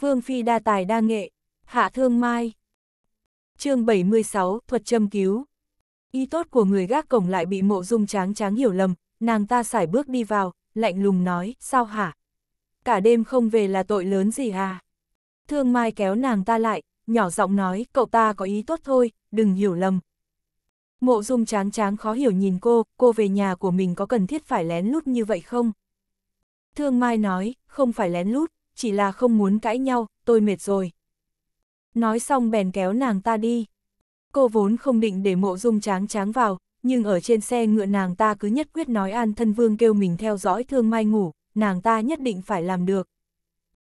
Vương Phi đa tài đa nghệ, hạ thương mai. chương 76, thuật châm cứu. Ý tốt của người gác cổng lại bị mộ dung tráng tráng hiểu lầm, nàng ta sải bước đi vào, lạnh lùng nói, sao hả? Cả đêm không về là tội lớn gì à? Thương mai kéo nàng ta lại, nhỏ giọng nói, cậu ta có ý tốt thôi, đừng hiểu lầm. Mộ dung tráng tráng khó hiểu nhìn cô, cô về nhà của mình có cần thiết phải lén lút như vậy không? Thương Mai nói, không phải lén lút, chỉ là không muốn cãi nhau, tôi mệt rồi. Nói xong bèn kéo nàng ta đi. Cô vốn không định để mộ dung tráng tráng vào, nhưng ở trên xe ngựa nàng ta cứ nhất quyết nói An Thân Vương kêu mình theo dõi thương mai ngủ, nàng ta nhất định phải làm được.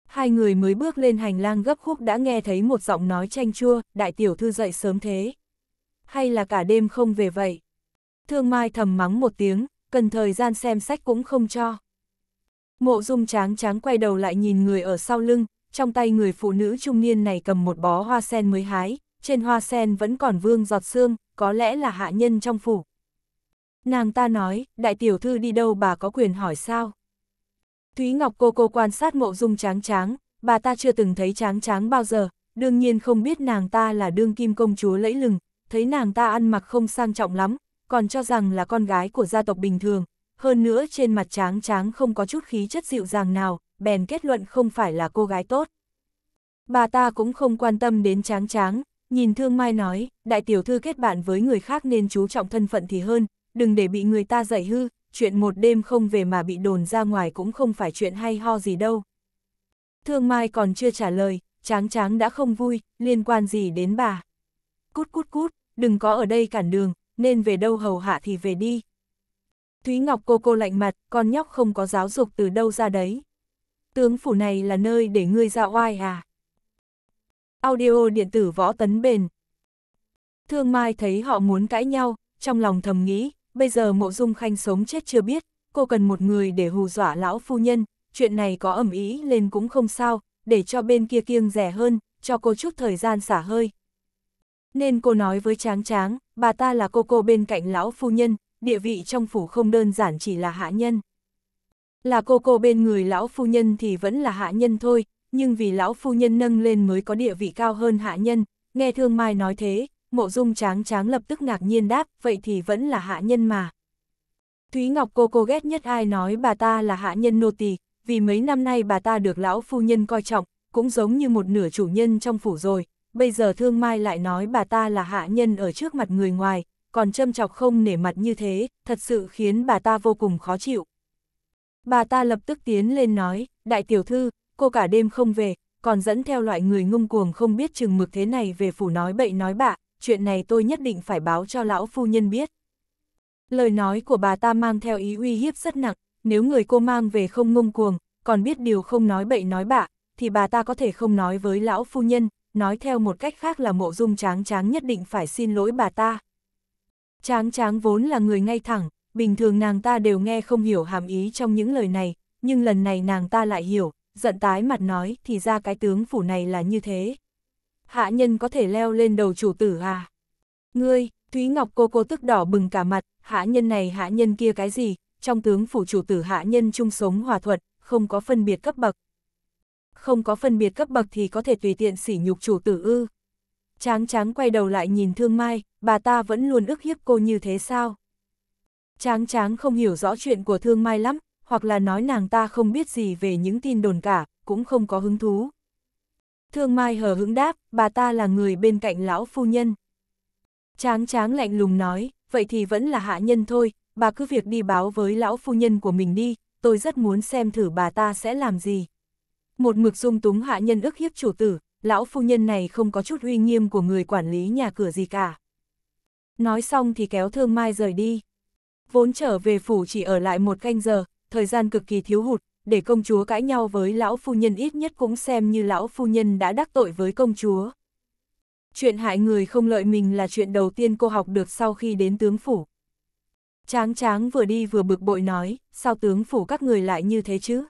Hai người mới bước lên hành lang gấp khúc đã nghe thấy một giọng nói chanh chua, đại tiểu thư dậy sớm thế. Hay là cả đêm không về vậy? Thương Mai thầm mắng một tiếng, cần thời gian xem sách cũng không cho. Mộ dung tráng tráng quay đầu lại nhìn người ở sau lưng, trong tay người phụ nữ trung niên này cầm một bó hoa sen mới hái, trên hoa sen vẫn còn vương giọt xương, có lẽ là hạ nhân trong phủ. Nàng ta nói, đại tiểu thư đi đâu bà có quyền hỏi sao? Thúy Ngọc cô cô quan sát mộ dung tráng tráng, bà ta chưa từng thấy tráng tráng bao giờ, đương nhiên không biết nàng ta là đương kim công chúa lẫy lừng, thấy nàng ta ăn mặc không sang trọng lắm, còn cho rằng là con gái của gia tộc bình thường, hơn nữa trên mặt tráng tráng không có chút khí chất dịu dàng nào, bèn kết luận không phải là cô gái tốt. Bà ta cũng không quan tâm đến tráng tráng, nhìn Thương Mai nói, đại tiểu thư kết bạn với người khác nên chú trọng thân phận thì hơn, đừng để bị người ta dạy hư, chuyện một đêm không về mà bị đồn ra ngoài cũng không phải chuyện hay ho gì đâu. Thương Mai còn chưa trả lời, tráng tráng đã không vui, liên quan gì đến bà. Cút cút cút, đừng có ở đây cản đường, nên về đâu hầu hạ thì về đi. Thúy Ngọc cô cô lạnh mặt, con nhóc không có giáo dục từ đâu ra đấy. Tướng phủ này là nơi để ngươi ra oai à? Audio điện tử võ tấn bền. Thương Mai thấy họ muốn cãi nhau, trong lòng thầm nghĩ, bây giờ mộ dung khanh sống chết chưa biết, cô cần một người để hù dọa lão phu nhân, chuyện này có ẩm ý lên cũng không sao, để cho bên kia kiêng rẻ hơn, cho cô chút thời gian xả hơi. Nên cô nói với tráng tráng, bà ta là cô cô bên cạnh lão phu nhân, địa vị trong phủ không đơn giản chỉ là hạ nhân. Là cô cô bên người lão phu nhân thì vẫn là hạ nhân thôi, nhưng vì lão phu nhân nâng lên mới có địa vị cao hơn hạ nhân, nghe Thương Mai nói thế, mộ dung tráng tráng lập tức ngạc nhiên đáp, vậy thì vẫn là hạ nhân mà. Thúy Ngọc cô cô ghét nhất ai nói bà ta là hạ nhân nô tỳ vì mấy năm nay bà ta được lão phu nhân coi trọng, cũng giống như một nửa chủ nhân trong phủ rồi, bây giờ Thương Mai lại nói bà ta là hạ nhân ở trước mặt người ngoài, còn châm chọc không nể mặt như thế, thật sự khiến bà ta vô cùng khó chịu. Bà ta lập tức tiến lên nói, đại tiểu thư, cô cả đêm không về, còn dẫn theo loại người ngung cuồng không biết chừng mực thế này về phủ nói bậy nói bạ, chuyện này tôi nhất định phải báo cho lão phu nhân biết. Lời nói của bà ta mang theo ý uy hiếp rất nặng, nếu người cô mang về không ngung cuồng, còn biết điều không nói bậy nói bạ, thì bà ta có thể không nói với lão phu nhân, nói theo một cách khác là mộ dung tráng tráng nhất định phải xin lỗi bà ta. Tráng tráng vốn là người ngay thẳng, bình thường nàng ta đều nghe không hiểu hàm ý trong những lời này, nhưng lần này nàng ta lại hiểu, giận tái mặt nói thì ra cái tướng phủ này là như thế. Hạ nhân có thể leo lên đầu chủ tử à? Ngươi, Thúy Ngọc cô cô tức đỏ bừng cả mặt, hạ nhân này hạ nhân kia cái gì, trong tướng phủ chủ tử hạ nhân chung sống hòa thuận, không có phân biệt cấp bậc. Không có phân biệt cấp bậc thì có thể tùy tiện sỉ nhục chủ tử ư. Tráng tráng quay đầu lại nhìn Thương Mai, bà ta vẫn luôn ức hiếp cô như thế sao? Tráng tráng không hiểu rõ chuyện của Thương Mai lắm, hoặc là nói nàng ta không biết gì về những tin đồn cả, cũng không có hứng thú. Thương Mai hờ hững đáp, bà ta là người bên cạnh lão phu nhân. Tráng tráng lạnh lùng nói, vậy thì vẫn là hạ nhân thôi, bà cứ việc đi báo với lão phu nhân của mình đi, tôi rất muốn xem thử bà ta sẽ làm gì. Một mực dung túng hạ nhân ức hiếp chủ tử, lão phu nhân này không có chút uy nghiêm của người quản lý nhà cửa gì cả nói xong thì kéo thương mai rời đi. Vốn trở về phủ chỉ ở lại một canh giờ, thời gian cực kỳ thiếu hụt, để công chúa cãi nhau với lão phu nhân ít nhất cũng xem như lão phu nhân đã đắc tội với công chúa. Chuyện hại người không lợi mình là chuyện đầu tiên cô học được sau khi đến tướng phủ. Tráng tráng vừa đi vừa bực bội nói, sao tướng phủ các người lại như thế chứ?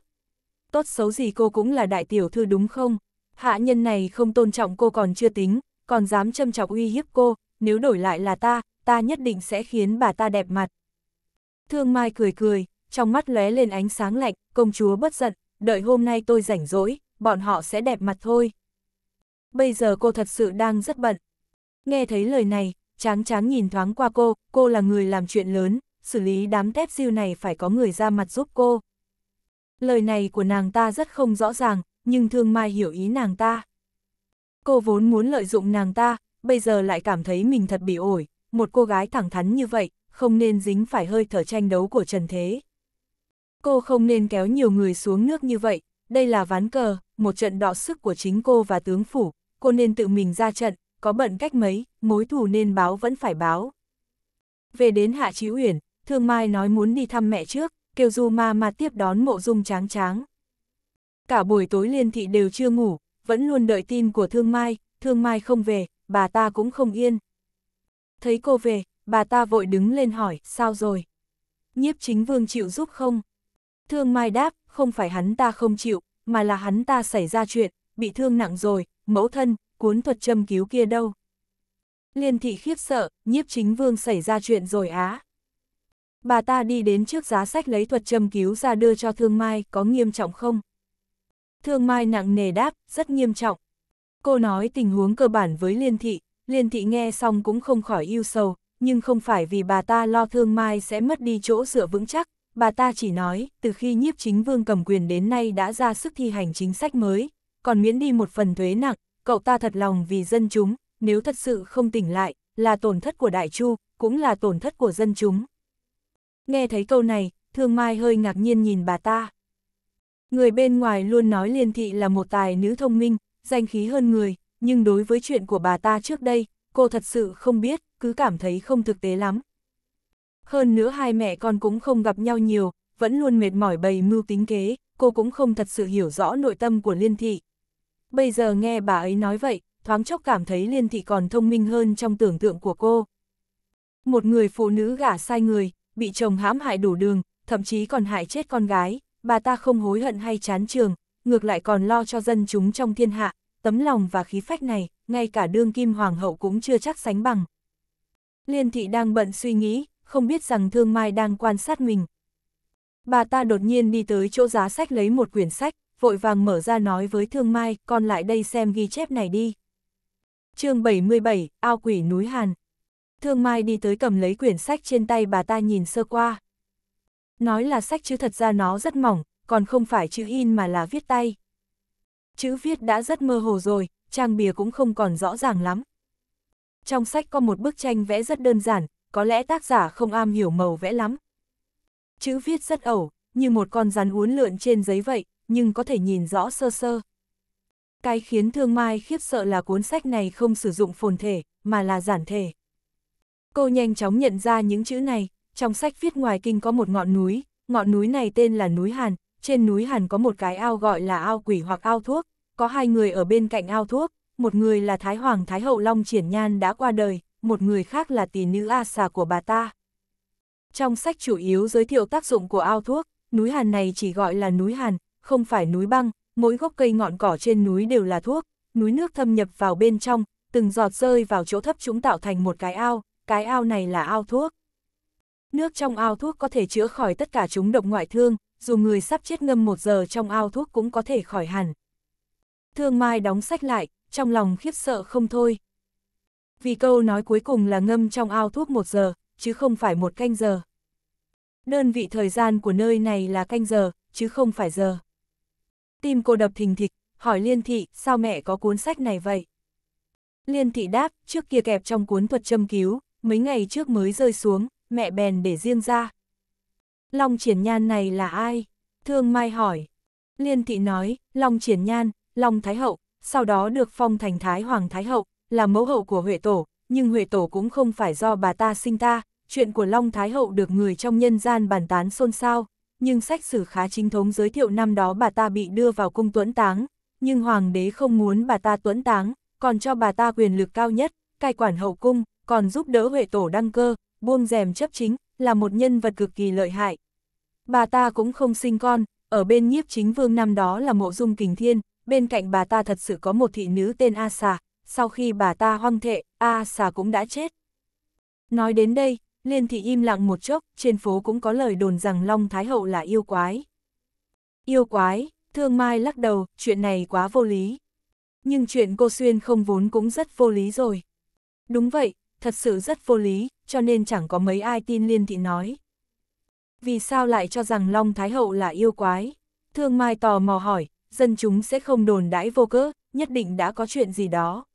Tốt xấu gì cô cũng là đại tiểu thư đúng không? Hạ nhân này không tôn trọng cô còn chưa tính, còn dám châm chọc uy hiếp cô, nếu đổi lại là ta, ta nhất định sẽ khiến bà ta đẹp mặt. Thương Mai cười cười, trong mắt lóe lên ánh sáng lạnh, công chúa bất giận, đợi hôm nay tôi rảnh rỗi, bọn họ sẽ đẹp mặt thôi. Bây giờ cô thật sự đang rất bận. Nghe thấy lời này, tráng tráng nhìn thoáng qua cô, cô là người làm chuyện lớn, xử lý đám tép diêu này phải có người ra mặt giúp cô. Lời này của nàng ta rất không rõ ràng, nhưng Thương Mai hiểu ý nàng ta. Cô vốn muốn lợi dụng nàng ta, bây giờ lại cảm thấy mình thật bị ổi, một cô gái thẳng thắn như vậy, không nên dính phải hơi thở tranh đấu của Trần Thế. Cô không nên kéo nhiều người xuống nước như vậy, đây là ván cờ, một trận đọ sức của chính cô và tướng phủ, cô nên tự mình ra trận, có bận cách mấy, mối thù nên báo vẫn phải báo. Về đến Hạ Chí Uyển, Thương Mai nói muốn đi thăm mẹ trước, kêu Du Ma Ma tiếp đón mộ dung tráng tráng. Cả buổi tối liên thị đều chưa ngủ, vẫn luôn đợi tin của Thương Mai, Thương Mai không về, bà ta cũng không yên. Thấy cô về, bà ta vội đứng lên hỏi, sao rồi? Nhiếp chính vương chịu giúp không? Thương Mai đáp, không phải hắn ta không chịu, mà là hắn ta xảy ra chuyện, bị thương nặng rồi, mẫu thân, cuốn thuật châm cứu kia đâu? Liên thị khiếp sợ, nhiếp chính vương xảy ra chuyện rồi á. Bà ta đi đến trước giá sách lấy thuật châm cứu ra đưa cho Thương Mai, có nghiêm trọng không? Thương Mai nặng nề đáp, rất nghiêm trọng, Cô nói tình huống cơ bản với Liên Thị, Liên Thị nghe xong cũng không khỏi yêu sầu, nhưng không phải vì bà ta lo thương mai sẽ mất đi chỗ dựa vững chắc, bà ta chỉ nói, từ khi nhiếp chính vương cầm quyền đến nay đã ra sức thi hành chính sách mới, còn miễn đi một phần thuế nặng, cậu ta thật lòng vì dân chúng, nếu thật sự không tỉnh lại, là tổn thất của đại chu, cũng là tổn thất của dân chúng. Nghe thấy câu này, thương mai hơi ngạc nhiên nhìn bà ta. Người bên ngoài luôn nói liên thị là một tài nữ thông minh, danh khí hơn người, nhưng đối với chuyện của bà ta trước đây, cô thật sự không biết, cứ cảm thấy không thực tế lắm. Hơn nữa hai mẹ con cũng không gặp nhau nhiều, vẫn luôn mệt mỏi bày mưu tính kế, cô cũng không thật sự hiểu rõ nội tâm của Liên Thị. Bây giờ nghe bà ấy nói vậy, thoáng chốc cảm thấy Liên Thị còn thông minh hơn trong tưởng tượng của cô. Một người phụ nữ gả sai người, bị chồng hãm hại đủ đường, thậm chí còn hại chết con gái, bà ta không hối hận hay chán trường, ngược lại còn lo cho dân chúng trong thiên hạ, tấm lòng và khí phách này, ngay cả đương kim hoàng hậu cũng chưa chắc sánh bằng. Liên thị đang bận suy nghĩ, không biết rằng thương mai đang quan sát mình. Bà ta đột nhiên đi tới chỗ giá sách lấy một quyển sách, vội vàng mở ra nói với thương mai, con lại đây xem ghi chép này đi. chương 77, ao quỷ núi Hàn. Thương mai đi tới cầm lấy quyển sách trên tay bà ta nhìn sơ qua. Nói là sách chứ thật ra nó rất mỏng, còn không phải chữ in mà là viết tay. Chữ viết đã rất mơ hồ rồi, trang bìa cũng không còn rõ ràng lắm. Trong sách có một bức tranh vẽ rất đơn giản, có lẽ tác giả không am hiểu màu vẽ lắm. Chữ viết rất ẩu, như một con rắn uốn lượn trên giấy vậy, nhưng có thể nhìn rõ sơ sơ. Cái khiến Thương Mai khiếp sợ là cuốn sách này không sử dụng phồn thể, mà là giản thể. Cô nhanh chóng nhận ra những chữ này, trong sách viết ngoài kinh có một ngọn núi, ngọn núi này tên là núi Hàn, trên núi hẳn có một cái ao gọi là ao quỷ hoặc ao thuốc, có hai người ở bên cạnh ao thuốc, một người là Thái Hoàng Thái Hậu Long Triển Nhan đã qua đời, một người khác là tỷ nữ A xà của bà ta. Trong sách chủ yếu giới thiệu tác dụng của ao thuốc, núi hàn này chỉ gọi là núi hàn, không phải núi băng, mỗi gốc cây ngọn cỏ trên núi đều là thuốc, núi nước thâm nhập vào bên trong, từng giọt rơi vào chỗ thấp chúng tạo thành một cái ao, cái ao này là ao thuốc. Nước trong ao thuốc có thể chữa khỏi tất cả chúng độc ngoại thương, dù người sắp chết ngâm một giờ trong ao thuốc cũng có thể khỏi hẳn. Thương Mai đóng sách lại, trong lòng khiếp sợ không thôi. Vì câu nói cuối cùng là ngâm trong ao thuốc một giờ, chứ không phải một canh giờ. Đơn vị thời gian của nơi này là canh giờ, chứ không phải giờ. Tim cô đập thình thịch, hỏi Liên Thị, sao mẹ có cuốn sách này vậy? Liên Thị đáp, trước kia kẹp trong cuốn thuật châm cứu, mấy ngày trước mới rơi xuống, mẹ bèn để riêng ra. Long triển nhan này là ai? Thương Mai hỏi. Liên thị nói, Long triển nhan, Long Thái Hậu, sau đó được phong thành Thái Hoàng Thái Hậu, là mẫu hậu của Huệ Tổ, nhưng Huệ Tổ cũng không phải do bà ta sinh ta, chuyện của Long Thái Hậu được người trong nhân gian bàn tán xôn xao, nhưng sách sử khá chính thống giới thiệu năm đó bà ta bị đưa vào cung tuẫn táng, nhưng Hoàng đế không muốn bà ta tuẫn táng, còn cho bà ta quyền lực cao nhất, cai quản hậu cung, còn giúp đỡ Huệ Tổ đăng cơ, buông rèm chấp chính, là một nhân vật cực kỳ lợi hại. Bà ta cũng không sinh con, ở bên nhiếp chính vương năm đó là mộ dung kình thiên, bên cạnh bà ta thật sự có một thị nữ tên A Xà, sau khi bà ta hoang thệ, A Xà cũng đã chết. Nói đến đây, Liên Thị im lặng một chốc, trên phố cũng có lời đồn rằng Long Thái Hậu là yêu quái. Yêu quái, Thương Mai lắc đầu, chuyện này quá vô lý. Nhưng chuyện cô Xuyên không vốn cũng rất vô lý rồi. Đúng vậy, thật sự rất vô lý, cho nên chẳng có mấy ai tin Liên Thị nói. Vì sao lại cho rằng Long Thái Hậu là yêu quái? Thương Mai tò mò hỏi, dân chúng sẽ không đồn đãi vô cớ, nhất định đã có chuyện gì đó.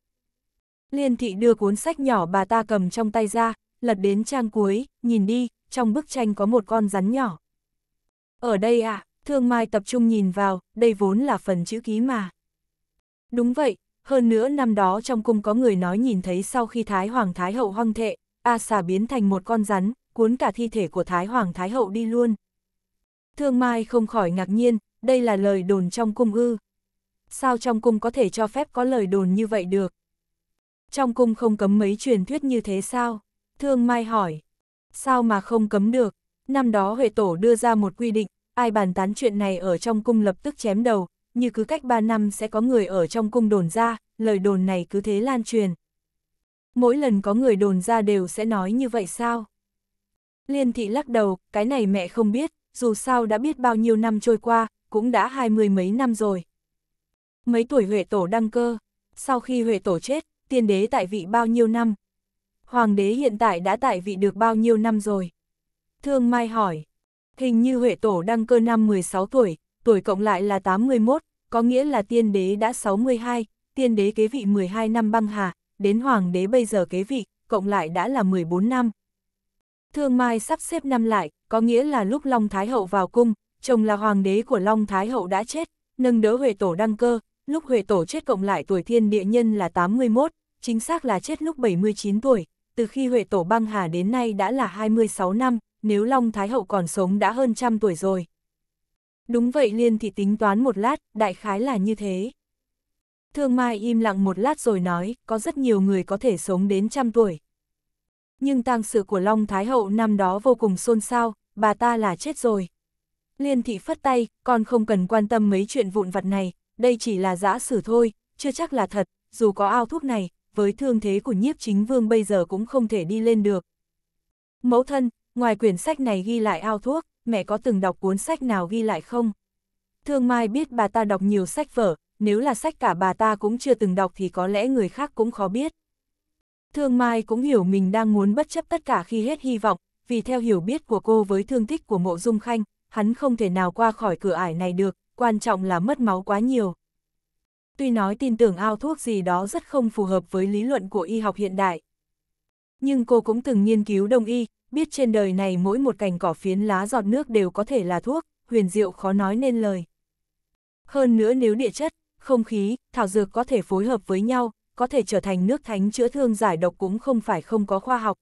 Liên Thị đưa cuốn sách nhỏ bà ta cầm trong tay ra, lật đến trang cuối, nhìn đi, trong bức tranh có một con rắn nhỏ. Ở đây à, Thương Mai tập trung nhìn vào, đây vốn là phần chữ ký mà. Đúng vậy, hơn nữa năm đó trong cung có người nói nhìn thấy sau khi Thái Hoàng Thái Hậu hoang thệ, A xà biến thành một con rắn, cuốn cả thi thể của Thái Hoàng Thái Hậu đi luôn. Thương Mai không khỏi ngạc nhiên, đây là lời đồn trong cung ư. Sao trong cung có thể cho phép có lời đồn như vậy được? Trong cung không cấm mấy truyền thuyết như thế sao? Thương Mai hỏi. Sao mà không cấm được? Năm đó Huệ Tổ đưa ra một quy định, ai bàn tán chuyện này ở trong cung lập tức chém đầu, như cứ cách 3 năm sẽ có người ở trong cung đồn ra, lời đồn này cứ thế lan truyền. Mỗi lần có người đồn ra đều sẽ nói như vậy sao? Liên thị lắc đầu, cái này mẹ không biết, dù sao đã biết bao nhiêu năm trôi qua, cũng đã hai mươi mấy năm rồi. Mấy tuổi Huệ Tổ đăng cơ, sau khi Huệ Tổ chết, tiên đế tại vị bao nhiêu năm? Hoàng đế hiện tại đã tại vị được bao nhiêu năm rồi? Thương Mai hỏi, hình như Huệ Tổ đăng cơ năm 16 tuổi, tuổi cộng lại là 81, có nghĩa là tiên đế đã 62, tiên đế kế vị 12 năm băng hà, đến hoàng đế bây giờ kế vị, cộng lại đã là 14 năm. Thương Mai sắp xếp năm lại, có nghĩa là lúc Long Thái Hậu vào cung, chồng là hoàng đế của Long Thái Hậu đã chết, nâng đỡ Huệ Tổ đăng cơ, lúc Huệ Tổ chết cộng lại tuổi thiên địa nhân là 81, chính xác là chết lúc 79 tuổi, từ khi Huệ Tổ băng hà đến nay đã là 26 năm, nếu Long Thái Hậu còn sống đã hơn trăm tuổi rồi. Đúng vậy liên thị tính toán một lát, đại khái là như thế. Thương Mai im lặng một lát rồi nói, có rất nhiều người có thể sống đến trăm tuổi. Nhưng tang sự của Long Thái Hậu năm đó vô cùng xôn xao, bà ta là chết rồi. Liên thị phất tay, con không cần quan tâm mấy chuyện vụn vặt này, đây chỉ là giã sử thôi, chưa chắc là thật, dù có ao thuốc này, với thương thế của nhiếp chính vương bây giờ cũng không thể đi lên được. Mẫu thân, ngoài quyển sách này ghi lại ao thuốc, mẹ có từng đọc cuốn sách nào ghi lại không? Thương Mai biết bà ta đọc nhiều sách vở, nếu là sách cả bà ta cũng chưa từng đọc thì có lẽ người khác cũng khó biết. Thương Mai cũng hiểu mình đang muốn bất chấp tất cả khi hết hy vọng, vì theo hiểu biết của cô với thương tích của mộ dung khanh, hắn không thể nào qua khỏi cửa ải này được, quan trọng là mất máu quá nhiều. Tuy nói tin tưởng ao thuốc gì đó rất không phù hợp với lý luận của y học hiện đại. Nhưng cô cũng từng nghiên cứu đông y, biết trên đời này mỗi một cành cỏ phiến lá giọt nước đều có thể là thuốc, huyền diệu khó nói nên lời. Hơn nữa nếu địa chất, không khí, thảo dược có thể phối hợp với nhau, có thể trở thành nước thánh chữa thương giải độc cũng không phải không có khoa học.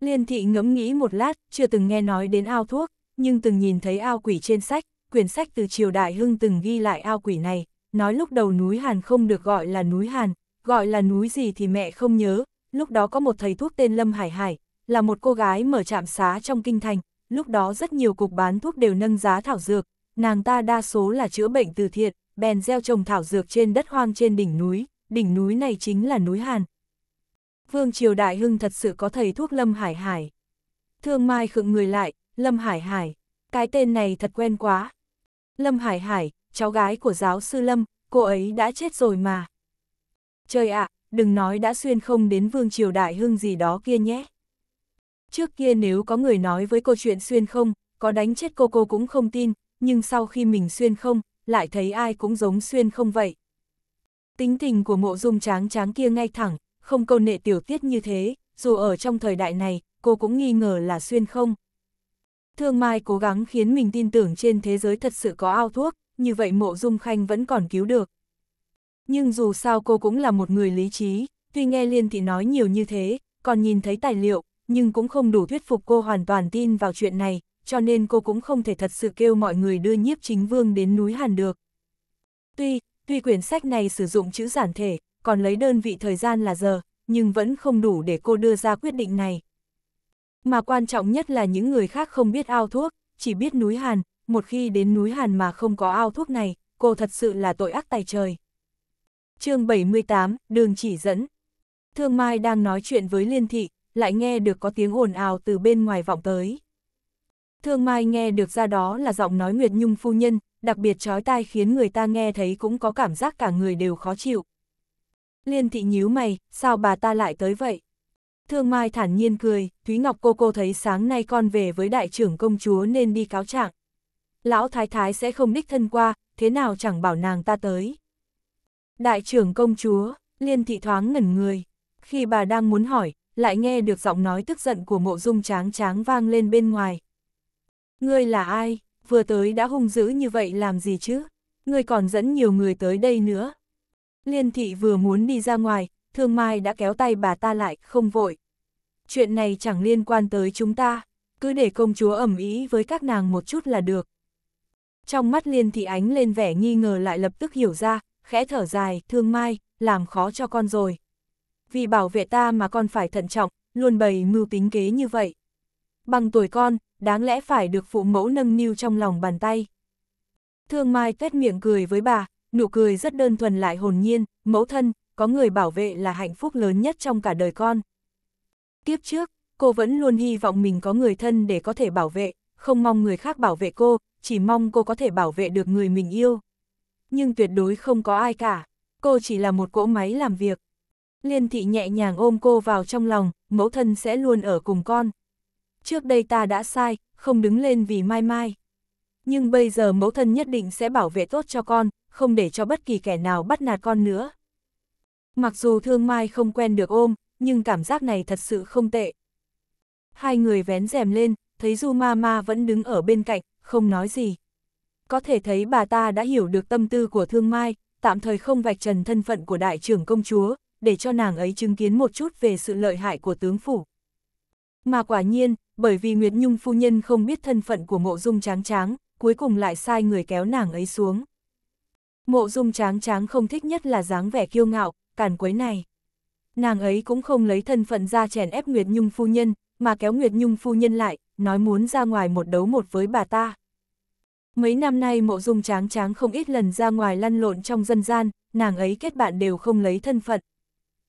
Liên thị ngẫm nghĩ một lát, chưa từng nghe nói đến ao thuốc, nhưng từng nhìn thấy ao quỷ trên sách, quyển sách từ triều đại hưng từng ghi lại ao quỷ này, nói lúc đầu núi Hàn không được gọi là núi Hàn, gọi là núi gì thì mẹ không nhớ, lúc đó có một thầy thuốc tên Lâm Hải Hải, là một cô gái mở trạm xá trong kinh thành, lúc đó rất nhiều cục bán thuốc đều nâng giá thảo dược, nàng ta đa số là chữa bệnh từ thiện, bèn gieo trồng thảo dược trên đất hoang trên đỉnh núi, đỉnh núi này chính là núi Hàn. Vương Triều Đại Hưng thật sự có thầy thuốc Lâm Hải Hải. Thương Mai khựng người lại, Lâm Hải Hải, cái tên này thật quen quá. Lâm Hải Hải, cháu gái của giáo sư Lâm, cô ấy đã chết rồi mà. Trời ạ, à, đừng nói đã xuyên không đến Vương Triều Đại Hưng gì đó kia nhé. Trước kia nếu có người nói với cô chuyện xuyên không, có đánh chết cô cô cũng không tin, nhưng sau khi mình xuyên không, lại thấy ai cũng giống xuyên không vậy. Tính tình của mộ dung tráng tráng kia ngay thẳng, không câu nệ tiểu tiết như thế, dù ở trong thời đại này, cô cũng nghi ngờ là xuyên không. Thương Mai cố gắng khiến mình tin tưởng trên thế giới thật sự có ao thuốc, như vậy mộ dung khanh vẫn còn cứu được. Nhưng dù sao cô cũng là một người lý trí, tuy nghe Liên Thị nói nhiều như thế, còn nhìn thấy tài liệu, nhưng cũng không đủ thuyết phục cô hoàn toàn tin vào chuyện này, cho nên cô cũng không thể thật sự kêu mọi người đưa nhiếp chính vương đến núi Hàn được. Tuy, tuy quyển sách này sử dụng chữ giản thể, còn lấy đơn vị thời gian là giờ, nhưng vẫn không đủ để cô đưa ra quyết định này. Mà quan trọng nhất là những người khác không biết ao thuốc, chỉ biết núi Hàn, một khi đến núi Hàn mà không có ao thuốc này, cô thật sự là tội ác tài trời. chương 78, đường chỉ dẫn. Thương Mai đang nói chuyện với Liên Thị, lại nghe được có tiếng ồn ào từ bên ngoài vọng tới. Thương Mai nghe được ra đó là giọng nói Nguyệt Nhung phu nhân, đặc biệt chói tai khiến người ta nghe thấy cũng có cảm giác cả người đều khó chịu. Liên thị nhíu mày, sao bà ta lại tới vậy? Thương Mai thản nhiên cười, Thúy Ngọc cô cô thấy sáng nay con về với đại trưởng công chúa nên đi cáo trạng. Lão thái thái sẽ không đích thân qua, thế nào chẳng bảo nàng ta tới. Đại trưởng công chúa, liên thị thoáng ngẩn người. Khi bà đang muốn hỏi, lại nghe được giọng nói tức giận của mộ dung tráng tráng vang lên bên ngoài. Ngươi là ai, vừa tới đã hung dữ như vậy làm gì chứ, ngươi còn dẫn nhiều người tới đây nữa. Liên thị vừa muốn đi ra ngoài, thương mai đã kéo tay bà ta lại, không vội. Chuyện này chẳng liên quan tới chúng ta, cứ để công chúa ẩm ý với các nàng một chút là được. Trong mắt liên thị ánh lên vẻ nghi ngờ lại lập tức hiểu ra, khẽ thở dài, thương mai, làm khó cho con rồi vì bảo vệ ta mà con phải thận trọng, luôn bày mưu tính kế như vậy. Bằng tuổi con, đáng lẽ phải được phụ mẫu nâng niu trong lòng bàn tay. Thương Mai tét miệng cười với bà, nụ cười rất đơn thuần lại hồn nhiên, mẫu thân, có người bảo vệ là hạnh phúc lớn nhất trong cả đời con. Kiếp trước, cô vẫn luôn hy vọng mình có người thân để có thể bảo vệ, không mong người khác bảo vệ cô, chỉ mong cô có thể bảo vệ được người mình yêu. Nhưng tuyệt đối không có ai cả, cô chỉ là một cỗ máy làm việc. Liên thị nhẹ nhàng ôm cô vào trong lòng, mẫu thân sẽ luôn ở cùng con. Trước đây ta đã sai, không đứng lên vì mai mai. Nhưng bây giờ mẫu thân nhất định sẽ bảo vệ tốt cho con, không để cho bất kỳ kẻ nào bắt nạt con nữa. Mặc dù thương mai không quen được ôm, nhưng cảm giác này thật sự không tệ. Hai người vén rèm lên, thấy Du Ma Ma vẫn đứng ở bên cạnh, không nói gì. Có thể thấy bà ta đã hiểu được tâm tư của Thương Mai, tạm thời không vạch trần thân phận của đại trưởng công chúa, để cho nàng ấy chứng kiến một chút về sự lợi hại của tướng phủ. Mà quả nhiên, bởi vì Nguyệt Nhung phu nhân không biết thân phận của mộ dung tráng tráng, cuối cùng lại sai người kéo nàng ấy xuống. Mộ dung tráng tráng không thích nhất là dáng vẻ kiêu ngạo, cản quấy này. Nàng ấy cũng không lấy thân phận ra chèn ép Nguyệt Nhung phu nhân, mà kéo Nguyệt Nhung phu nhân lại, nói muốn ra ngoài một đấu một với bà ta. Mấy năm nay mộ dung tráng tráng không ít lần ra ngoài lăn lộn trong dân gian, nàng ấy kết bạn đều không lấy thân phận,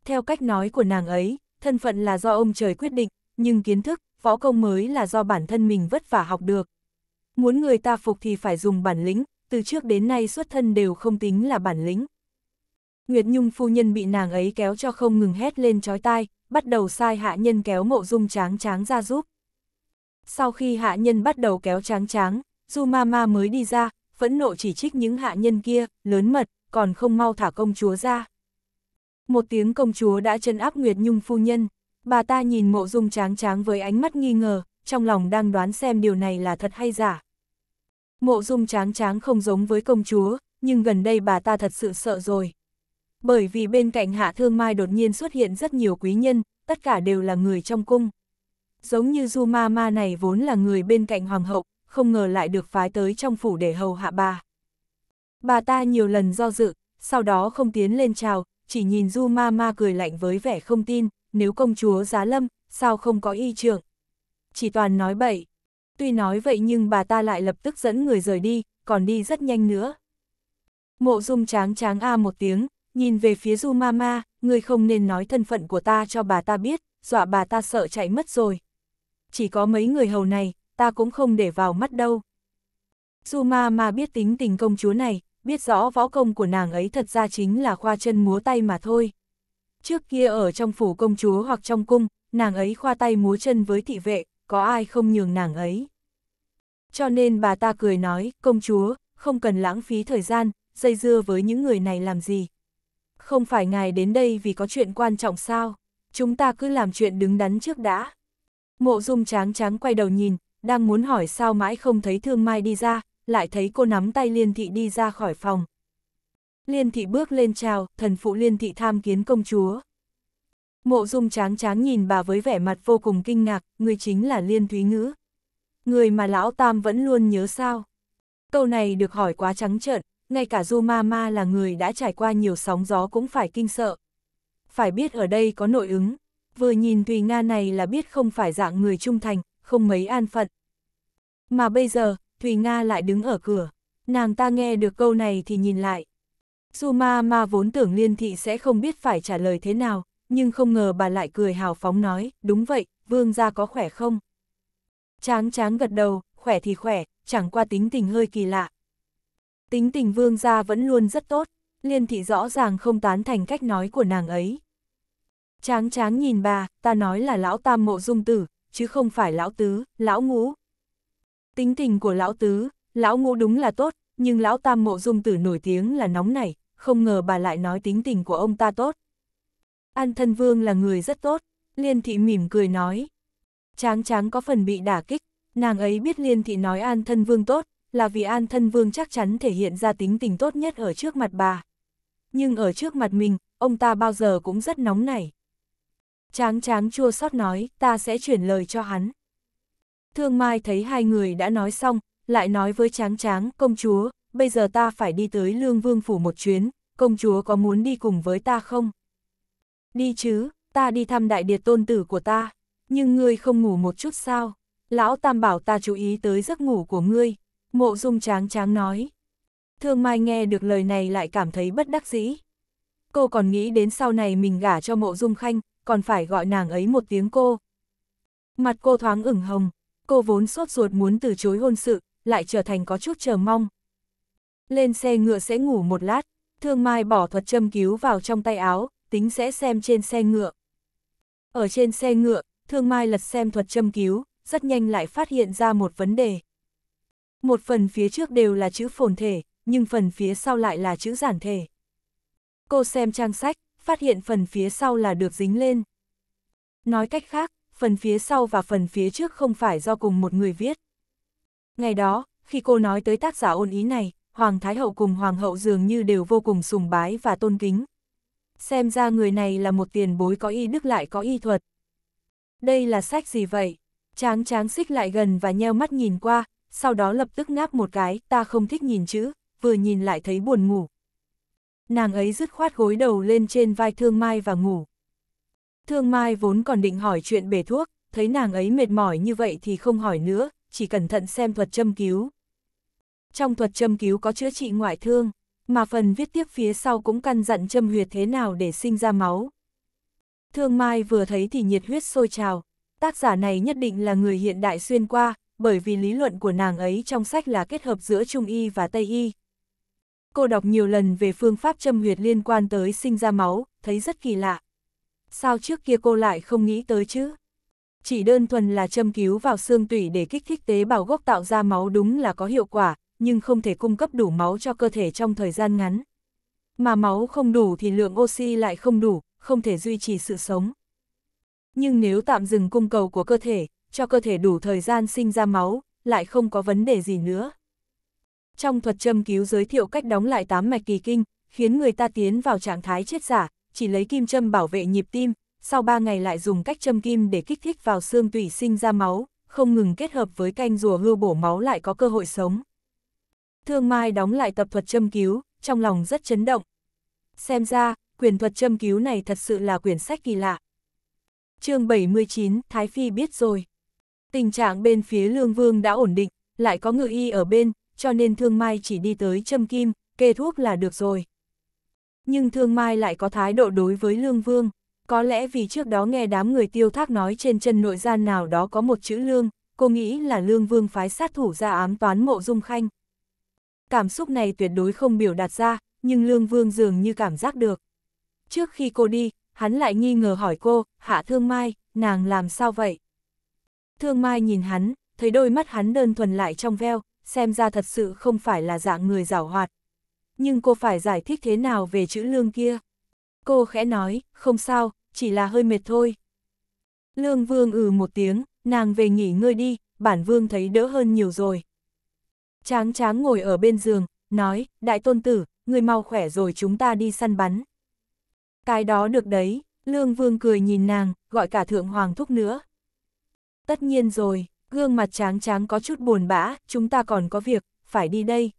theo cách nói của nàng ấy, thân phận là do ông trời quyết định, nhưng kiến thức, võ công mới là do bản thân mình vất vả học được. Muốn người ta phục thì phải dùng bản lĩnh, từ trước đến nay xuất thân đều không tính là bản lĩnh. Nguyệt Nhung phu nhân bị nàng ấy kéo cho không ngừng hét lên chói tai, bắt đầu sai hạ nhân kéo mộ dung tráng tráng ra giúp. Sau khi hạ nhân bắt đầu kéo tráng tráng, Du Mama mới đi ra, phẫn nộ chỉ trích những hạ nhân kia, lớn mật, còn không mau thả công chúa ra một tiếng công chúa đã chân áp Nguyệt Nhung phu nhân, bà ta nhìn mộ dung tráng tráng với ánh mắt nghi ngờ, trong lòng đang đoán xem điều này là thật hay giả. Mộ dung tráng tráng không giống với công chúa, nhưng gần đây bà ta thật sự sợ rồi. Bởi vì bên cạnh hạ thương mai đột nhiên xuất hiện rất nhiều quý nhân, tất cả đều là người trong cung. Giống như Du Ma Ma này vốn là người bên cạnh hoàng hậu, không ngờ lại được phái tới trong phủ để hầu hạ bà. Bà ta nhiều lần do dự, sau đó không tiến lên chào, chỉ nhìn Du Ma Ma cười lạnh với vẻ không tin, nếu công chúa giá lâm, sao không có y trưởng? Chỉ toàn nói bậy. Tuy nói vậy nhưng bà ta lại lập tức dẫn người rời đi, còn đi rất nhanh nữa. Mộ dung tráng tráng a một tiếng, nhìn về phía Du Ma Ma, người không nên nói thân phận của ta cho bà ta biết, dọa bà ta sợ chạy mất rồi. Chỉ có mấy người hầu này, ta cũng không để vào mắt đâu. Du Ma Ma biết tính tình công chúa này, biết rõ võ công của nàng ấy thật ra chính là khoa chân múa tay mà thôi. Trước kia ở trong phủ công chúa hoặc trong cung, nàng ấy khoa tay múa chân với thị vệ, có ai không nhường nàng ấy. Cho nên bà ta cười nói, công chúa, không cần lãng phí thời gian, dây dưa với những người này làm gì. Không phải ngài đến đây vì có chuyện quan trọng sao, chúng ta cứ làm chuyện đứng đắn trước đã. Mộ dung tráng tráng quay đầu nhìn, đang muốn hỏi sao mãi không thấy thương mai đi ra, lại thấy cô nắm tay Liên Thị đi ra khỏi phòng. Liên Thị bước lên chào, thần phụ Liên Thị tham kiến công chúa. Mộ dung tráng tráng nhìn bà với vẻ mặt vô cùng kinh ngạc, người chính là Liên Thúy Ngữ. Người mà lão Tam vẫn luôn nhớ sao. Câu này được hỏi quá trắng trợn, ngay cả Du Ma Ma là người đã trải qua nhiều sóng gió cũng phải kinh sợ. Phải biết ở đây có nội ứng, vừa nhìn Thùy Nga này là biết không phải dạng người trung thành, không mấy an phận. Mà bây giờ, Thùy Nga lại đứng ở cửa. Nàng ta nghe được câu này thì nhìn lại. Su ma ma vốn tưởng liên thị sẽ không biết phải trả lời thế nào, nhưng không ngờ bà lại cười hào phóng nói, đúng vậy, vương gia có khỏe không? Tráng tráng gật đầu, khỏe thì khỏe, chẳng qua tính tình hơi kỳ lạ. Tính tình vương gia vẫn luôn rất tốt, liên thị rõ ràng không tán thành cách nói của nàng ấy. Tráng tráng nhìn bà, ta nói là lão tam mộ dung tử, chứ không phải lão tứ, lão ngũ. Tính tình của lão tứ, lão ngũ đúng là tốt, nhưng lão tam mộ dung tử nổi tiếng là nóng nảy, không ngờ bà lại nói tính tình của ông ta tốt. An thân vương là người rất tốt, liên thị mỉm cười nói. Tráng tráng có phần bị đả kích, nàng ấy biết liên thị nói an thân vương tốt, là vì an thân vương chắc chắn thể hiện ra tính tình tốt nhất ở trước mặt bà. Nhưng ở trước mặt mình, ông ta bao giờ cũng rất nóng nảy. Tráng tráng chua xót nói, ta sẽ chuyển lời cho hắn. Thương Mai thấy hai người đã nói xong, lại nói với Tráng Tráng, công chúa, bây giờ ta phải đi tới Lương Vương Phủ một chuyến, công chúa có muốn đi cùng với ta không? Đi chứ, ta đi thăm đại điệt tôn tử của ta, nhưng ngươi không ngủ một chút sao? Lão Tam bảo ta chú ý tới giấc ngủ của ngươi, mộ dung Tráng Tráng nói. Thương Mai nghe được lời này lại cảm thấy bất đắc dĩ. Cô còn nghĩ đến sau này mình gả cho mộ dung khanh, còn phải gọi nàng ấy một tiếng cô. Mặt cô thoáng ửng hồng, cô vốn sốt ruột muốn từ chối hôn sự, lại trở thành có chút chờ mong. Lên xe ngựa sẽ ngủ một lát, Thương Mai bỏ thuật châm cứu vào trong tay áo, tính sẽ xem trên xe ngựa. Ở trên xe ngựa, Thương Mai lật xem thuật châm cứu, rất nhanh lại phát hiện ra một vấn đề. Một phần phía trước đều là chữ phồn thể, nhưng phần phía sau lại là chữ giản thể. Cô xem trang sách, phát hiện phần phía sau là được dính lên. Nói cách khác, phần phía sau và phần phía trước không phải do cùng một người viết. Ngày đó, khi cô nói tới tác giả ôn ý này, Hoàng Thái Hậu cùng Hoàng Hậu dường như đều vô cùng sùng bái và tôn kính. Xem ra người này là một tiền bối có y đức lại có y thuật. Đây là sách gì vậy? Tráng tráng xích lại gần và nheo mắt nhìn qua, sau đó lập tức ngáp một cái, ta không thích nhìn chữ, vừa nhìn lại thấy buồn ngủ. Nàng ấy dứt khoát gối đầu lên trên vai thương mai và ngủ. Thương Mai vốn còn định hỏi chuyện bể thuốc, thấy nàng ấy mệt mỏi như vậy thì không hỏi nữa, chỉ cẩn thận xem thuật châm cứu. Trong thuật châm cứu có chữa trị ngoại thương, mà phần viết tiếp phía sau cũng căn dặn châm huyệt thế nào để sinh ra máu. Thương Mai vừa thấy thì nhiệt huyết sôi trào, tác giả này nhất định là người hiện đại xuyên qua, bởi vì lý luận của nàng ấy trong sách là kết hợp giữa Trung Y và Tây Y. Cô đọc nhiều lần về phương pháp châm huyệt liên quan tới sinh ra máu, thấy rất kỳ lạ sao trước kia cô lại không nghĩ tới chứ? Chỉ đơn thuần là châm cứu vào xương tủy để kích thích tế bào gốc tạo ra máu đúng là có hiệu quả, nhưng không thể cung cấp đủ máu cho cơ thể trong thời gian ngắn. Mà máu không đủ thì lượng oxy lại không đủ, không thể duy trì sự sống. Nhưng nếu tạm dừng cung cầu của cơ thể, cho cơ thể đủ thời gian sinh ra máu, lại không có vấn đề gì nữa. Trong thuật châm cứu giới thiệu cách đóng lại tám mạch kỳ kinh, khiến người ta tiến vào trạng thái chết giả, chỉ lấy kim châm bảo vệ nhịp tim, sau 3 ngày lại dùng cách châm kim để kích thích vào xương tủy sinh ra máu, không ngừng kết hợp với canh rùa hưu bổ máu lại có cơ hội sống. Thương Mai đóng lại tập thuật châm cứu, trong lòng rất chấn động. Xem ra, quyền thuật châm cứu này thật sự là quyển sách kỳ lạ. chương 79, Thái Phi biết rồi. Tình trạng bên phía Lương Vương đã ổn định, lại có ngự y ở bên, cho nên Thương Mai chỉ đi tới châm kim, kê thuốc là được rồi. Nhưng Thương Mai lại có thái độ đối với Lương Vương, có lẽ vì trước đó nghe đám người tiêu thác nói trên chân nội gian nào đó có một chữ Lương, cô nghĩ là Lương Vương phái sát thủ ra ám toán mộ dung khanh. Cảm xúc này tuyệt đối không biểu đạt ra, nhưng Lương Vương dường như cảm giác được. Trước khi cô đi, hắn lại nghi ngờ hỏi cô, hạ Thương Mai, nàng làm sao vậy? Thương Mai nhìn hắn, thấy đôi mắt hắn đơn thuần lại trong veo, xem ra thật sự không phải là dạng người giảo hoạt, nhưng cô phải giải thích thế nào về chữ lương kia? Cô khẽ nói, không sao, chỉ là hơi mệt thôi. Lương Vương ừ một tiếng, nàng về nghỉ ngơi đi, bản Vương thấy đỡ hơn nhiều rồi. Tráng tráng ngồi ở bên giường, nói, đại tôn tử, người mau khỏe rồi chúng ta đi săn bắn. Cái đó được đấy, Lương Vương cười nhìn nàng, gọi cả Thượng Hoàng Thúc nữa. Tất nhiên rồi, gương mặt tráng tráng có chút buồn bã, chúng ta còn có việc, phải đi đây.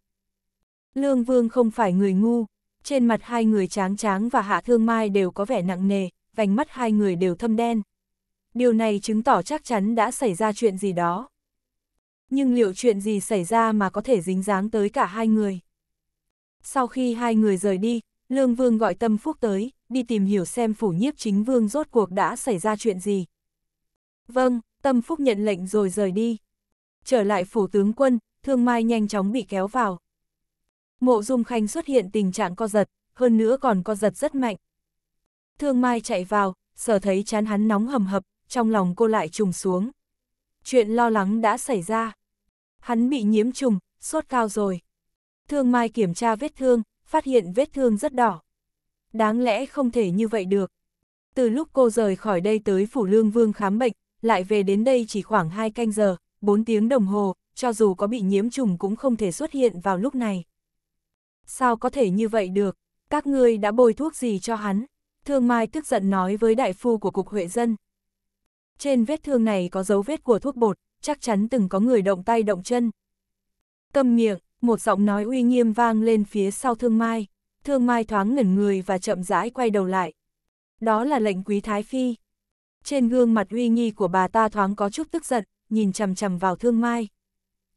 Lương Vương không phải người ngu, trên mặt hai người tráng tráng và hạ thương mai đều có vẻ nặng nề, vành mắt hai người đều thâm đen. Điều này chứng tỏ chắc chắn đã xảy ra chuyện gì đó. Nhưng liệu chuyện gì xảy ra mà có thể dính dáng tới cả hai người? Sau khi hai người rời đi, Lương Vương gọi Tâm Phúc tới, đi tìm hiểu xem phủ nhiếp chính vương rốt cuộc đã xảy ra chuyện gì. Vâng, Tâm Phúc nhận lệnh rồi rời đi. Trở lại phủ tướng quân, Thương Mai nhanh chóng bị kéo vào, Mộ Dung Khanh xuất hiện tình trạng co giật, hơn nữa còn co giật rất mạnh. Thương Mai chạy vào, sở thấy chán hắn nóng hầm hập, trong lòng cô lại trùng xuống. Chuyện lo lắng đã xảy ra. Hắn bị nhiễm trùng, sốt cao rồi. Thương Mai kiểm tra vết thương, phát hiện vết thương rất đỏ. Đáng lẽ không thể như vậy được. Từ lúc cô rời khỏi đây tới Phủ Lương Vương khám bệnh, lại về đến đây chỉ khoảng 2 canh giờ, 4 tiếng đồng hồ, cho dù có bị nhiễm trùng cũng không thể xuất hiện vào lúc này. Sao có thể như vậy được? Các ngươi đã bôi thuốc gì cho hắn? Thương Mai tức giận nói với đại phu của Cục Huệ Dân. Trên vết thương này có dấu vết của thuốc bột, chắc chắn từng có người động tay động chân. Câm miệng, một giọng nói uy nghiêm vang lên phía sau Thương Mai. Thương Mai thoáng ngẩn người và chậm rãi quay đầu lại. Đó là lệnh quý Thái Phi. Trên gương mặt uy nghi của bà ta thoáng có chút tức giận, nhìn chằm chằm vào Thương Mai.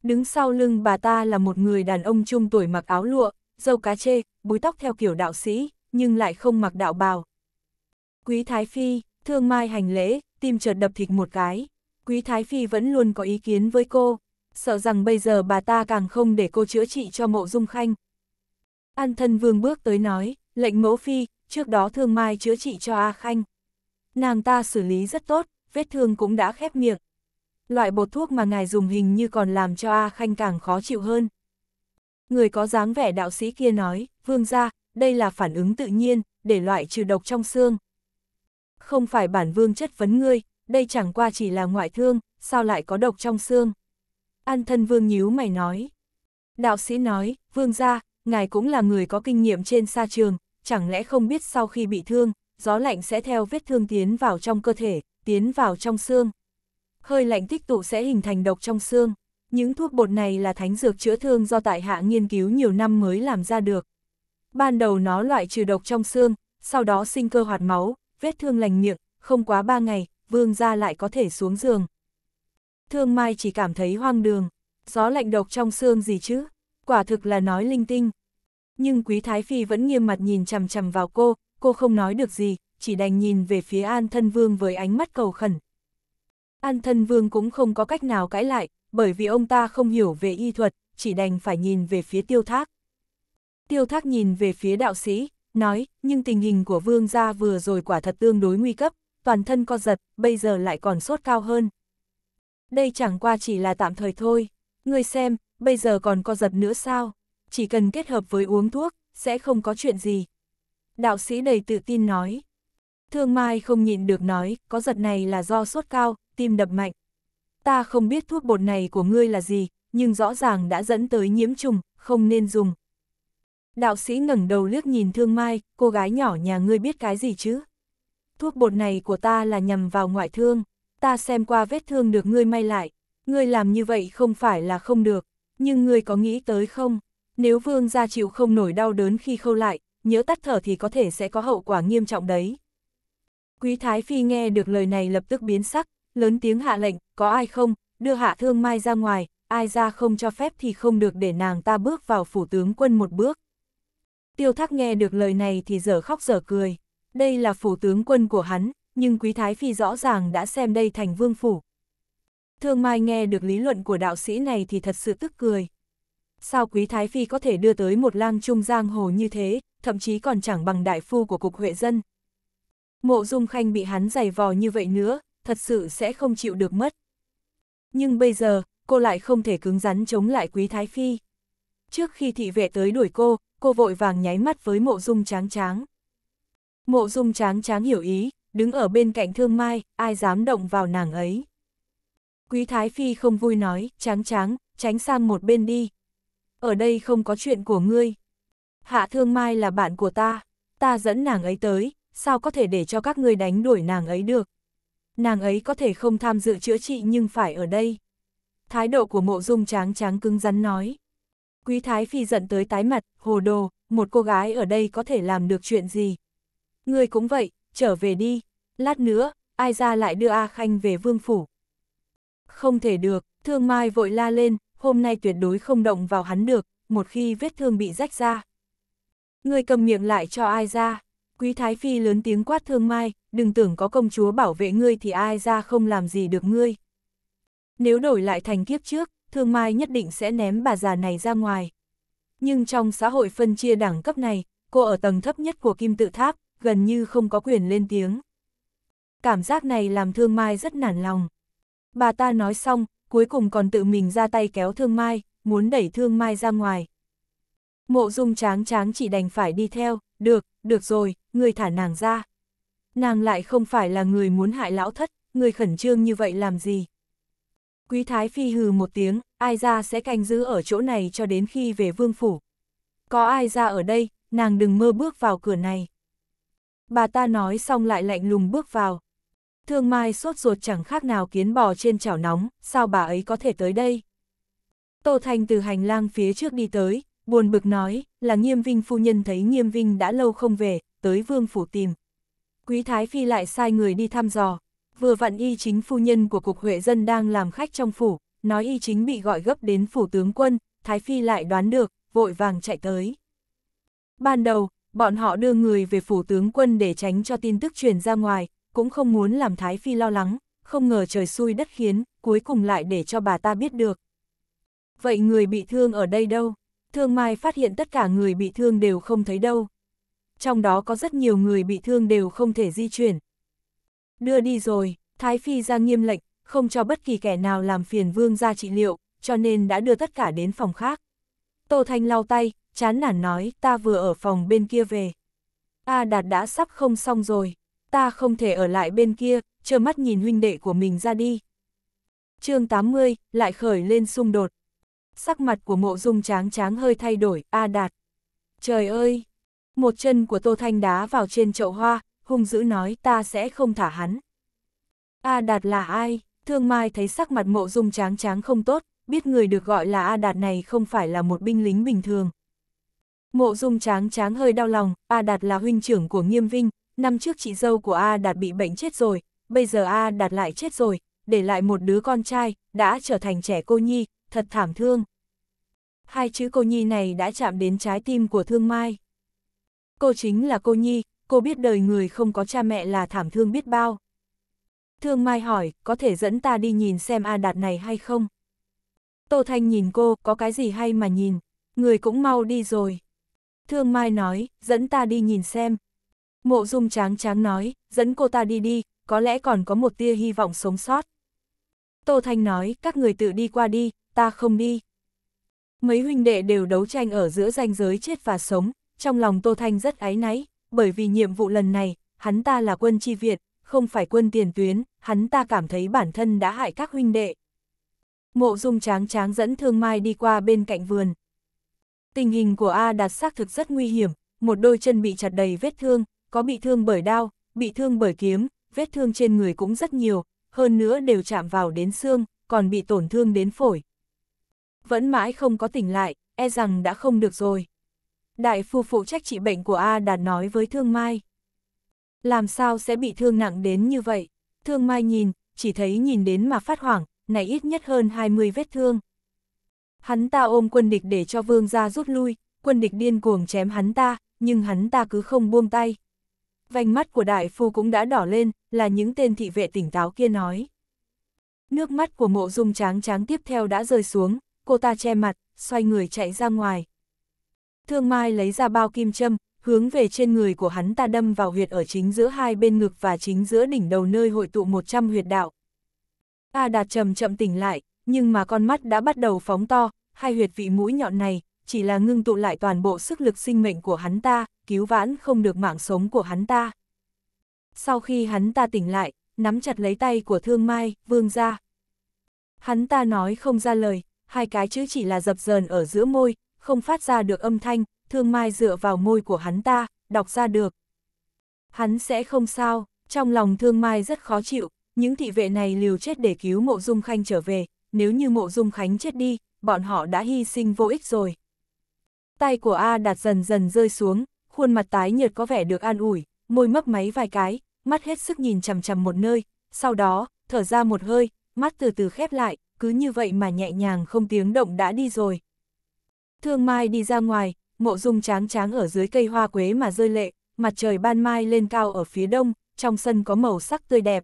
Đứng sau lưng bà ta là một người đàn ông trung tuổi mặc áo lụa, dâu cá chê, búi tóc theo kiểu đạo sĩ, nhưng lại không mặc đạo bào. Quý Thái Phi, thương mai hành lễ, tim chợt đập thịt một cái. Quý Thái Phi vẫn luôn có ý kiến với cô, sợ rằng bây giờ bà ta càng không để cô chữa trị cho mộ dung khanh. An thân vương bước tới nói, lệnh mẫu phi, trước đó thương mai chữa trị cho A Khanh. Nàng ta xử lý rất tốt, vết thương cũng đã khép miệng. Loại bột thuốc mà ngài dùng hình như còn làm cho A Khanh càng khó chịu hơn. Người có dáng vẻ đạo sĩ kia nói, vương gia, đây là phản ứng tự nhiên, để loại trừ độc trong xương. Không phải bản vương chất vấn ngươi, đây chẳng qua chỉ là ngoại thương, sao lại có độc trong xương. An thân vương nhíu mày nói. Đạo sĩ nói, vương gia, ngài cũng là người có kinh nghiệm trên sa trường, chẳng lẽ không biết sau khi bị thương, gió lạnh sẽ theo vết thương tiến vào trong cơ thể, tiến vào trong xương. Hơi lạnh tích tụ sẽ hình thành độc trong xương. Những thuốc bột này là thánh dược chữa thương do tại hạ nghiên cứu nhiều năm mới làm ra được. Ban đầu nó loại trừ độc trong xương, sau đó sinh cơ hoạt máu, vết thương lành miệng, không quá ba ngày, vương gia lại có thể xuống giường. Thương Mai chỉ cảm thấy hoang đường, gió lạnh độc trong xương gì chứ, quả thực là nói linh tinh. Nhưng Quý Thái Phi vẫn nghiêm mặt nhìn chằm chằm vào cô, cô không nói được gì, chỉ đành nhìn về phía An Thân Vương với ánh mắt cầu khẩn. An Thân Vương cũng không có cách nào cãi lại, bởi vì ông ta không hiểu về y thuật, chỉ đành phải nhìn về phía tiêu thác. Tiêu thác nhìn về phía đạo sĩ, nói, nhưng tình hình của vương gia vừa rồi quả thật tương đối nguy cấp, toàn thân co giật, bây giờ lại còn sốt cao hơn. Đây chẳng qua chỉ là tạm thời thôi, ngươi xem, bây giờ còn co giật nữa sao, chỉ cần kết hợp với uống thuốc, sẽ không có chuyện gì. Đạo sĩ đầy tự tin nói. Thương Mai không nhịn được nói, có giật này là do sốt cao, tim đập mạnh ta không biết thuốc bột này của ngươi là gì, nhưng rõ ràng đã dẫn tới nhiễm trùng, không nên dùng. Đạo sĩ ngẩng đầu liếc nhìn Thương Mai, cô gái nhỏ nhà ngươi biết cái gì chứ? Thuốc bột này của ta là nhằm vào ngoại thương, ta xem qua vết thương được ngươi may lại, ngươi làm như vậy không phải là không được, nhưng ngươi có nghĩ tới không? Nếu vương gia chịu không nổi đau đớn khi khâu lại, nhớ tắt thở thì có thể sẽ có hậu quả nghiêm trọng đấy. Quý Thái Phi nghe được lời này lập tức biến sắc, lớn tiếng hạ lệnh, có ai không, đưa hạ thương mai ra ngoài, ai ra không cho phép thì không được để nàng ta bước vào phủ tướng quân một bước. Tiêu thác nghe được lời này thì dở khóc dở cười, đây là phủ tướng quân của hắn, nhưng quý thái phi rõ ràng đã xem đây thành vương phủ. Thương mai nghe được lý luận của đạo sĩ này thì thật sự tức cười. Sao quý thái phi có thể đưa tới một lang trung giang hồ như thế, thậm chí còn chẳng bằng đại phu của cục huệ dân. Mộ dung khanh bị hắn giày vò như vậy nữa, thật sự sẽ không chịu được mất. Nhưng bây giờ, cô lại không thể cứng rắn chống lại Quý Thái Phi. Trước khi thị vệ tới đuổi cô, cô vội vàng nháy mắt với mộ dung tráng tráng. Mộ dung tráng tráng hiểu ý, đứng ở bên cạnh thương mai, ai dám động vào nàng ấy. Quý Thái Phi không vui nói, tráng tráng, tránh sang một bên đi. Ở đây không có chuyện của ngươi. Hạ thương mai là bạn của ta, ta dẫn nàng ấy tới, sao có thể để cho các ngươi đánh đuổi nàng ấy được nàng ấy có thể không tham dự chữa trị nhưng phải ở đây. Thái độ của mộ dung tráng tráng cứng rắn nói. Quý Thái Phi giận tới tái mặt, hồ đồ, một cô gái ở đây có thể làm được chuyện gì. Ngươi cũng vậy, trở về đi, lát nữa, ai ra lại đưa A Khanh về vương phủ. Không thể được, thương mai vội la lên, hôm nay tuyệt đối không động vào hắn được, một khi vết thương bị rách ra. Ngươi cầm miệng lại cho ai ra. Quý Thái Phi lớn tiếng quát thương mai, đừng tưởng có công chúa bảo vệ ngươi thì ai ra không làm gì được ngươi. Nếu đổi lại thành kiếp trước, thương mai nhất định sẽ ném bà già này ra ngoài. Nhưng trong xã hội phân chia đẳng cấp này, cô ở tầng thấp nhất của kim tự tháp, gần như không có quyền lên tiếng. Cảm giác này làm thương mai rất nản lòng. Bà ta nói xong, cuối cùng còn tự mình ra tay kéo thương mai, muốn đẩy thương mai ra ngoài. Mộ dung tráng tráng chỉ đành phải đi theo, được, được rồi, người thả nàng ra. Nàng lại không phải là người muốn hại lão thất, người khẩn trương như vậy làm gì. Quý Thái Phi hừ một tiếng, ai ra sẽ canh giữ ở chỗ này cho đến khi về vương phủ. Có ai ra ở đây, nàng đừng mơ bước vào cửa này. Bà ta nói xong lại lạnh lùng bước vào. Thương Mai sốt ruột chẳng khác nào kiến bò trên chảo nóng, sao bà ấy có thể tới đây? Tô Thanh từ hành lang phía trước đi tới, buồn bực nói, là Nghiêm Vinh phu nhân thấy Nghiêm Vinh đã lâu không về, tới vương phủ tìm. Quý Thái Phi lại sai người đi thăm dò, vừa vặn y chính phu nhân của Cục Huệ Dân đang làm khách trong phủ, nói y chính bị gọi gấp đến phủ tướng quân, Thái Phi lại đoán được, vội vàng chạy tới. Ban đầu, bọn họ đưa người về phủ tướng quân để tránh cho tin tức truyền ra ngoài, cũng không muốn làm Thái Phi lo lắng, không ngờ trời xui đất khiến, cuối cùng lại để cho bà ta biết được. Vậy người bị thương ở đây đâu? Thương Mai phát hiện tất cả người bị thương đều không thấy đâu, trong đó có rất nhiều người bị thương đều không thể di chuyển. Đưa đi rồi, Thái Phi ra nghiêm lệnh, không cho bất kỳ kẻ nào làm phiền vương ra trị liệu, cho nên đã đưa tất cả đến phòng khác. Tô Thanh lau tay, chán nản nói, ta vừa ở phòng bên kia về. A Đạt đã sắp không xong rồi, ta không thể ở lại bên kia, trơ mắt nhìn huynh đệ của mình ra đi. chương 80, lại khởi lên xung đột. Sắc mặt của mộ dung tráng tráng hơi thay đổi, A Đạt. Trời ơi, một chân của Tô Thanh đá vào trên chậu hoa, hung dữ nói ta sẽ không thả hắn. A Đạt là ai? Thương Mai thấy sắc mặt mộ dung tráng tráng không tốt, biết người được gọi là A Đạt này không phải là một binh lính bình thường. Mộ dung tráng tráng hơi đau lòng, A Đạt là huynh trưởng của Nghiêm Vinh, năm trước chị dâu của A Đạt bị bệnh chết rồi, bây giờ A Đạt lại chết rồi, để lại một đứa con trai, đã trở thành trẻ cô nhi, thật thảm thương. Hai chữ cô nhi này đã chạm đến trái tim của Thương Mai. Cô chính là cô Nhi, cô biết đời người không có cha mẹ là thảm thương biết bao. Thương Mai hỏi, có thể dẫn ta đi nhìn xem A Đạt này hay không? Tô Thanh nhìn cô, có cái gì hay mà nhìn, người cũng mau đi rồi. Thương Mai nói, dẫn ta đi nhìn xem. Mộ Dung Tráng Tráng nói, dẫn cô ta đi đi, có lẽ còn có một tia hy vọng sống sót. Tô Thanh nói, các người tự đi qua đi, ta không đi. Mấy huynh đệ đều đấu tranh ở giữa ranh giới chết và sống, trong lòng Tô Thanh rất áy náy, bởi vì nhiệm vụ lần này, hắn ta là quân chi viện, không phải quân tiền tuyến, hắn ta cảm thấy bản thân đã hại các huynh đệ. Mộ dung tráng tráng dẫn thương mai đi qua bên cạnh vườn. Tình hình của A đạt xác thực rất nguy hiểm, một đôi chân bị chặt đầy vết thương, có bị thương bởi đao, bị thương bởi kiếm, vết thương trên người cũng rất nhiều, hơn nữa đều chạm vào đến xương, còn bị tổn thương đến phổi. Vẫn mãi không có tỉnh lại, e rằng đã không được rồi đại phu phụ trách trị bệnh của A Đạt nói với Thương Mai. Làm sao sẽ bị thương nặng đến như vậy? Thương Mai nhìn, chỉ thấy nhìn đến mà phát hoảng, này ít nhất hơn 20 vết thương. Hắn ta ôm quân địch để cho vương ra rút lui, quân địch điên cuồng chém hắn ta, nhưng hắn ta cứ không buông tay. Vành mắt của đại phu cũng đã đỏ lên, là những tên thị vệ tỉnh táo kia nói. Nước mắt của mộ dung tráng tráng tiếp theo đã rơi xuống, cô ta che mặt, xoay người chạy ra ngoài. Thương Mai lấy ra bao kim châm, hướng về trên người của hắn ta đâm vào huyệt ở chính giữa hai bên ngực và chính giữa đỉnh đầu nơi hội tụ 100 huyệt đạo. A Đạt chậm chậm tỉnh lại, nhưng mà con mắt đã bắt đầu phóng to, hai huyệt vị mũi nhọn này, chỉ là ngưng tụ lại toàn bộ sức lực sinh mệnh của hắn ta, cứu vãn không được mạng sống của hắn ta. Sau khi hắn ta tỉnh lại, nắm chặt lấy tay của thương mai, vương ra. Hắn ta nói không ra lời, hai cái chữ chỉ là dập dờn ở giữa môi, không phát ra được âm thanh, thương mai dựa vào môi của hắn ta, đọc ra được. Hắn sẽ không sao, trong lòng thương mai rất khó chịu, những thị vệ này liều chết để cứu mộ dung khanh trở về, nếu như mộ dung khánh chết đi, bọn họ đã hy sinh vô ích rồi. Tay của A đạt dần dần rơi xuống, khuôn mặt tái nhợt có vẻ được an ủi, môi mấp máy vài cái, mắt hết sức nhìn chằm chằm một nơi, sau đó, thở ra một hơi, mắt từ từ khép lại, cứ như vậy mà nhẹ nhàng không tiếng động đã đi rồi. Thương Mai đi ra ngoài, mộ dung tráng tráng ở dưới cây hoa quế mà rơi lệ, mặt trời ban mai lên cao ở phía đông, trong sân có màu sắc tươi đẹp.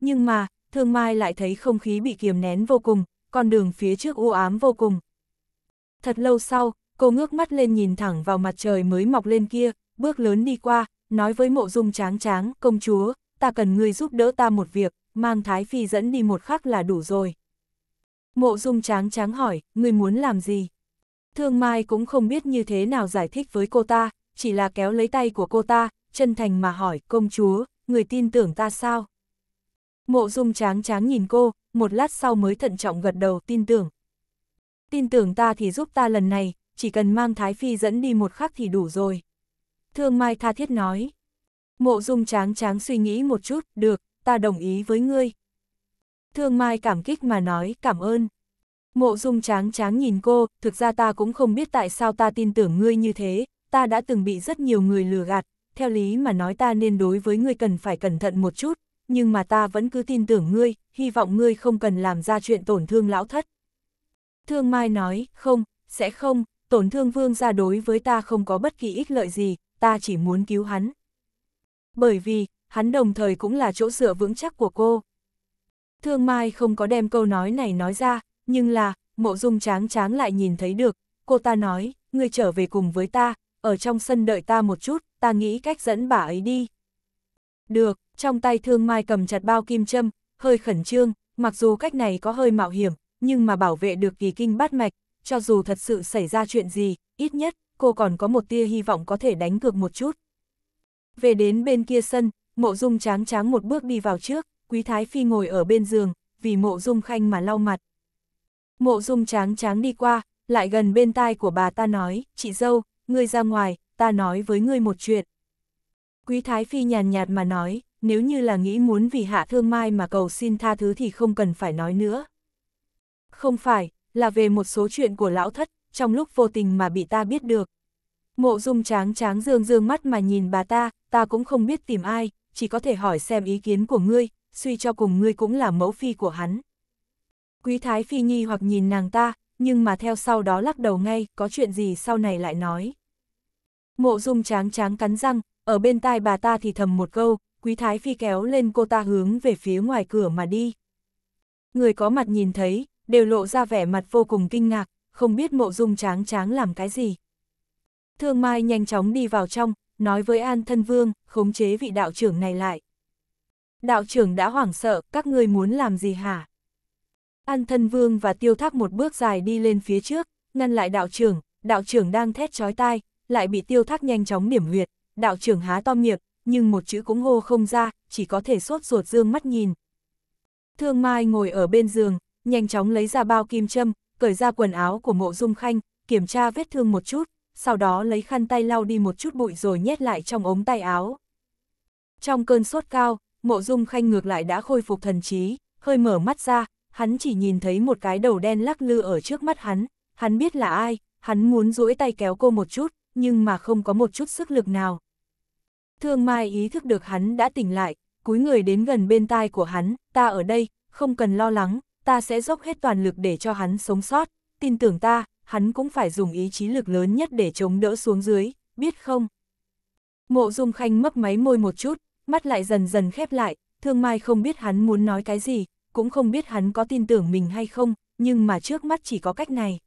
Nhưng mà, Thương Mai lại thấy không khí bị kiềm nén vô cùng, con đường phía trước u ám vô cùng. Thật lâu sau, cô ngước mắt lên nhìn thẳng vào mặt trời mới mọc lên kia, bước lớn đi qua, nói với mộ dung tráng tráng, công chúa, ta cần ngươi giúp đỡ ta một việc, mang Thái Phi dẫn đi một khắc là đủ rồi. Mộ dung tráng tráng hỏi, ngươi muốn làm gì? Thương Mai cũng không biết như thế nào giải thích với cô ta, chỉ là kéo lấy tay của cô ta, chân thành mà hỏi công chúa, người tin tưởng ta sao? Mộ dung tráng tráng nhìn cô, một lát sau mới thận trọng gật đầu tin tưởng. Tin tưởng ta thì giúp ta lần này, chỉ cần mang Thái Phi dẫn đi một khắc thì đủ rồi. Thương Mai tha thiết nói. Mộ dung tráng tráng suy nghĩ một chút, được, ta đồng ý với ngươi. Thương Mai cảm kích mà nói cảm ơn. Mộ dung tráng tráng nhìn cô, thực ra ta cũng không biết tại sao ta tin tưởng ngươi như thế, ta đã từng bị rất nhiều người lừa gạt, theo lý mà nói ta nên đối với ngươi cần phải cẩn thận một chút, nhưng mà ta vẫn cứ tin tưởng ngươi, hy vọng ngươi không cần làm ra chuyện tổn thương lão thất. Thương Mai nói, không, sẽ không, tổn thương vương gia đối với ta không có bất kỳ ích lợi gì, ta chỉ muốn cứu hắn. Bởi vì, hắn đồng thời cũng là chỗ dựa vững chắc của cô. Thương Mai không có đem câu nói này nói ra, nhưng là, mộ dung tráng tráng lại nhìn thấy được, cô ta nói, ngươi trở về cùng với ta, ở trong sân đợi ta một chút, ta nghĩ cách dẫn bà ấy đi. Được, trong tay thương mai cầm chặt bao kim châm, hơi khẩn trương, mặc dù cách này có hơi mạo hiểm, nhưng mà bảo vệ được kỳ kinh bát mạch, cho dù thật sự xảy ra chuyện gì, ít nhất, cô còn có một tia hy vọng có thể đánh cược một chút. Về đến bên kia sân, mộ dung tráng tráng một bước đi vào trước, quý thái phi ngồi ở bên giường, vì mộ dung khanh mà lau mặt. Mộ dung tráng tráng đi qua, lại gần bên tai của bà ta nói, chị dâu, ngươi ra ngoài, ta nói với ngươi một chuyện. Quý Thái Phi nhàn nhạt mà nói, nếu như là nghĩ muốn vì hạ thương mai mà cầu xin tha thứ thì không cần phải nói nữa. Không phải, là về một số chuyện của lão thất, trong lúc vô tình mà bị ta biết được. Mộ dung tráng tráng dương dương mắt mà nhìn bà ta, ta cũng không biết tìm ai, chỉ có thể hỏi xem ý kiến của ngươi, suy cho cùng ngươi cũng là mẫu phi của hắn. Quý Thái Phi nghi hoặc nhìn nàng ta, nhưng mà theo sau đó lắc đầu ngay, có chuyện gì sau này lại nói. Mộ dung tráng tráng cắn răng, ở bên tai bà ta thì thầm một câu, Quý Thái Phi kéo lên cô ta hướng về phía ngoài cửa mà đi. Người có mặt nhìn thấy, đều lộ ra vẻ mặt vô cùng kinh ngạc, không biết mộ dung tráng tráng làm cái gì. Thương Mai nhanh chóng đi vào trong, nói với An Thân Vương, khống chế vị đạo trưởng này lại. Đạo trưởng đã hoảng sợ, các ngươi muốn làm gì hả? An thân vương và tiêu thác một bước dài đi lên phía trước, ngăn lại đạo trưởng, đạo trưởng đang thét chói tai, lại bị tiêu thác nhanh chóng điểm huyệt, đạo trưởng há to miệng, nhưng một chữ cũng hô không ra, chỉ có thể sốt ruột dương mắt nhìn. Thương Mai ngồi ở bên giường, nhanh chóng lấy ra bao kim châm, cởi ra quần áo của mộ dung khanh, kiểm tra vết thương một chút, sau đó lấy khăn tay lau đi một chút bụi rồi nhét lại trong ống tay áo. Trong cơn sốt cao, mộ dung khanh ngược lại đã khôi phục thần trí, hơi mở mắt ra, hắn chỉ nhìn thấy một cái đầu đen lắc lư ở trước mắt hắn, hắn biết là ai, hắn muốn duỗi tay kéo cô một chút, nhưng mà không có một chút sức lực nào. Thương Mai ý thức được hắn đã tỉnh lại, cúi người đến gần bên tai của hắn, ta ở đây, không cần lo lắng, ta sẽ dốc hết toàn lực để cho hắn sống sót, tin tưởng ta, hắn cũng phải dùng ý chí lực lớn nhất để chống đỡ xuống dưới, biết không? Mộ Dung Khanh mấp máy môi một chút, mắt lại dần dần khép lại, Thương Mai không biết hắn muốn nói cái gì, cũng không biết hắn có tin tưởng mình hay không, nhưng mà trước mắt chỉ có cách này.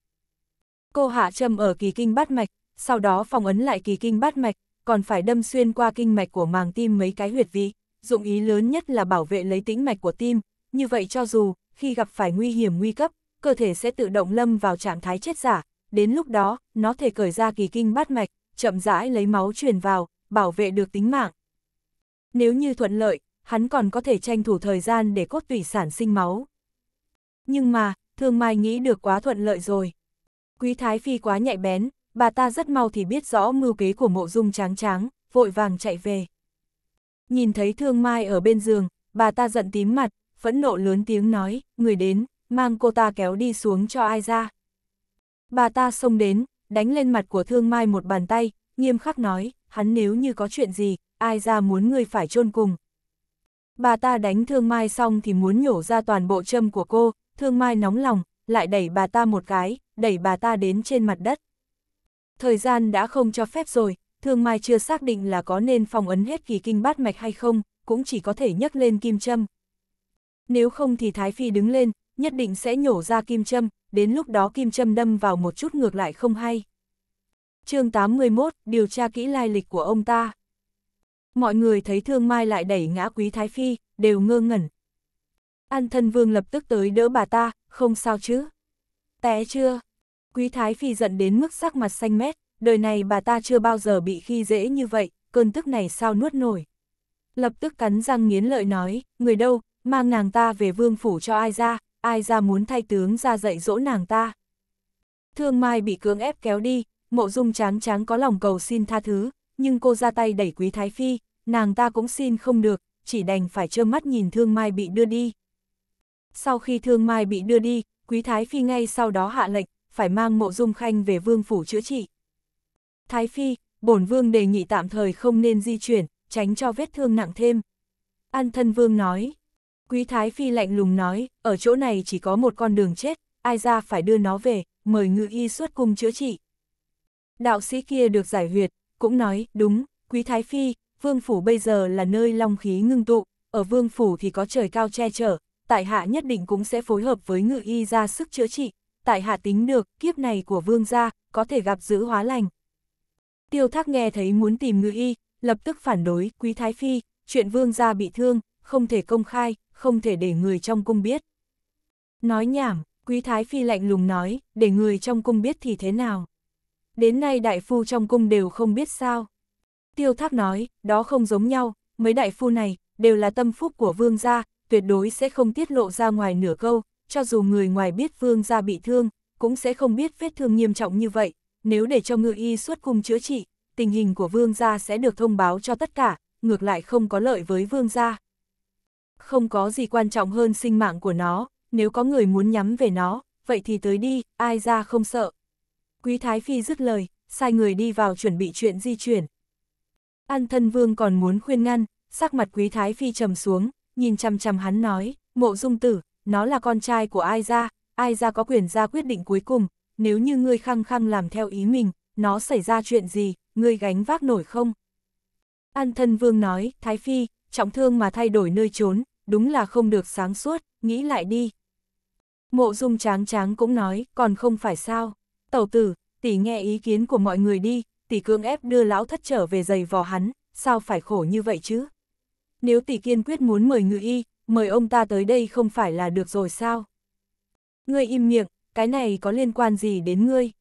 Cô hạ châm ở kỳ kinh bát mạch, sau đó phòng ấn lại kỳ kinh bát mạch, còn phải đâm xuyên qua kinh mạch của màng tim mấy cái huyệt vị, dụng ý lớn nhất là bảo vệ lấy tĩnh mạch của tim, như vậy cho dù khi gặp phải nguy hiểm nguy cấp, cơ thể sẽ tự động lâm vào trạng thái chết giả, đến lúc đó, nó thể cởi ra kỳ kinh bát mạch, chậm rãi lấy máu truyền vào, bảo vệ được tính mạng. Nếu như thuận lợi, hắn còn có thể tranh thủ thời gian để cốt tủy sản sinh máu. Nhưng mà, thương mai nghĩ được quá thuận lợi rồi. Quý Thái Phi quá nhạy bén, bà ta rất mau thì biết rõ mưu kế của mộ dung tráng tráng, vội vàng chạy về. Nhìn thấy thương mai ở bên giường, bà ta giận tím mặt, phẫn nộ lớn tiếng nói, người đến, mang cô ta kéo đi xuống cho ai ra. Bà ta xông đến, đánh lên mặt của thương mai một bàn tay, nghiêm khắc nói, hắn nếu như có chuyện gì, ai ra muốn người phải chôn cùng, Bà ta đánh thương mai xong thì muốn nhổ ra toàn bộ châm của cô, thương mai nóng lòng, lại đẩy bà ta một cái, đẩy bà ta đến trên mặt đất. Thời gian đã không cho phép rồi, thương mai chưa xác định là có nên phòng ấn hết kỳ kinh bát mạch hay không, cũng chỉ có thể nhấc lên kim châm. Nếu không thì Thái Phi đứng lên, nhất định sẽ nhổ ra kim châm, đến lúc đó kim châm đâm vào một chút ngược lại không hay. chương 81, điều tra kỹ lai lịch của ông ta mọi người thấy thương mai lại đẩy ngã quý thái phi, đều ngơ ngẩn. An thân vương lập tức tới đỡ bà ta, không sao chứ. Té chưa? Quý thái phi giận đến mức sắc mặt xanh mét, đời này bà ta chưa bao giờ bị khi dễ như vậy, cơn tức này sao nuốt nổi. Lập tức cắn răng nghiến lợi nói, người đâu, mang nàng ta về vương phủ cho ai ra, ai ra muốn thay tướng ra dạy dỗ nàng ta. Thương Mai bị cưỡng ép kéo đi, mộ dung tráng tráng có lòng cầu xin tha thứ, nhưng cô ra tay đẩy quý thái phi, nàng ta cũng xin không được, chỉ đành phải trơ mắt nhìn thương mai bị đưa đi. Sau khi thương mai bị đưa đi, quý thái phi ngay sau đó hạ lệnh, phải mang mộ dung khanh về vương phủ chữa trị. Thái phi, bổn vương đề nghị tạm thời không nên di chuyển, tránh cho vết thương nặng thêm. An thân vương nói, quý thái phi lạnh lùng nói, ở chỗ này chỉ có một con đường chết, ai ra phải đưa nó về, mời ngự y xuất cung chữa trị. Đạo sĩ kia được giải huyệt, cũng nói, đúng, quý thái phi, vương phủ bây giờ là nơi long khí ngưng tụ, ở vương phủ thì có trời cao che chở, tại hạ nhất định cũng sẽ phối hợp với ngự y ra sức chữa trị, tại hạ tính được, kiếp này của vương gia, có thể gặp giữ hóa lành. Tiêu thác nghe thấy muốn tìm ngự y, lập tức phản đối, quý thái phi, chuyện vương gia bị thương, không thể công khai, không thể để người trong cung biết. Nói nhảm, quý thái phi lạnh lùng nói, để người trong cung biết thì thế nào? đến nay đại phu trong cung đều không biết sao. Tiêu thác nói, đó không giống nhau, mấy đại phu này, đều là tâm phúc của vương gia, tuyệt đối sẽ không tiết lộ ra ngoài nửa câu, cho dù người ngoài biết vương gia bị thương, cũng sẽ không biết vết thương nghiêm trọng như vậy, nếu để cho ngự y suốt cung chữa trị, tình hình của vương gia sẽ được thông báo cho tất cả, ngược lại không có lợi với vương gia. Không có gì quan trọng hơn sinh mạng của nó, nếu có người muốn nhắm về nó, vậy thì tới đi, ai ra không sợ. Quý Thái Phi dứt lời, sai người đi vào chuẩn bị chuyện di chuyển. An thân vương còn muốn khuyên ngăn, sắc mặt Quý Thái Phi trầm xuống, nhìn chăm chăm hắn nói, mộ dung tử, nó là con trai của ai ra, ai ra có quyền ra quyết định cuối cùng, nếu như ngươi khăng khăng làm theo ý mình, nó xảy ra chuyện gì, ngươi gánh vác nổi không? An thân vương nói, Thái Phi, trọng thương mà thay đổi nơi trốn, đúng là không được sáng suốt, nghĩ lại đi. Mộ dung tráng tráng cũng nói, còn không phải sao tàu tử, tỷ nghe ý kiến của mọi người đi, tỷ cưỡng ép đưa lão thất trở về giày vò hắn, sao phải khổ như vậy chứ? Nếu tỷ kiên quyết muốn mời người y, mời ông ta tới đây không phải là được rồi sao? Ngươi im miệng, cái này có liên quan gì đến ngươi?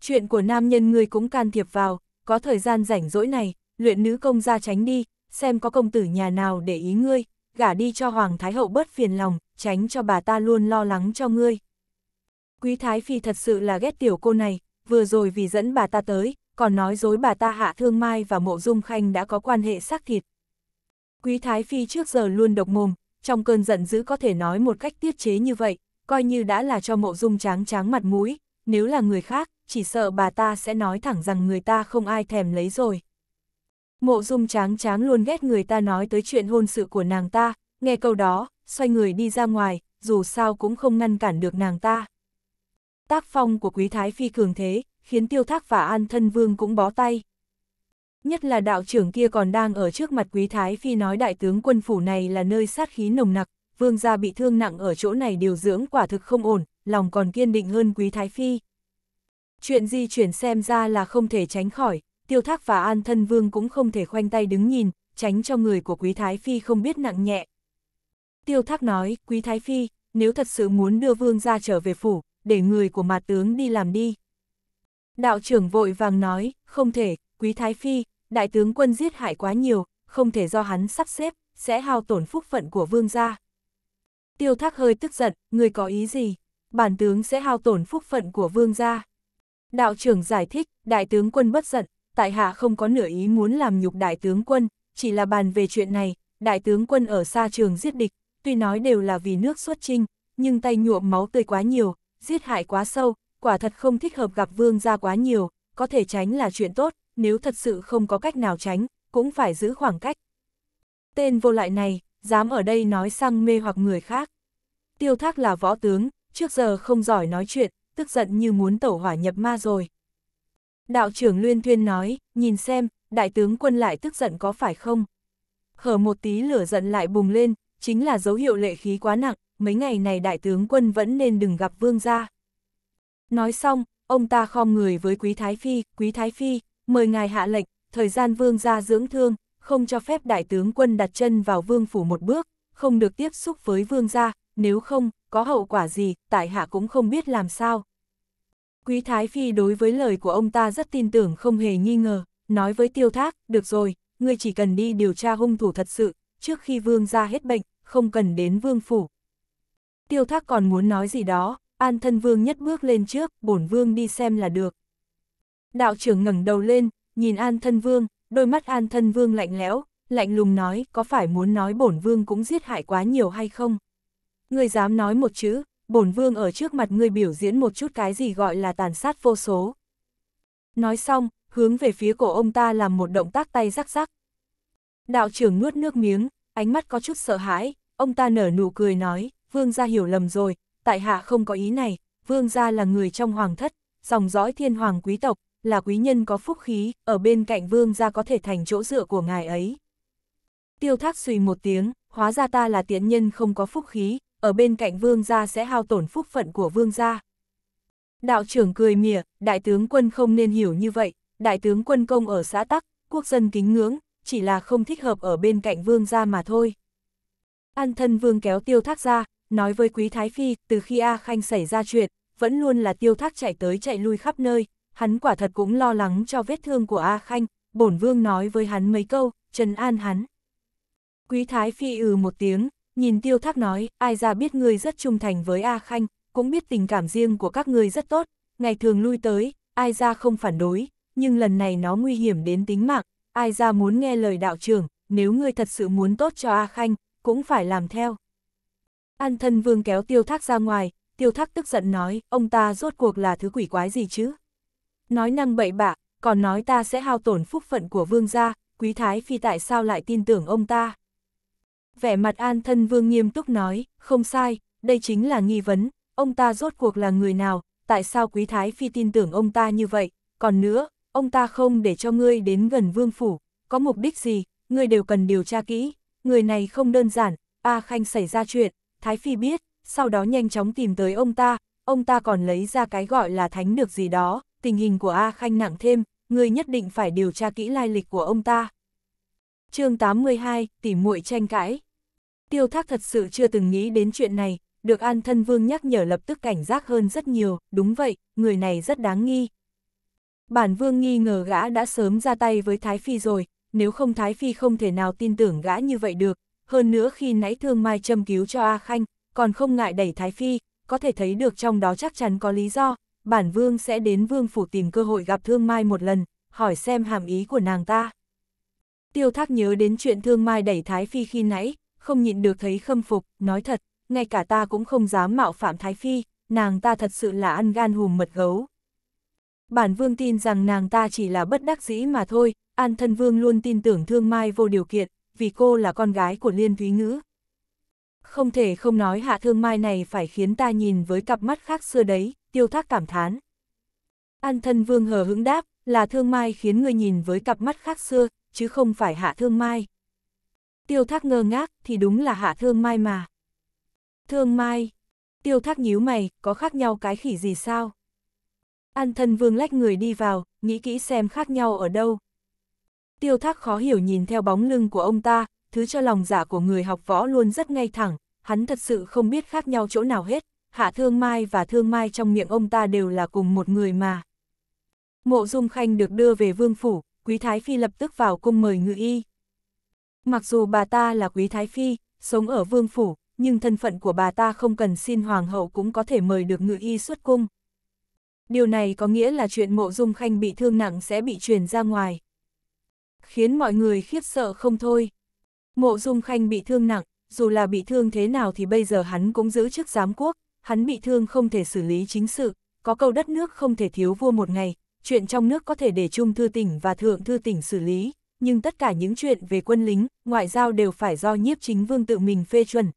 Chuyện của nam nhân ngươi cũng can thiệp vào, có thời gian rảnh rỗi này, luyện nữ công ra tránh đi, xem có công tử nhà nào để ý ngươi, gả đi cho Hoàng Thái Hậu bớt phiền lòng, tránh cho bà ta luôn lo lắng cho ngươi. Quý Thái Phi thật sự là ghét tiểu cô này, vừa rồi vì dẫn bà ta tới, còn nói dối bà ta Hạ Thương Mai và Mộ Dung Khanh đã có quan hệ xác thịt. Quý Thái Phi trước giờ luôn độc mồm, trong cơn giận dữ có thể nói một cách tiết chế như vậy, coi như đã là cho Mộ Dung tráng tráng mặt mũi, nếu là người khác, chỉ sợ bà ta sẽ nói thẳng rằng người ta không ai thèm lấy rồi. Mộ Dung tráng tráng luôn ghét người ta nói tới chuyện hôn sự của nàng ta, nghe câu đó, xoay người đi ra ngoài, dù sao cũng không ngăn cản được nàng ta. Tác phong của quý thái phi cường thế, khiến tiêu thác và an thân vương cũng bó tay. Nhất là đạo trưởng kia còn đang ở trước mặt quý thái phi nói đại tướng quân phủ này là nơi sát khí nồng nặc, vương gia bị thương nặng ở chỗ này điều dưỡng quả thực không ổn, lòng còn kiên định hơn quý thái phi. Chuyện di chuyển xem ra là không thể tránh khỏi, tiêu thác và an thân vương cũng không thể khoanh tay đứng nhìn, tránh cho người của quý thái phi không biết nặng nhẹ. Tiêu thác nói, quý thái phi, nếu thật sự muốn đưa vương gia trở về phủ, để người của mà tướng đi làm đi. Đạo trưởng vội vàng nói, không thể, quý thái phi, đại tướng quân giết hại quá nhiều, không thể do hắn sắp xếp, sẽ hao tổn phúc phận của vương gia. Tiêu thác hơi tức giận, người có ý gì? Bản tướng sẽ hao tổn phúc phận của vương gia. Đạo trưởng giải thích, đại tướng quân bất giận, tại hạ không có nửa ý muốn làm nhục đại tướng quân, chỉ là bàn về chuyện này, đại tướng quân ở xa trường giết địch, tuy nói đều là vì nước xuất trinh, nhưng tay nhuộm máu tươi quá nhiều, giết hại quá sâu, quả thật không thích hợp gặp vương gia quá nhiều, có thể tránh là chuyện tốt, nếu thật sự không có cách nào tránh, cũng phải giữ khoảng cách. Tên vô lại này, dám ở đây nói sang mê hoặc người khác. Tiêu thác là võ tướng, trước giờ không giỏi nói chuyện, tức giận như muốn tẩu hỏa nhập ma rồi. Đạo trưởng Luyên Thuyên nói, nhìn xem, đại tướng quân lại tức giận có phải không? Hở một tí lửa giận lại bùng lên, chính là dấu hiệu lệ khí quá nặng, mấy ngày này đại tướng quân vẫn nên đừng gặp vương gia. Nói xong, ông ta khom người với quý thái phi, quý thái phi, mời ngài hạ lệnh, thời gian vương gia dưỡng thương, không cho phép đại tướng quân đặt chân vào vương phủ một bước, không được tiếp xúc với vương gia, nếu không, có hậu quả gì, tại hạ cũng không biết làm sao. Quý Thái Phi đối với lời của ông ta rất tin tưởng không hề nghi ngờ, nói với tiêu thác, được rồi, ngươi chỉ cần đi điều tra hung thủ thật sự, trước khi vương gia hết bệnh, không cần đến vương phủ, tiêu thác còn muốn nói gì đó, an thân vương nhất bước lên trước, bổn vương đi xem là được. Đạo trưởng ngẩng đầu lên, nhìn an thân vương, đôi mắt an thân vương lạnh lẽo, lạnh lùng nói có phải muốn nói bổn vương cũng giết hại quá nhiều hay không? Người dám nói một chữ, bổn vương ở trước mặt ngươi biểu diễn một chút cái gì gọi là tàn sát vô số. Nói xong, hướng về phía cổ ông ta làm một động tác tay rắc rắc. Đạo trưởng nuốt nước miếng, ánh mắt có chút sợ hãi, ông ta nở nụ cười nói, vương gia hiểu lầm rồi, tại hạ không có ý này, vương gia là người trong hoàng thất, dòng dõi thiên hoàng quý tộc, là quý nhân có phúc khí, ở bên cạnh vương gia có thể thành chỗ dựa của ngài ấy. Tiêu thác suy một tiếng, hóa ra ta là tiện nhân không có phúc khí, ở bên cạnh vương gia sẽ hao tổn phúc phận của vương gia. Đạo trưởng cười mỉa, đại tướng quân không nên hiểu như vậy, đại tướng quân công ở xã Tắc, quốc dân kính ngưỡng, chỉ là không thích hợp ở bên cạnh vương gia mà thôi. An thân vương kéo tiêu thác ra, nói với Quý Thái Phi, từ khi A Khanh xảy ra chuyện, vẫn luôn là tiêu thác chạy tới chạy lui khắp nơi, hắn quả thật cũng lo lắng cho vết thương của A Khanh, bổn vương nói với hắn mấy câu, trần an hắn. Quý Thái Phi ừ một tiếng, nhìn tiêu thác nói, ai ra biết ngươi rất trung thành với A Khanh, cũng biết tình cảm riêng của các ngươi rất tốt, ngày thường lui tới, ai ra không phản đối, nhưng lần này nó nguy hiểm đến tính mạng, ai ra muốn nghe lời đạo trưởng, nếu ngươi thật sự muốn tốt cho A Khanh, cũng phải làm theo. An thân vương kéo tiêu thác ra ngoài, tiêu thác tức giận nói, ông ta rốt cuộc là thứ quỷ quái gì chứ? Nói năng bậy bạ, còn nói ta sẽ hao tổn phúc phận của vương gia, quý thái phi tại sao lại tin tưởng ông ta? Vẻ mặt an thân vương nghiêm túc nói, không sai, đây chính là nghi vấn, ông ta rốt cuộc là người nào, tại sao quý thái phi tin tưởng ông ta như vậy, còn nữa, ông ta không để cho ngươi đến gần vương phủ, có mục đích gì, ngươi đều cần điều tra kỹ, người này không đơn giản, A Khanh xảy ra chuyện, Thái Phi biết, sau đó nhanh chóng tìm tới ông ta, ông ta còn lấy ra cái gọi là thánh được gì đó, tình hình của A Khanh nặng thêm, người nhất định phải điều tra kỹ lai lịch của ông ta. chương 82, tỉ muội tranh cãi. Tiêu thác thật sự chưa từng nghĩ đến chuyện này, được An Thân Vương nhắc nhở lập tức cảnh giác hơn rất nhiều, đúng vậy, người này rất đáng nghi. Bản Vương nghi ngờ gã đã sớm ra tay với Thái Phi rồi, nếu không Thái Phi không thể nào tin tưởng gã như vậy được, hơn nữa khi nãy Thương Mai châm cứu cho A Khanh, còn không ngại đẩy Thái Phi, có thể thấy được trong đó chắc chắn có lý do, bản vương sẽ đến vương phủ tìm cơ hội gặp Thương Mai một lần, hỏi xem hàm ý của nàng ta. Tiêu Thác nhớ đến chuyện Thương Mai đẩy Thái Phi khi nãy, không nhịn được thấy khâm phục, nói thật, ngay cả ta cũng không dám mạo phạm Thái Phi, nàng ta thật sự là ăn gan hùm mật gấu. Bản vương tin rằng nàng ta chỉ là bất đắc dĩ mà thôi, An thân vương luôn tin tưởng Thương Mai vô điều kiện, vì cô là con gái của Liên Thúy Ngữ. Không thể không nói hạ thương mai này phải khiến ta nhìn với cặp mắt khác xưa đấy, tiêu thác cảm thán. An thân vương hờ hững đáp, là thương mai khiến người nhìn với cặp mắt khác xưa, chứ không phải hạ thương mai. Tiêu thác ngơ ngác, thì đúng là hạ thương mai mà. Thương mai, tiêu thác nhíu mày, có khác nhau cái khỉ gì sao? An thân vương lách người đi vào, nghĩ kỹ xem khác nhau ở đâu, tiêu thác khó hiểu nhìn theo bóng lưng của ông ta, thứ cho lòng giả dạ của người học võ luôn rất ngay thẳng, hắn thật sự không biết khác nhau chỗ nào hết, hạ thương mai và thương mai trong miệng ông ta đều là cùng một người mà. Mộ Dung Khanh được đưa về vương phủ, Quý Thái Phi lập tức vào cung mời ngự y. Mặc dù bà ta là Quý Thái Phi, sống ở vương phủ, nhưng thân phận của bà ta không cần xin hoàng hậu cũng có thể mời được ngự y xuất cung. Điều này có nghĩa là chuyện mộ dung khanh bị thương nặng sẽ bị truyền ra ngoài khiến mọi người khiếp sợ không thôi. Mộ Dung Khanh bị thương nặng, dù là bị thương thế nào thì bây giờ hắn cũng giữ chức giám quốc, hắn bị thương không thể xử lý chính sự, có câu đất nước không thể thiếu vua một ngày, chuyện trong nước có thể để Trung Thư Tỉnh và Thượng Thư Tỉnh xử lý, nhưng tất cả những chuyện về quân lính, ngoại giao đều phải do nhiếp chính vương tự mình phê chuẩn.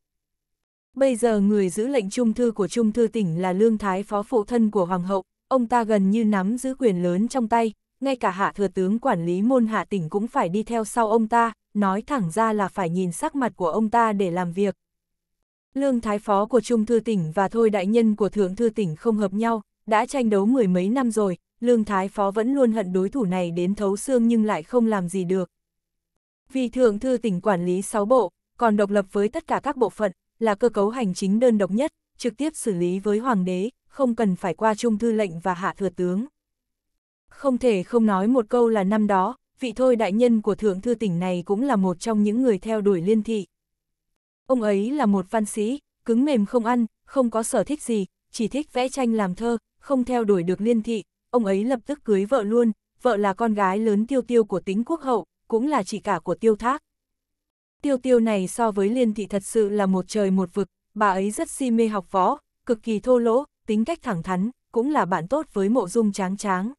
Bây giờ người giữ lệnh Trung Thư của Trung Thư Tỉnh là Lương Thái phó phụ thân của Hoàng hậu, ông ta gần như nắm giữ quyền lớn trong tay, ngay cả hạ thừa tướng quản lý môn hạ tỉnh cũng phải đi theo sau ông ta, nói thẳng ra là phải nhìn sắc mặt của ông ta để làm việc. Lương Thái Phó của Trung Thư tỉnh và Thôi Đại Nhân của Thượng Thư tỉnh không hợp nhau, đã tranh đấu mười mấy năm rồi, Lương Thái Phó vẫn luôn hận đối thủ này đến thấu xương nhưng lại không làm gì được. Vì Thượng Thư tỉnh quản lý 6 bộ, còn độc lập với tất cả các bộ phận, là cơ cấu hành chính đơn độc nhất, trực tiếp xử lý với Hoàng đế, không cần phải qua Trung Thư lệnh và Hạ Thừa Tướng không thể không nói một câu là năm đó, vị thôi đại nhân của thượng thư tỉnh này cũng là một trong những người theo đuổi liên thị. Ông ấy là một văn sĩ, cứng mềm không ăn, không có sở thích gì, chỉ thích vẽ tranh làm thơ, không theo đuổi được liên thị, ông ấy lập tức cưới vợ luôn, vợ là con gái lớn tiêu tiêu của tính quốc hậu, cũng là chị cả của tiêu thác. Tiêu tiêu này so với liên thị thật sự là một trời một vực, bà ấy rất si mê học võ, cực kỳ thô lỗ, tính cách thẳng thắn, cũng là bạn tốt với mộ dung tráng tráng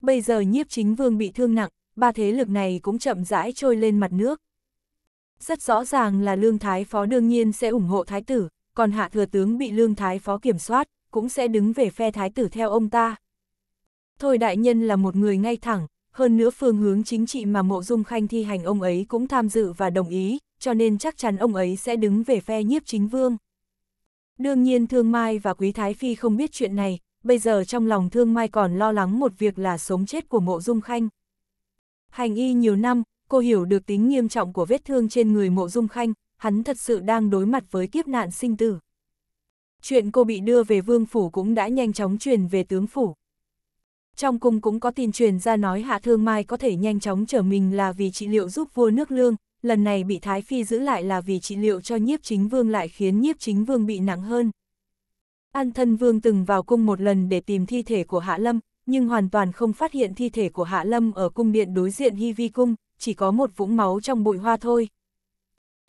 bây giờ nhiếp chính vương bị thương nặng, ba thế lực này cũng chậm rãi trôi lên mặt nước. Rất rõ ràng là Lương Thái Phó đương nhiên sẽ ủng hộ Thái Tử, còn Hạ Thừa Tướng bị Lương Thái Phó kiểm soát, cũng sẽ đứng về phe Thái Tử theo ông ta. Thôi đại nhân là một người ngay thẳng, hơn nữa phương hướng chính trị mà Mộ Dung Khanh thi hành ông ấy cũng tham dự và đồng ý, cho nên chắc chắn ông ấy sẽ đứng về phe nhiếp chính vương. Đương nhiên Thương Mai và Quý Thái Phi không biết chuyện này, bây giờ trong lòng thương mai còn lo lắng một việc là sống chết của mộ dung khanh. Hành y nhiều năm, cô hiểu được tính nghiêm trọng của vết thương trên người mộ dung khanh, hắn thật sự đang đối mặt với kiếp nạn sinh tử. Chuyện cô bị đưa về vương phủ cũng đã nhanh chóng truyền về tướng phủ. Trong cung cũng có tin truyền ra nói Hạ Thương Mai có thể nhanh chóng trở mình là vì trị liệu giúp vua nước lương, lần này bị Thái Phi giữ lại là vì trị liệu cho nhiếp chính vương lại khiến nhiếp chính vương bị nặng hơn. An thân vương từng vào cung một lần để tìm thi thể của Hạ Lâm, nhưng hoàn toàn không phát hiện thi thể của Hạ Lâm ở cung điện đối diện Hy Vi Cung, chỉ có một vũng máu trong bụi hoa thôi.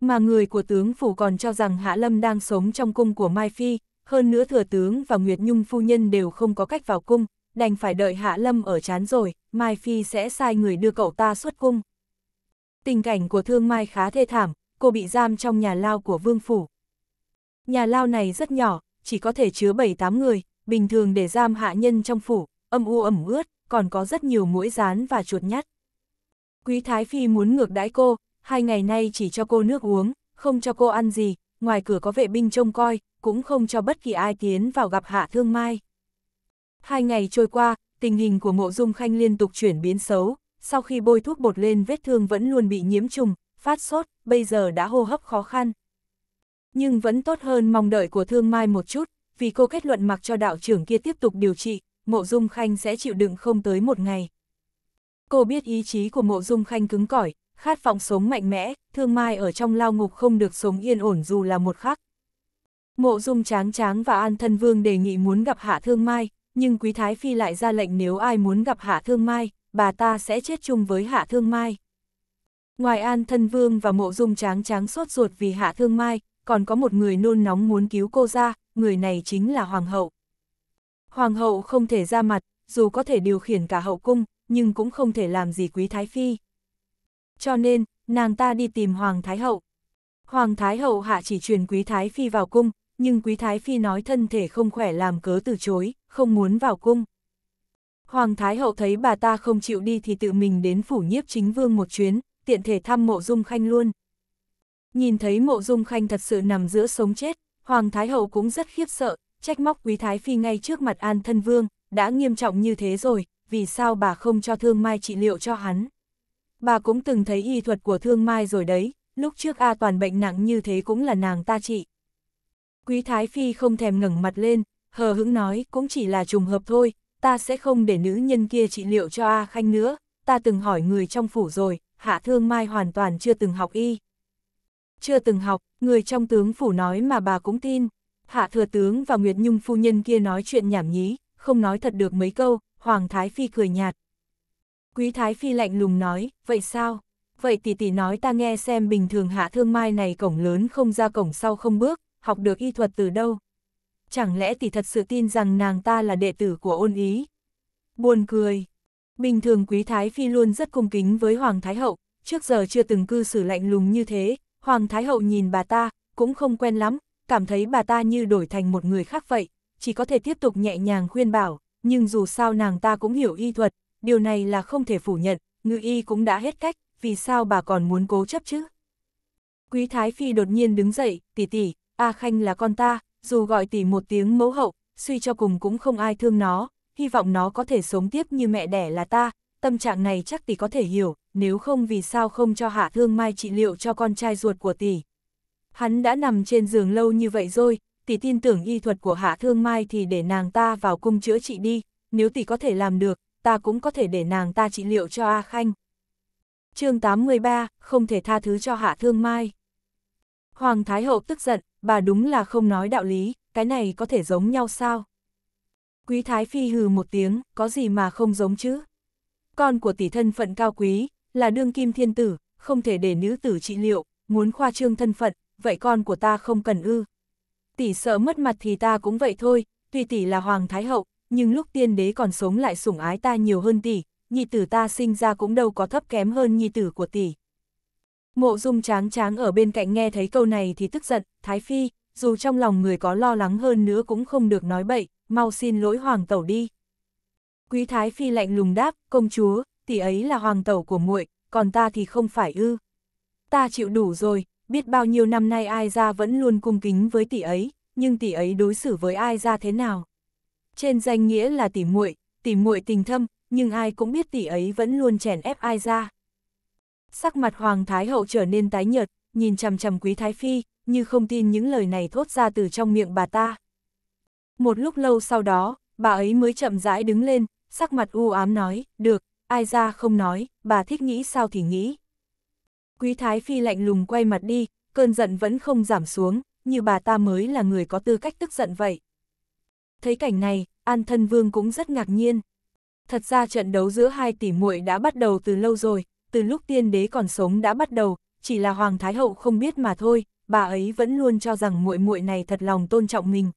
Mà người của tướng phủ còn cho rằng Hạ Lâm đang sống trong cung của Mai Phi, hơn nữa thừa tướng và Nguyệt Nhung phu nhân đều không có cách vào cung, đành phải đợi Hạ Lâm ở chán rồi, Mai Phi sẽ sai người đưa cậu ta xuất cung. Tình cảnh của Thương Mai khá thê thảm, cô bị giam trong nhà lao của Vương Phủ. Nhà lao này rất nhỏ, chỉ có thể chứa 7-8 người, bình thường để giam hạ nhân trong phủ, âm u ẩm ướt, còn có rất nhiều mũi rán và chuột nhắt. Quý Thái Phi muốn ngược đãi cô, hai ngày nay chỉ cho cô nước uống, không cho cô ăn gì, ngoài cửa có vệ binh trông coi, cũng không cho bất kỳ ai tiến vào gặp hạ thương mai. Hai ngày trôi qua, tình hình của mộ dung khanh liên tục chuyển biến xấu, sau khi bôi thuốc bột lên vết thương vẫn luôn bị nhiễm trùng, phát sốt, bây giờ đã hô hấp khó khăn. Nhưng vẫn tốt hơn mong đợi của Thương Mai một chút, vì cô kết luận mặc cho đạo trưởng kia tiếp tục điều trị, Mộ Dung Khanh sẽ chịu đựng không tới một ngày. Cô biết ý chí của Mộ Dung Khanh cứng cỏi, khát vọng sống mạnh mẽ, Thương Mai ở trong lao ngục không được sống yên ổn dù là một khắc. Mộ Dung Tráng Tráng và An Thân Vương đề nghị muốn gặp Hạ Thương Mai, nhưng Quý Thái Phi lại ra lệnh nếu ai muốn gặp Hạ Thương Mai, bà ta sẽ chết chung với Hạ Thương Mai. Ngoài An Thân Vương và Mộ Dung Tráng Tráng sốt ruột vì Hạ Thương Mai, còn có một người nôn nóng muốn cứu cô ra, người này chính là Hoàng hậu. Hoàng hậu không thể ra mặt, dù có thể điều khiển cả hậu cung, nhưng cũng không thể làm gì quý Thái Phi. Cho nên, nàng ta đi tìm Hoàng Thái Hậu. Hoàng Thái Hậu hạ chỉ truyền quý Thái Phi vào cung, nhưng quý Thái Phi nói thân thể không khỏe làm cớ từ chối, không muốn vào cung. Hoàng Thái Hậu thấy bà ta không chịu đi thì tự mình đến phủ nhiếp chính vương một chuyến, tiện thể thăm mộ dung khanh luôn. Nhìn thấy mộ dung khanh thật sự nằm giữa sống chết, Hoàng Thái Hậu cũng rất khiếp sợ, trách móc quý Thái Phi ngay trước mặt An Thân Vương, đã nghiêm trọng như thế rồi, vì sao bà không cho Thương Mai trị liệu cho hắn. Bà cũng từng thấy y thuật của Thương Mai rồi đấy, lúc trước A toàn bệnh nặng như thế cũng là nàng ta trị. Quý Thái Phi không thèm ngẩng mặt lên, hờ hững nói cũng chỉ là trùng hợp thôi, ta sẽ không để nữ nhân kia trị liệu cho A Khanh nữa, ta từng hỏi người trong phủ rồi, Hạ Thương Mai hoàn toàn chưa từng học y chưa từng học, người trong tướng phủ nói mà bà cũng tin. Hạ thừa tướng và Nguyệt Nhung phu nhân kia nói chuyện nhảm nhí, không nói thật được mấy câu, Hoàng Thái Phi cười nhạt. Quý Thái Phi lạnh lùng nói, vậy sao? Vậy tỷ tỷ nói ta nghe xem bình thường hạ thương mai này cổng lớn không ra cổng sau không bước, học được y thuật từ đâu? Chẳng lẽ tỷ thật sự tin rằng nàng ta là đệ tử của ôn ý? Buồn cười. Bình thường Quý Thái Phi luôn rất cung kính với Hoàng Thái Hậu, trước giờ chưa từng cư xử lạnh lùng như thế, Hoàng Thái Hậu nhìn bà ta, cũng không quen lắm, cảm thấy bà ta như đổi thành một người khác vậy, chỉ có thể tiếp tục nhẹ nhàng khuyên bảo, nhưng dù sao nàng ta cũng hiểu y thuật, điều này là không thể phủ nhận, ngự y cũng đã hết cách, vì sao bà còn muốn cố chấp chứ? Quý Thái Phi đột nhiên đứng dậy, tỷ tỷ, A Khanh là con ta, dù gọi tỷ một tiếng mẫu hậu, suy cho cùng cũng không ai thương nó, hy vọng nó có thể sống tiếp như mẹ đẻ là ta, tâm trạng này chắc tỷ có thể hiểu, nếu không vì sao không cho Hạ Thương Mai trị liệu cho con trai ruột của tỷ. Hắn đã nằm trên giường lâu như vậy rồi, tỷ tin tưởng y thuật của Hạ Thương Mai thì để nàng ta vào cung chữa trị đi, nếu tỷ có thể làm được, ta cũng có thể để nàng ta trị liệu cho A Khanh. chương 83, không thể tha thứ cho Hạ Thương Mai. Hoàng Thái Hậu tức giận, bà đúng là không nói đạo lý, cái này có thể giống nhau sao? Quý Thái Phi hừ một tiếng, có gì mà không giống chứ? Con của tỷ thân phận cao quý, là đương kim thiên tử, không thể để nữ tử trị liệu, muốn khoa trương thân phận, vậy con của ta không cần ư. Tỷ sợ mất mặt thì ta cũng vậy thôi, tuy tỷ là hoàng thái hậu, nhưng lúc tiên đế còn sống lại sủng ái ta nhiều hơn tỷ, nhi tử ta sinh ra cũng đâu có thấp kém hơn nhi tử của tỷ. Mộ dung tráng tráng ở bên cạnh nghe thấy câu này thì tức giận, Thái Phi, dù trong lòng người có lo lắng hơn nữa cũng không được nói bậy, mau xin lỗi hoàng tẩu đi. Quý Thái Phi lạnh lùng đáp, công chúa, tỷ ấy là hoàng tẩu của muội, còn ta thì không phải ư. Ta chịu đủ rồi, biết bao nhiêu năm nay ai ra vẫn luôn cung kính với tỷ ấy, nhưng tỷ ấy đối xử với ai ra thế nào? Trên danh nghĩa là tỷ muội, tỷ muội tình thâm, nhưng ai cũng biết tỷ ấy vẫn luôn chèn ép ai ra. Sắc mặt Hoàng Thái Hậu trở nên tái nhợt, nhìn chằm chằm Quý Thái Phi, như không tin những lời này thốt ra từ trong miệng bà ta. Một lúc lâu sau đó, bà ấy mới chậm rãi đứng lên, sắc mặt u ám nói, được, ai ra không nói, bà thích nghĩ sao thì nghĩ. Quý Thái Phi lạnh lùng quay mặt đi, cơn giận vẫn không giảm xuống, như bà ta mới là người có tư cách tức giận vậy. Thấy cảnh này, An Thân Vương cũng rất ngạc nhiên. Thật ra trận đấu giữa hai tỷ muội đã bắt đầu từ lâu rồi, từ lúc tiên đế còn sống đã bắt đầu, chỉ là Hoàng Thái Hậu không biết mà thôi, bà ấy vẫn luôn cho rằng muội muội này thật lòng tôn trọng mình.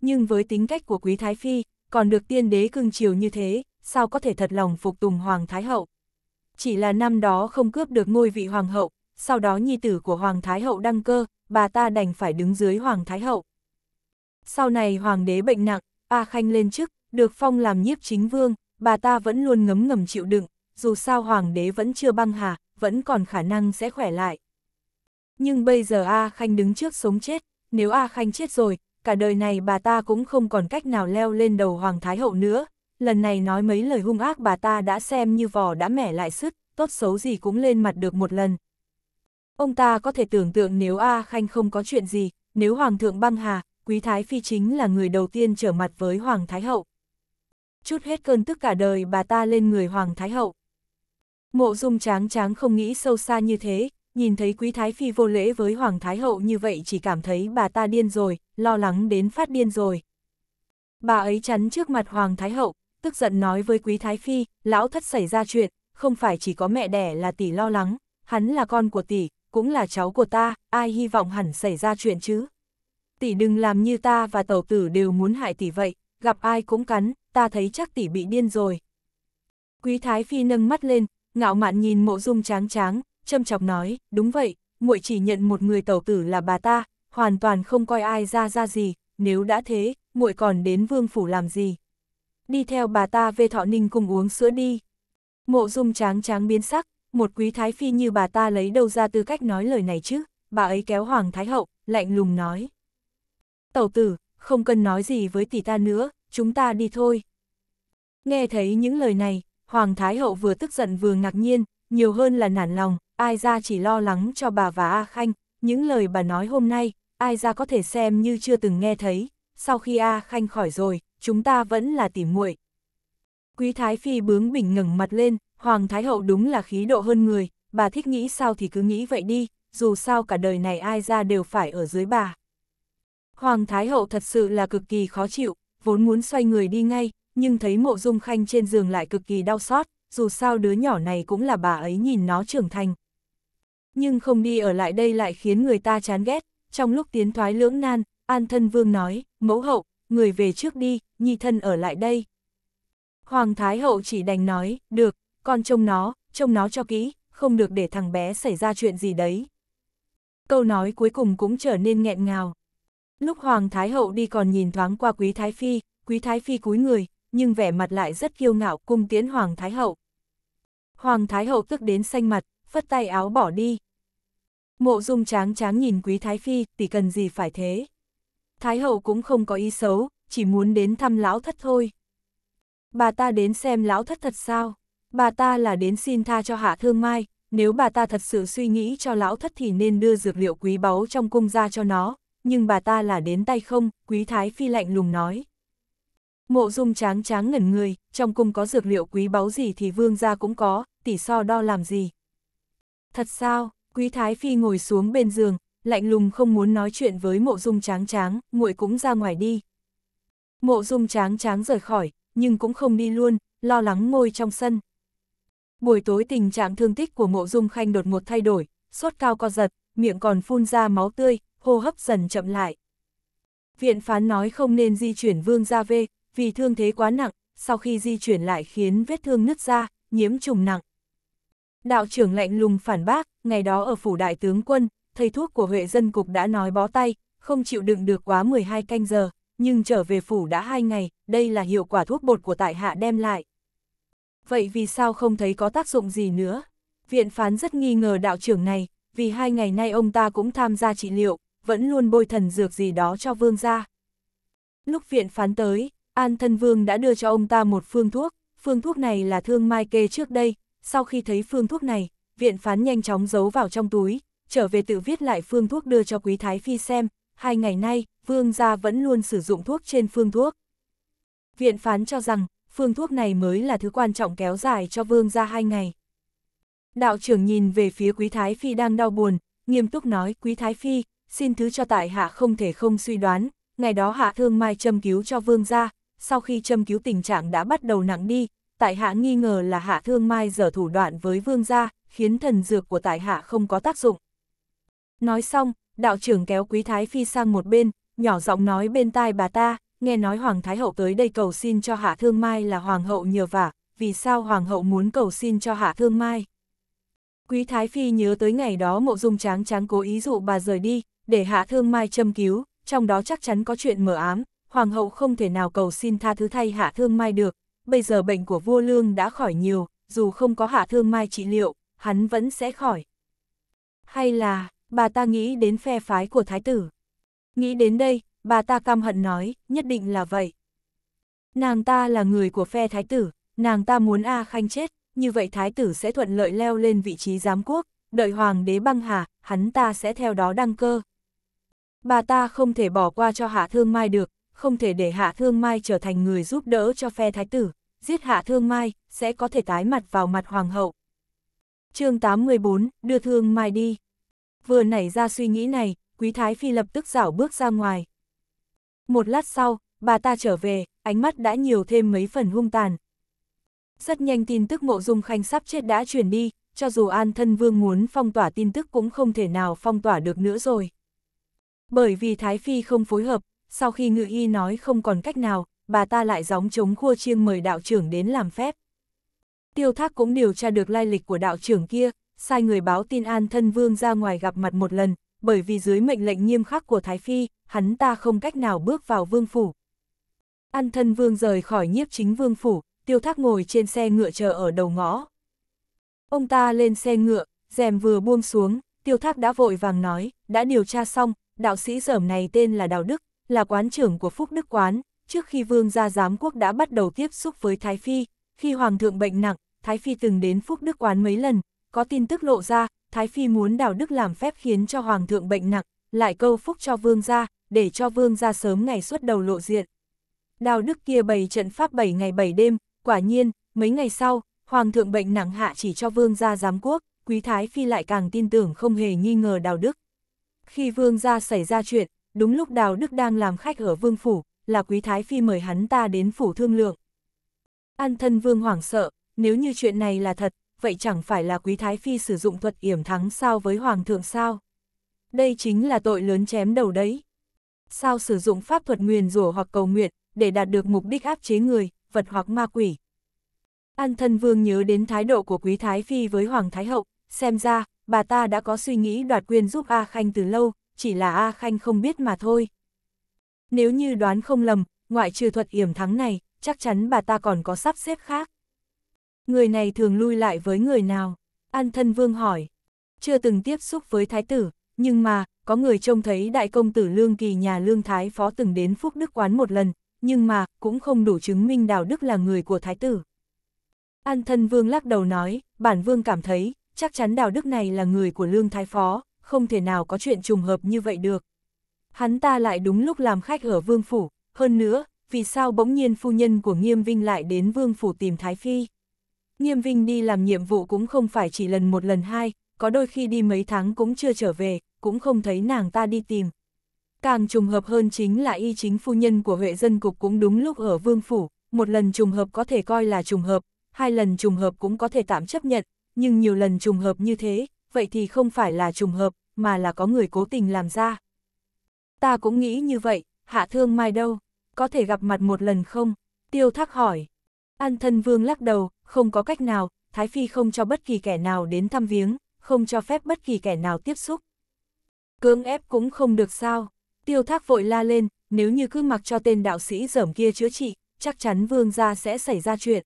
Nhưng với tính cách của Quý Thái Phi, còn được tiên đế cưng chiều như thế, sao có thể thật lòng phục tùng Hoàng Thái Hậu. Chỉ là năm đó không cướp được ngôi vị Hoàng Hậu, sau đó nhi tử của Hoàng Thái Hậu đăng cơ, bà ta đành phải đứng dưới Hoàng Thái Hậu. Sau này Hoàng đế bệnh nặng, A Khanh lên chức, được phong làm nhiếp chính vương, bà ta vẫn luôn ngấm ngầm chịu đựng, dù sao Hoàng đế vẫn chưa băng hà, vẫn còn khả năng sẽ khỏe lại. Nhưng bây giờ A Khanh đứng trước sống chết, nếu A Khanh chết rồi, cả đời này bà ta cũng không còn cách nào leo lên đầu Hoàng Thái Hậu nữa, lần này nói mấy lời hung ác bà ta đã xem như vò đã mẻ lại sức, tốt xấu gì cũng lên mặt được một lần. Ông ta có thể tưởng tượng nếu A Khanh không có chuyện gì, nếu Hoàng thượng băng hà, Quý Thái Phi chính là người đầu tiên trở mặt với Hoàng Thái Hậu. Chút hết cơn tức cả đời bà ta lên người Hoàng Thái Hậu. Mộ dung tráng tráng không nghĩ sâu xa như thế, nhìn thấy Quý Thái Phi vô lễ với Hoàng Thái Hậu như vậy chỉ cảm thấy bà ta điên rồi, lo lắng đến phát điên rồi. Bà ấy chắn trước mặt Hoàng Thái Hậu, tức giận nói với Quý Thái Phi, lão thất xảy ra chuyện, không phải chỉ có mẹ đẻ là tỷ lo lắng, hắn là con của tỷ, cũng là cháu của ta, ai hy vọng hẳn xảy ra chuyện chứ. Tỷ đừng làm như ta và tẩu tử đều muốn hại tỷ vậy, gặp ai cũng cắn, ta thấy chắc tỷ bị điên rồi. Quý Thái Phi nâng mắt lên, ngạo mạn nhìn mộ dung tráng tráng, châm chọc nói, đúng vậy, muội chỉ nhận một người tẩu tử là bà ta, hoàn toàn không coi ai ra ra gì, nếu đã thế, muội còn đến vương phủ làm gì đi theo bà ta về thọ ninh cùng uống sữa đi. Mộ dung tráng tráng biến sắc, một quý thái phi như bà ta lấy đâu ra tư cách nói lời này chứ, bà ấy kéo hoàng thái hậu, lạnh lùng nói. Tẩu tử, không cần nói gì với tỷ ta nữa, chúng ta đi thôi. Nghe thấy những lời này, hoàng thái hậu vừa tức giận vừa ngạc nhiên, nhiều hơn là nản lòng, ai ra chỉ lo lắng cho bà và A Khanh, những lời bà nói hôm nay, ai ra có thể xem như chưa từng nghe thấy, sau khi A Khanh khỏi rồi, chúng ta vẫn là tỉ muội. Quý Thái Phi bướng bỉnh ngẩng mặt lên, Hoàng Thái Hậu đúng là khí độ hơn người, bà thích nghĩ sao thì cứ nghĩ vậy đi, dù sao cả đời này ai ra đều phải ở dưới bà. Hoàng Thái Hậu thật sự là cực kỳ khó chịu, vốn muốn xoay người đi ngay, nhưng thấy mộ dung khanh trên giường lại cực kỳ đau xót, dù sao đứa nhỏ này cũng là bà ấy nhìn nó trưởng thành. Nhưng không đi ở lại đây lại khiến người ta chán ghét, trong lúc tiến thoái lưỡng nan, An Thân Vương nói, mẫu hậu, người về trước đi, nhi thân ở lại đây. Hoàng Thái Hậu chỉ đành nói, được, con trông nó, trông nó cho kỹ, không được để thằng bé xảy ra chuyện gì đấy. Câu nói cuối cùng cũng trở nên nghẹn ngào. Lúc Hoàng Thái Hậu đi còn nhìn thoáng qua Quý Thái Phi, Quý Thái Phi cúi người, nhưng vẻ mặt lại rất kiêu ngạo cung tiến Hoàng Thái Hậu. Hoàng Thái Hậu tức đến xanh mặt, phất tay áo bỏ đi. Mộ dung tráng tráng nhìn Quý Thái Phi, tỷ cần gì phải thế. Thái hậu cũng không có ý xấu, chỉ muốn đến thăm lão thất thôi. Bà ta đến xem lão thất thật sao? Bà ta là đến xin tha cho hạ thương mai, nếu bà ta thật sự suy nghĩ cho lão thất thì nên đưa dược liệu quý báu trong cung ra cho nó, nhưng bà ta là đến tay không, quý thái phi lạnh lùng nói. Mộ dung tráng tráng ngẩn người, trong cung có dược liệu quý báu gì thì vương gia cũng có, tỷ so đo làm gì. Thật sao, quý thái phi ngồi xuống bên giường, lạnh lùng không muốn nói chuyện với mộ dung tráng tráng, muội cũng ra ngoài đi. Mộ dung tráng tráng rời khỏi, nhưng cũng không đi luôn, lo lắng ngồi trong sân. Buổi tối tình trạng thương tích của mộ dung khanh đột ngột thay đổi, sốt cao co giật, miệng còn phun ra máu tươi, hô hấp dần chậm lại. Viện phán nói không nên di chuyển vương ra về, vì thương thế quá nặng, sau khi di chuyển lại khiến vết thương nứt ra, nhiễm trùng nặng. Đạo trưởng lạnh lùng phản bác, ngày đó ở phủ đại tướng quân, thầy thuốc của Huệ dân cục đã nói bó tay, không chịu đựng được quá 12 canh giờ, nhưng trở về phủ đã hai ngày, đây là hiệu quả thuốc bột của tại hạ đem lại. Vậy vì sao không thấy có tác dụng gì nữa? Viện phán rất nghi ngờ đạo trưởng này, vì hai ngày nay ông ta cũng tham gia trị liệu, vẫn luôn bôi thần dược gì đó cho vương gia. Lúc viện phán tới, An Thân Vương đã đưa cho ông ta một phương thuốc, phương thuốc này là thương mai kê trước đây, sau khi thấy phương thuốc này, viện phán nhanh chóng giấu vào trong túi, trở về tự viết lại phương thuốc đưa cho Quý Thái Phi xem, hai ngày nay, Vương gia vẫn luôn sử dụng thuốc trên phương thuốc. Viện phán cho rằng, phương thuốc này mới là thứ quan trọng kéo dài cho Vương gia hai ngày. Đạo trưởng nhìn về phía Quý Thái Phi đang đau buồn, nghiêm túc nói Quý Thái Phi, xin thứ cho tại hạ không thể không suy đoán, ngày đó hạ thương mai châm cứu cho Vương gia, sau khi châm cứu tình trạng đã bắt đầu nặng đi, tại hạ nghi ngờ là hạ thương mai dở thủ đoạn với Vương gia, khiến thần dược của tại hạ không có tác dụng. Nói xong, đạo trưởng kéo Quý Thái Phi sang một bên, nhỏ giọng nói bên tai bà ta, nghe nói Hoàng Thái Hậu tới đây cầu xin cho Hạ Thương Mai là Hoàng Hậu nhờ vả, vì sao Hoàng Hậu muốn cầu xin cho Hạ Thương Mai. Quý Thái Phi nhớ tới ngày đó mộ dung tráng tráng cố ý dụ bà rời đi, để Hạ Thương Mai châm cứu, trong đó chắc chắn có chuyện mở ám, Hoàng Hậu không thể nào cầu xin tha thứ thay Hạ Thương Mai được, bây giờ bệnh của vua Lương đã khỏi nhiều, dù không có Hạ Thương Mai trị liệu, hắn vẫn sẽ khỏi. Hay là, bà ta nghĩ đến phe phái của thái tử. Nghĩ đến đây, bà ta căm hận nói, nhất định là vậy. Nàng ta là người của phe thái tử, nàng ta muốn A Khanh chết, như vậy thái tử sẽ thuận lợi leo lên vị trí giám quốc, đợi hoàng đế băng hà, hắn ta sẽ theo đó đăng cơ. Bà ta không thể bỏ qua cho Hạ Thương Mai được, không thể để Hạ Thương Mai trở thành người giúp đỡ cho phe thái tử, giết Hạ Thương Mai sẽ có thể tái mặt vào mặt hoàng hậu. chương 814, đưa Thương Mai đi. Vừa nảy ra suy nghĩ này, Quý Thái Phi lập tức dảo bước ra ngoài. Một lát sau, bà ta trở về, ánh mắt đã nhiều thêm mấy phần hung tàn. Rất nhanh tin tức mộ dung khanh sắp chết đã chuyển đi, cho dù An Thân Vương muốn phong tỏa tin tức cũng không thể nào phong tỏa được nữa rồi. Bởi vì Thái Phi không phối hợp, sau khi ngự y nói không còn cách nào, bà ta lại gióng chống khua chiêng mời đạo trưởng đến làm phép. Tiêu thác cũng điều tra được lai lịch của đạo trưởng kia, sai người báo tin An thân vương ra ngoài gặp mặt một lần, bởi vì dưới mệnh lệnh nghiêm khắc của Thái Phi, hắn ta không cách nào bước vào vương phủ. An thân vương rời khỏi nhiếp chính vương phủ, tiêu thác ngồi trên xe ngựa chờ ở đầu ngõ. Ông ta lên xe ngựa, rèm vừa buông xuống, tiêu thác đã vội vàng nói, đã điều tra xong, đạo sĩ dởm này tên là Đào Đức, là quán trưởng của Phúc Đức Quán, trước khi vương gia giám quốc đã bắt đầu tiếp xúc với Thái Phi, khi hoàng thượng bệnh nặng, Thái Phi từng đến Phúc Đức Quán mấy lần, có tin tức lộ ra, Thái Phi muốn đào đức làm phép khiến cho Hoàng thượng bệnh nặng, lại câu phúc cho vương gia, để cho vương gia sớm ngày xuất đầu lộ diện. Đào đức kia bày trận pháp 7 ngày 7 đêm, quả nhiên, mấy ngày sau, Hoàng thượng bệnh nặng hạ chỉ cho vương gia giám quốc, quý Thái Phi lại càng tin tưởng không hề nghi ngờ đào đức. Khi vương gia xảy ra chuyện, đúng lúc đào đức đang làm khách ở vương phủ, là quý Thái Phi mời hắn ta đến phủ thương lượng. An thân vương hoảng sợ, nếu như chuyện này là thật, vậy chẳng phải là quý thái phi sử dụng thuật yểm thắng sao với hoàng thượng sao? Đây chính là tội lớn chém đầu đấy. Sao sử dụng pháp thuật nguyền rủa hoặc cầu nguyện để đạt được mục đích áp chế người, vật hoặc ma quỷ? An thân vương nhớ đến thái độ của quý thái phi với hoàng thái hậu, xem ra bà ta đã có suy nghĩ đoạt quyền giúp A Khanh từ lâu, chỉ là A Khanh không biết mà thôi. Nếu như đoán không lầm, ngoại trừ thuật yểm thắng này, chắc chắn bà ta còn có sắp xếp khác. Người này thường lui lại với người nào? An thân vương hỏi. Chưa từng tiếp xúc với thái tử, nhưng mà, có người trông thấy đại công tử Lương Kỳ nhà Lương Thái Phó từng đến Phúc Đức Quán một lần, nhưng mà, cũng không đủ chứng minh Đào Đức là người của thái tử. An thân vương lắc đầu nói, bản vương cảm thấy, chắc chắn Đào Đức này là người của Lương Thái Phó, không thể nào có chuyện trùng hợp như vậy được. Hắn ta lại đúng lúc làm khách ở vương phủ, hơn nữa, vì sao bỗng nhiên phu nhân của Nghiêm Vinh lại đến vương phủ tìm Thái Phi? Nghiêm Vinh đi làm nhiệm vụ cũng không phải chỉ lần một lần hai, có đôi khi đi mấy tháng cũng chưa trở về, cũng không thấy nàng ta đi tìm. Càng trùng hợp hơn chính là y chính phu nhân của Huệ Dân Cục cũng đúng lúc ở Vương Phủ, một lần trùng hợp có thể coi là trùng hợp, hai lần trùng hợp cũng có thể tạm chấp nhận, nhưng nhiều lần trùng hợp như thế, vậy thì không phải là trùng hợp, mà là có người cố tình làm ra. Ta cũng nghĩ như vậy, hạ thương mai đâu, có thể gặp mặt một lần không? Tiêu thắc hỏi, An thân vương lắc đầu, không có cách nào, Thái Phi không cho bất kỳ kẻ nào đến thăm viếng, không cho phép bất kỳ kẻ nào tiếp xúc. Cưỡng ép cũng không được sao, tiêu thác vội la lên, nếu như cứ mặc cho tên đạo sĩ dởm kia chữa trị, chắc chắn vương gia sẽ xảy ra chuyện.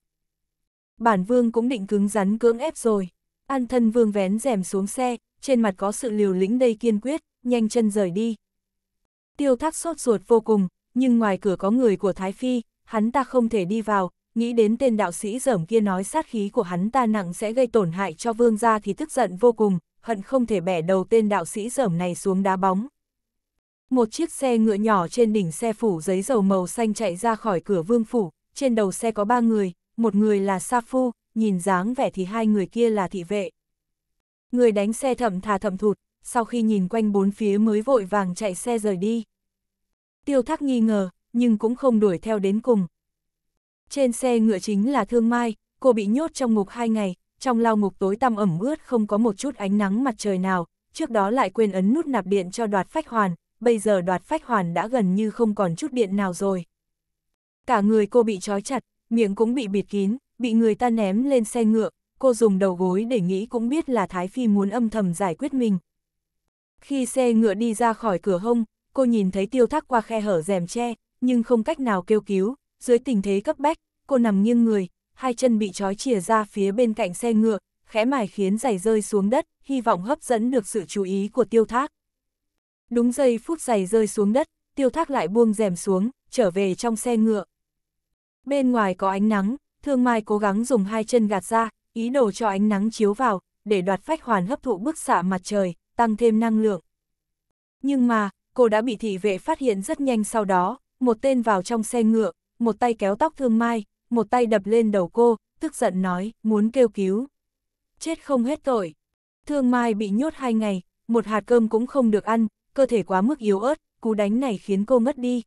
Bản vương cũng định cứng rắn cưỡng ép rồi, an thân vương vén rèm xuống xe, trên mặt có sự liều lĩnh đầy kiên quyết, nhanh chân rời đi. Tiêu thác sốt ruột vô cùng, nhưng ngoài cửa có người của Thái Phi, hắn ta không thể đi vào, nghĩ đến tên đạo sĩ dởm kia nói sát khí của hắn ta nặng sẽ gây tổn hại cho vương gia thì tức giận vô cùng, hận không thể bẻ đầu tên đạo sĩ dởm này xuống đá bóng. Một chiếc xe ngựa nhỏ trên đỉnh xe phủ giấy dầu màu xanh chạy ra khỏi cửa vương phủ, trên đầu xe có ba người, một người là Sa Phu, nhìn dáng vẻ thì hai người kia là thị vệ. Người đánh xe thậm thà thậm thụt, sau khi nhìn quanh bốn phía mới vội vàng chạy xe rời đi. Tiêu Thác nghi ngờ, nhưng cũng không đuổi theo đến cùng. Trên xe ngựa chính là Thương Mai, cô bị nhốt trong ngục hai ngày, trong lao ngục tối tăm ẩm ướt không có một chút ánh nắng mặt trời nào, trước đó lại quên ấn nút nạp điện cho đoạt phách hoàn, bây giờ đoạt phách hoàn đã gần như không còn chút điện nào rồi. Cả người cô bị trói chặt, miệng cũng bị bịt kín, bị người ta ném lên xe ngựa, cô dùng đầu gối để nghĩ cũng biết là Thái Phi muốn âm thầm giải quyết mình. Khi xe ngựa đi ra khỏi cửa hông, cô nhìn thấy tiêu thác qua khe hở rèm tre, nhưng không cách nào kêu cứu, dưới tình thế cấp bách, cô nằm nghiêng người, hai chân bị trói chìa ra phía bên cạnh xe ngựa, khẽ mài khiến giày rơi xuống đất, hy vọng hấp dẫn được sự chú ý của tiêu thác. Đúng giây phút giày rơi xuống đất, tiêu thác lại buông rèm xuống, trở về trong xe ngựa. Bên ngoài có ánh nắng, thương mai cố gắng dùng hai chân gạt ra, ý đồ cho ánh nắng chiếu vào, để đoạt phách hoàn hấp thụ bức xạ mặt trời, tăng thêm năng lượng. Nhưng mà, cô đã bị thị vệ phát hiện rất nhanh sau đó, một tên vào trong xe ngựa, một tay kéo tóc thương mai, một tay đập lên đầu cô, tức giận nói, muốn kêu cứu. Chết không hết tội. Thương mai bị nhốt hai ngày, một hạt cơm cũng không được ăn, cơ thể quá mức yếu ớt, cú đánh này khiến cô ngất đi.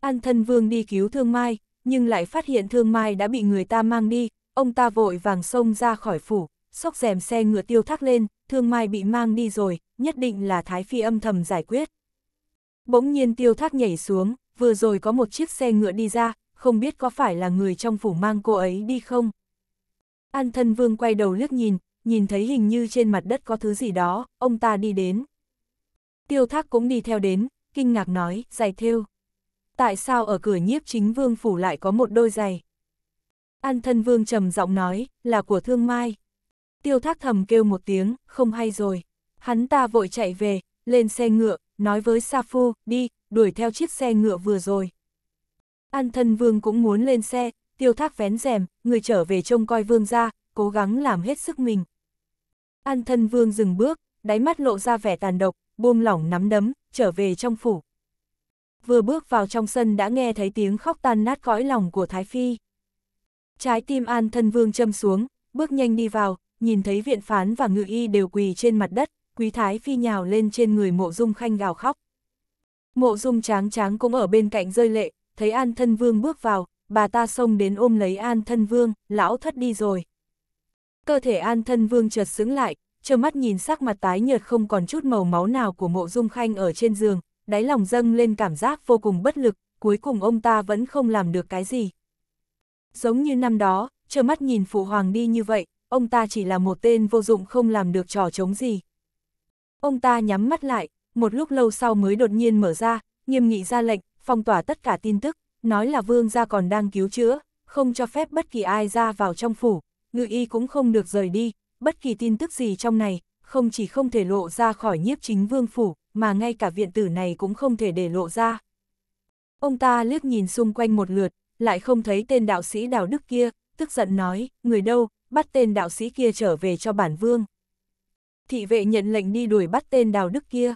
An thân vương đi cứu thương mai, nhưng lại phát hiện thương mai đã bị người ta mang đi, ông ta vội vàng xông ra khỏi phủ, sóc rèm xe ngựa tiêu thác lên, thương mai bị mang đi rồi, nhất định là thái phi âm thầm giải quyết. Bỗng nhiên tiêu thác nhảy xuống, vừa rồi có một chiếc xe ngựa đi ra, không biết có phải là người trong phủ mang cô ấy đi không? An thân vương quay đầu liếc nhìn, nhìn thấy hình như trên mặt đất có thứ gì đó, ông ta đi đến. Tiêu thác cũng đi theo đến, kinh ngạc nói, giày thêu. Tại sao ở cửa nhiếp chính vương phủ lại có một đôi giày? An thân vương trầm giọng nói, là của thương mai. Tiêu thác thầm kêu một tiếng, không hay rồi. Hắn ta vội chạy về, lên xe ngựa, nói với Sa Phu, đi, đuổi theo chiếc xe ngựa vừa rồi. An thân vương cũng muốn lên xe, tiêu thác vén rèm, người trở về trông coi vương ra, cố gắng làm hết sức mình. An thân vương dừng bước, đáy mắt lộ ra vẻ tàn độc, buông lỏng nắm đấm, trở về trong phủ. Vừa bước vào trong sân đã nghe thấy tiếng khóc tan nát cõi lòng của Thái Phi. Trái tim an thân vương châm xuống, bước nhanh đi vào, nhìn thấy viện phán và ngự y đều quỳ trên mặt đất, quý Thái Phi nhào lên trên người mộ dung khanh gào khóc. Mộ dung tráng tráng cũng ở bên cạnh rơi lệ, thấy An Thân Vương bước vào, bà ta xông đến ôm lấy An Thân Vương, lão thất đi rồi. Cơ thể An Thân Vương chợt sững lại, trơ mắt nhìn sắc mặt tái nhợt không còn chút màu máu nào của mộ dung khanh ở trên giường, đáy lòng dâng lên cảm giác vô cùng bất lực, cuối cùng ông ta vẫn không làm được cái gì. Giống như năm đó, trơ mắt nhìn phụ hoàng đi như vậy, ông ta chỉ là một tên vô dụng không làm được trò chống gì. Ông ta nhắm mắt lại, một lúc lâu sau mới đột nhiên mở ra, nghiêm nghị ra lệnh, phong tỏa tất cả tin tức, nói là vương gia còn đang cứu chữa, không cho phép bất kỳ ai ra vào trong phủ, ngự y cũng không được rời đi, bất kỳ tin tức gì trong này, không chỉ không thể lộ ra khỏi nhiếp chính vương phủ, mà ngay cả viện tử này cũng không thể để lộ ra. Ông ta liếc nhìn xung quanh một lượt, lại không thấy tên đạo sĩ đào đức kia, tức giận nói, người đâu, bắt tên đạo sĩ kia trở về cho bản vương. Thị vệ nhận lệnh đi đuổi bắt tên đào đức kia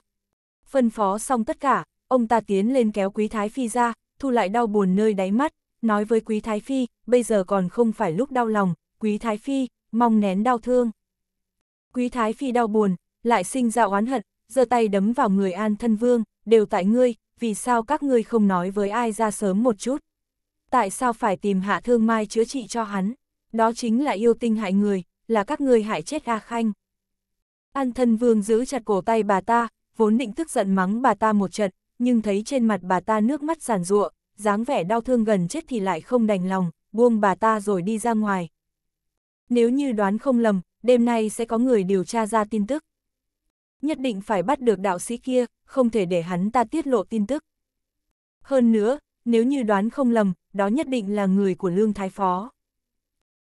phân phó xong tất cả, ông ta tiến lên kéo Quý Thái Phi ra, thu lại đau buồn nơi đáy mắt, nói với Quý Thái Phi, bây giờ còn không phải lúc đau lòng, Quý Thái Phi, mong nén đau thương. Quý Thái Phi đau buồn, lại sinh ra oán hận, giơ tay đấm vào người An Thân Vương, đều tại ngươi, vì sao các ngươi không nói với ai ra sớm một chút? Tại sao phải tìm hạ thương mai chữa trị cho hắn? Đó chính là yêu tinh hại người, là các ngươi hại chết A Khanh. An Thân Vương giữ chặt cổ tay bà ta, vốn định tức giận mắng bà ta một trận, nhưng thấy trên mặt bà ta nước mắt giàn ruộng, dáng vẻ đau thương gần chết thì lại không đành lòng, buông bà ta rồi đi ra ngoài. Nếu như đoán không lầm, đêm nay sẽ có người điều tra ra tin tức. Nhất định phải bắt được đạo sĩ kia, không thể để hắn ta tiết lộ tin tức. Hơn nữa, nếu như đoán không lầm, đó nhất định là người của Lương Thái Phó.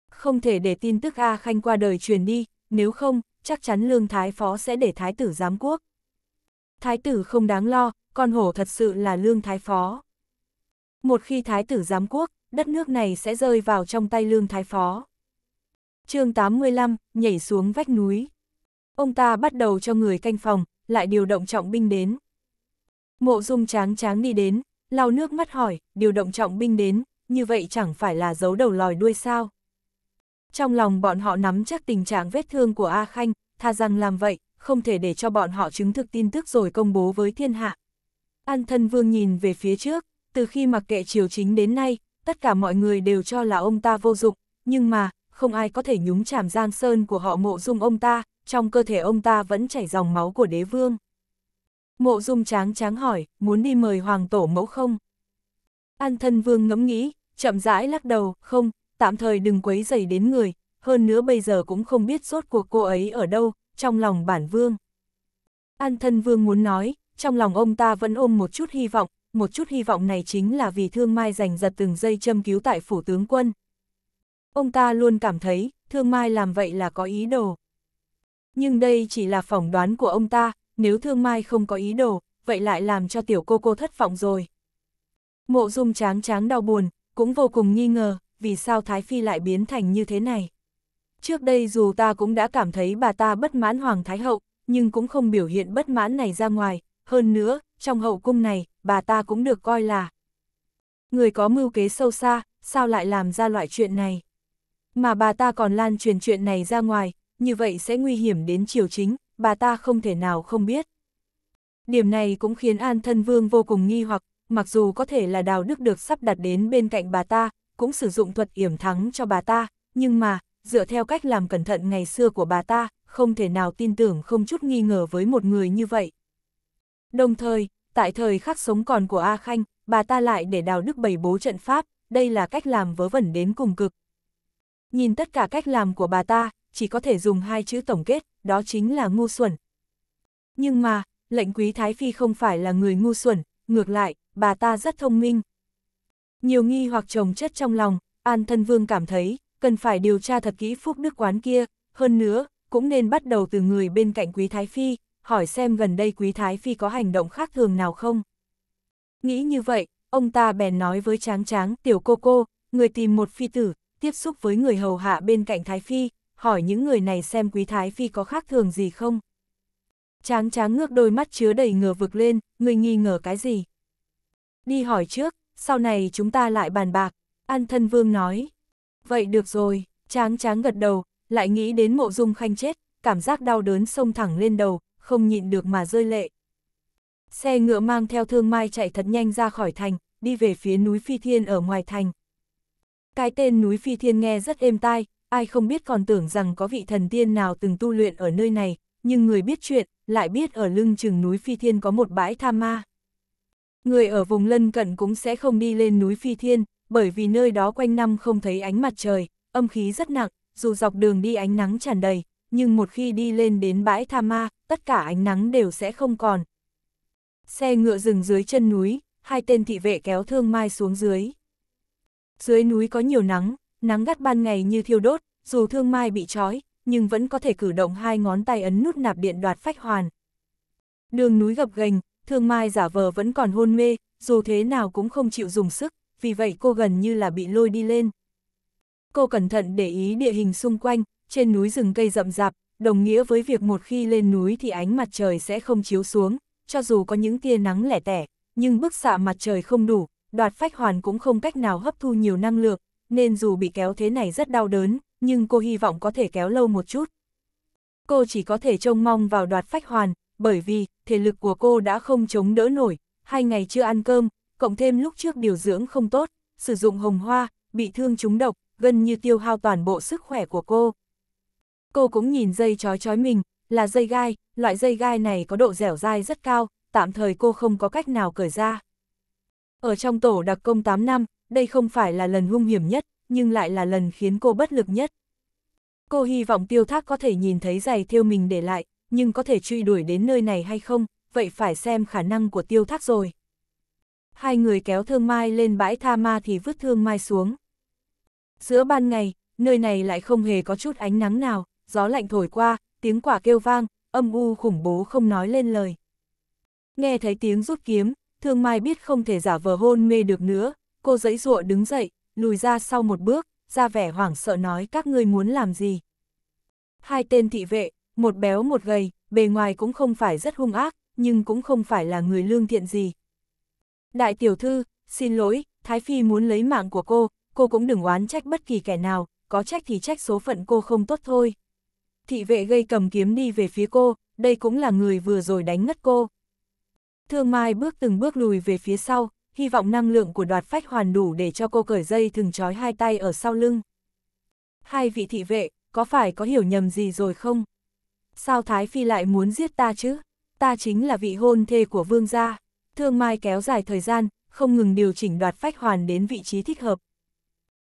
Không thể để tin tức A Khanh qua đời truyền đi, nếu không, chắc chắn Lương Thái Phó sẽ để Thái tử giám quốc thái tử không đáng lo, con hổ thật sự là lương thái phó. Một khi thái tử giám quốc, đất nước này sẽ rơi vào trong tay lương thái phó. chương 85, nhảy xuống vách núi. Ông ta bắt đầu cho người canh phòng, lại điều động trọng binh đến. Mộ dung tráng tráng đi đến, lau nước mắt hỏi, điều động trọng binh đến, như vậy chẳng phải là giấu đầu lòi đuôi sao. Trong lòng bọn họ nắm chắc tình trạng vết thương của A Khanh, tha rằng làm vậy, không thể để cho bọn họ chứng thực tin tức rồi công bố với thiên hạ. An thân vương nhìn về phía trước, từ khi mặc kệ triều chính đến nay, tất cả mọi người đều cho là ông ta vô dụng, nhưng mà, không ai có thể nhúng chảm giang sơn của họ mộ dung ông ta, trong cơ thể ông ta vẫn chảy dòng máu của đế vương. Mộ dung tráng tráng hỏi, muốn đi mời hoàng tổ mẫu không? An thân vương ngẫm nghĩ, chậm rãi lắc đầu, không, tạm thời đừng quấy dày đến người, hơn nữa bây giờ cũng không biết rốt cuộc cô ấy ở đâu, trong lòng bản vương. An thân vương muốn nói, trong lòng ông ta vẫn ôm một chút hy vọng, một chút hy vọng này chính là vì thương mai giành giật từng giây châm cứu tại phủ tướng quân. Ông ta luôn cảm thấy, thương mai làm vậy là có ý đồ. Nhưng đây chỉ là phỏng đoán của ông ta, nếu thương mai không có ý đồ, vậy lại làm cho tiểu cô cô thất vọng rồi. Mộ dung tráng tráng đau buồn, cũng vô cùng nghi ngờ, vì sao Thái Phi lại biến thành như thế này. Trước đây dù ta cũng đã cảm thấy bà ta bất mãn Hoàng Thái Hậu, nhưng cũng không biểu hiện bất mãn này ra ngoài. Hơn nữa, trong hậu cung này, bà ta cũng được coi là người có mưu kế sâu xa, sao lại làm ra loại chuyện này. Mà bà ta còn lan truyền chuyện này ra ngoài, như vậy sẽ nguy hiểm đến triều chính, bà ta không thể nào không biết. Điểm này cũng khiến An Thân Vương vô cùng nghi hoặc, mặc dù có thể là đào đức được sắp đặt đến bên cạnh bà ta, cũng sử dụng thuật yểm thắng cho bà ta, nhưng mà, dựa theo cách làm cẩn thận ngày xưa của bà ta, không thể nào tin tưởng không chút nghi ngờ với một người như vậy. Đồng thời, tại thời khắc sống còn của A Khanh, bà ta lại để đào đức bày bố trận pháp, đây là cách làm vớ vẩn đến cùng cực. Nhìn tất cả cách làm của bà ta, chỉ có thể dùng hai chữ tổng kết, đó chính là ngu xuẩn. Nhưng mà, lệnh quý Thái Phi không phải là người ngu xuẩn, ngược lại, bà ta rất thông minh. Nhiều nghi hoặc chồng chất trong lòng, An Thân Vương cảm thấy, cần phải điều tra thật kỹ phúc đức quán kia, hơn nữa, cũng nên bắt đầu từ người bên cạnh Quý Thái Phi, hỏi xem gần đây Quý Thái Phi có hành động khác thường nào không. Nghĩ như vậy, ông ta bèn nói với Tráng Tráng, tiểu cô cô, người tìm một phi tử, tiếp xúc với người hầu hạ bên cạnh Thái Phi, hỏi những người này xem Quý Thái Phi có khác thường gì không. Tráng Tráng ngước đôi mắt chứa đầy ngờ vực lên, người nghi ngờ cái gì. Đi hỏi trước, sau này chúng ta lại bàn bạc, An Thân Vương nói. Vậy được rồi, tráng tráng gật đầu, lại nghĩ đến mộ dung khanh chết, cảm giác đau đớn xông thẳng lên đầu, không nhịn được mà rơi lệ. Xe ngựa mang theo thương mai chạy thật nhanh ra khỏi thành, đi về phía núi Phi Thiên ở ngoài thành. Cái tên núi Phi Thiên nghe rất êm tai, ai không biết còn tưởng rằng có vị thần tiên nào từng tu luyện ở nơi này, nhưng người biết chuyện, lại biết ở lưng chừng núi Phi Thiên có một bãi tham ma. Người ở vùng lân cận cũng sẽ không đi lên núi Phi Thiên, bởi vì nơi đó quanh năm không thấy ánh mặt trời, âm khí rất nặng, dù dọc đường đi ánh nắng tràn đầy, nhưng một khi đi lên đến bãi Tha Ma, tất cả ánh nắng đều sẽ không còn. Xe ngựa dừng dưới chân núi, hai tên thị vệ kéo thương mai xuống dưới. Dưới núi có nhiều nắng, nắng gắt ban ngày như thiêu đốt, dù thương mai bị trói, nhưng vẫn có thể cử động hai ngón tay ấn nút nạp điện đoạt phách hoàn. Đường núi gập ghềnh, thương mai giả vờ vẫn còn hôn mê, dù thế nào cũng không chịu dùng sức, vì vậy cô gần như là bị lôi đi lên. Cô cẩn thận để ý địa hình xung quanh, trên núi rừng cây rậm rạp, đồng nghĩa với việc một khi lên núi thì ánh mặt trời sẽ không chiếu xuống, cho dù có những tia nắng lẻ tẻ, nhưng bức xạ mặt trời không đủ, đoạt phách hoàn cũng không cách nào hấp thu nhiều năng lượng, nên dù bị kéo thế này rất đau đớn, nhưng cô hy vọng có thể kéo lâu một chút. Cô chỉ có thể trông mong vào đoạt phách hoàn, bởi vì, thể lực của cô đã không chống đỡ nổi, hai ngày chưa ăn cơm, cộng thêm lúc trước điều dưỡng không tốt, sử dụng hồng hoa, bị thương trúng độc, gần như tiêu hao toàn bộ sức khỏe của cô. Cô cũng nhìn dây chói chói mình, là dây gai, loại dây gai này có độ dẻo dai rất cao, tạm thời cô không có cách nào cởi ra. Ở trong tổ đặc công 8 năm, đây không phải là lần hung hiểm nhất, nhưng lại là lần khiến cô bất lực nhất. Cô hy vọng tiêu thác có thể nhìn thấy giày thiêu mình để lại, nhưng có thể truy đuổi đến nơi này hay không, vậy phải xem khả năng của tiêu thác rồi hai người kéo thương mai lên bãi tha ma thì vứt thương mai xuống. Giữa ban ngày, nơi này lại không hề có chút ánh nắng nào, gió lạnh thổi qua, tiếng quả kêu vang, âm u khủng bố không nói lên lời. Nghe thấy tiếng rút kiếm, thương mai biết không thể giả vờ hôn mê được nữa, cô giãy giụa đứng dậy, lùi ra sau một bước, ra vẻ hoảng sợ nói các ngươi muốn làm gì. Hai tên thị vệ, một béo một gầy, bề ngoài cũng không phải rất hung ác, nhưng cũng không phải là người lương thiện gì, Đại tiểu thư, xin lỗi, Thái Phi muốn lấy mạng của cô, cô cũng đừng oán trách bất kỳ kẻ nào, có trách thì trách số phận cô không tốt thôi. Thị vệ gây cầm kiếm đi về phía cô, đây cũng là người vừa rồi đánh ngất cô. Thương Mai bước từng bước lùi về phía sau, hy vọng năng lượng của đoạt phách hoàn đủ để cho cô cởi dây thừng trói hai tay ở sau lưng. Hai vị thị vệ, có phải có hiểu nhầm gì rồi không? Sao Thái Phi lại muốn giết ta chứ? Ta chính là vị hôn thê của vương gia. Thương Mai kéo dài thời gian, không ngừng điều chỉnh đoạt phách hoàn đến vị trí thích hợp.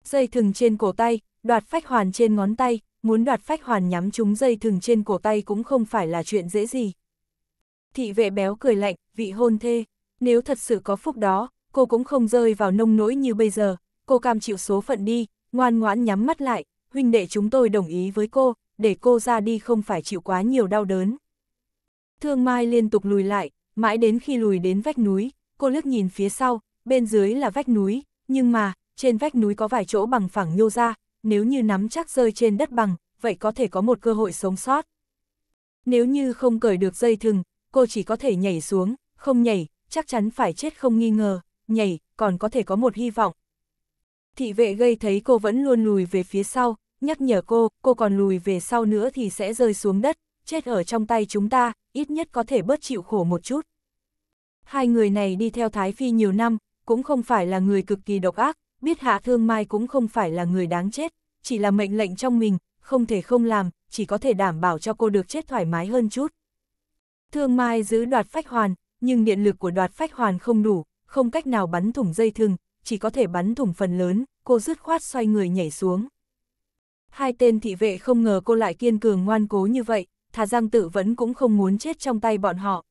Dây thừng trên cổ tay, đoạt phách hoàn trên ngón tay, muốn đoạt phách hoàn nhắm trúng dây thừng trên cổ tay cũng không phải là chuyện dễ gì. Thị vệ béo cười lạnh, vị hôn thê, nếu thật sự có phúc đó, cô cũng không rơi vào nông nỗi như bây giờ, cô cam chịu số phận đi, ngoan ngoãn nhắm mắt lại, huynh đệ chúng tôi đồng ý với cô, để cô ra đi không phải chịu quá nhiều đau đớn. Thương Mai liên tục lùi lại, Mãi đến khi lùi đến vách núi, cô lướt nhìn phía sau, bên dưới là vách núi, nhưng mà, trên vách núi có vài chỗ bằng phẳng nhô ra, nếu như nắm chắc rơi trên đất bằng, vậy có thể có một cơ hội sống sót. Nếu như không cởi được dây thừng, cô chỉ có thể nhảy xuống, không nhảy, chắc chắn phải chết không nghi ngờ, nhảy, còn có thể có một hy vọng. Thị vệ gây thấy cô vẫn luôn lùi về phía sau, nhắc nhở cô, cô còn lùi về sau nữa thì sẽ rơi xuống đất chết ở trong tay chúng ta, ít nhất có thể bớt chịu khổ một chút. Hai người này đi theo Thái Phi nhiều năm, cũng không phải là người cực kỳ độc ác, biết Hạ Thương Mai cũng không phải là người đáng chết, chỉ là mệnh lệnh trong mình, không thể không làm, chỉ có thể đảm bảo cho cô được chết thoải mái hơn chút. Thương Mai giữ đoạt phách hoàn, nhưng điện lực của đoạt phách hoàn không đủ, không cách nào bắn thủng dây thừng, chỉ có thể bắn thủng phần lớn, cô dứt khoát xoay người nhảy xuống. Hai tên thị vệ không ngờ cô lại kiên cường ngoan cố như vậy, thà Giang tự vẫn cũng không muốn chết trong tay bọn họ.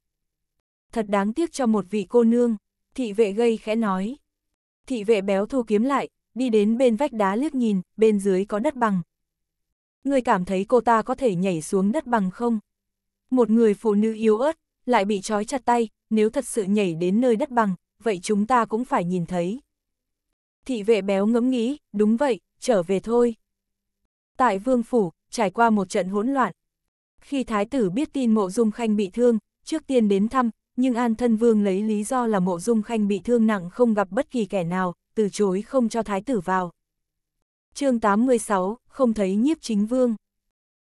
Thật đáng tiếc cho một vị cô nương, thị vệ gây khẽ nói. Thị vệ béo thu kiếm lại, đi đến bên vách đá liếc nhìn, bên dưới có đất bằng. Người cảm thấy cô ta có thể nhảy xuống đất bằng không? Một người phụ nữ yếu ớt, lại bị trói chặt tay, nếu thật sự nhảy đến nơi đất bằng, vậy chúng ta cũng phải nhìn thấy. Thị vệ béo ngẫm nghĩ, đúng vậy, trở về thôi. Tại vương phủ, trải qua một trận hỗn loạn, khi thái tử biết tin mộ dung khanh bị thương, trước tiên đến thăm, nhưng An Thân Vương lấy lý do là mộ dung khanh bị thương nặng không gặp bất kỳ kẻ nào, từ chối không cho thái tử vào. chương 86, không thấy nhiếp chính vương.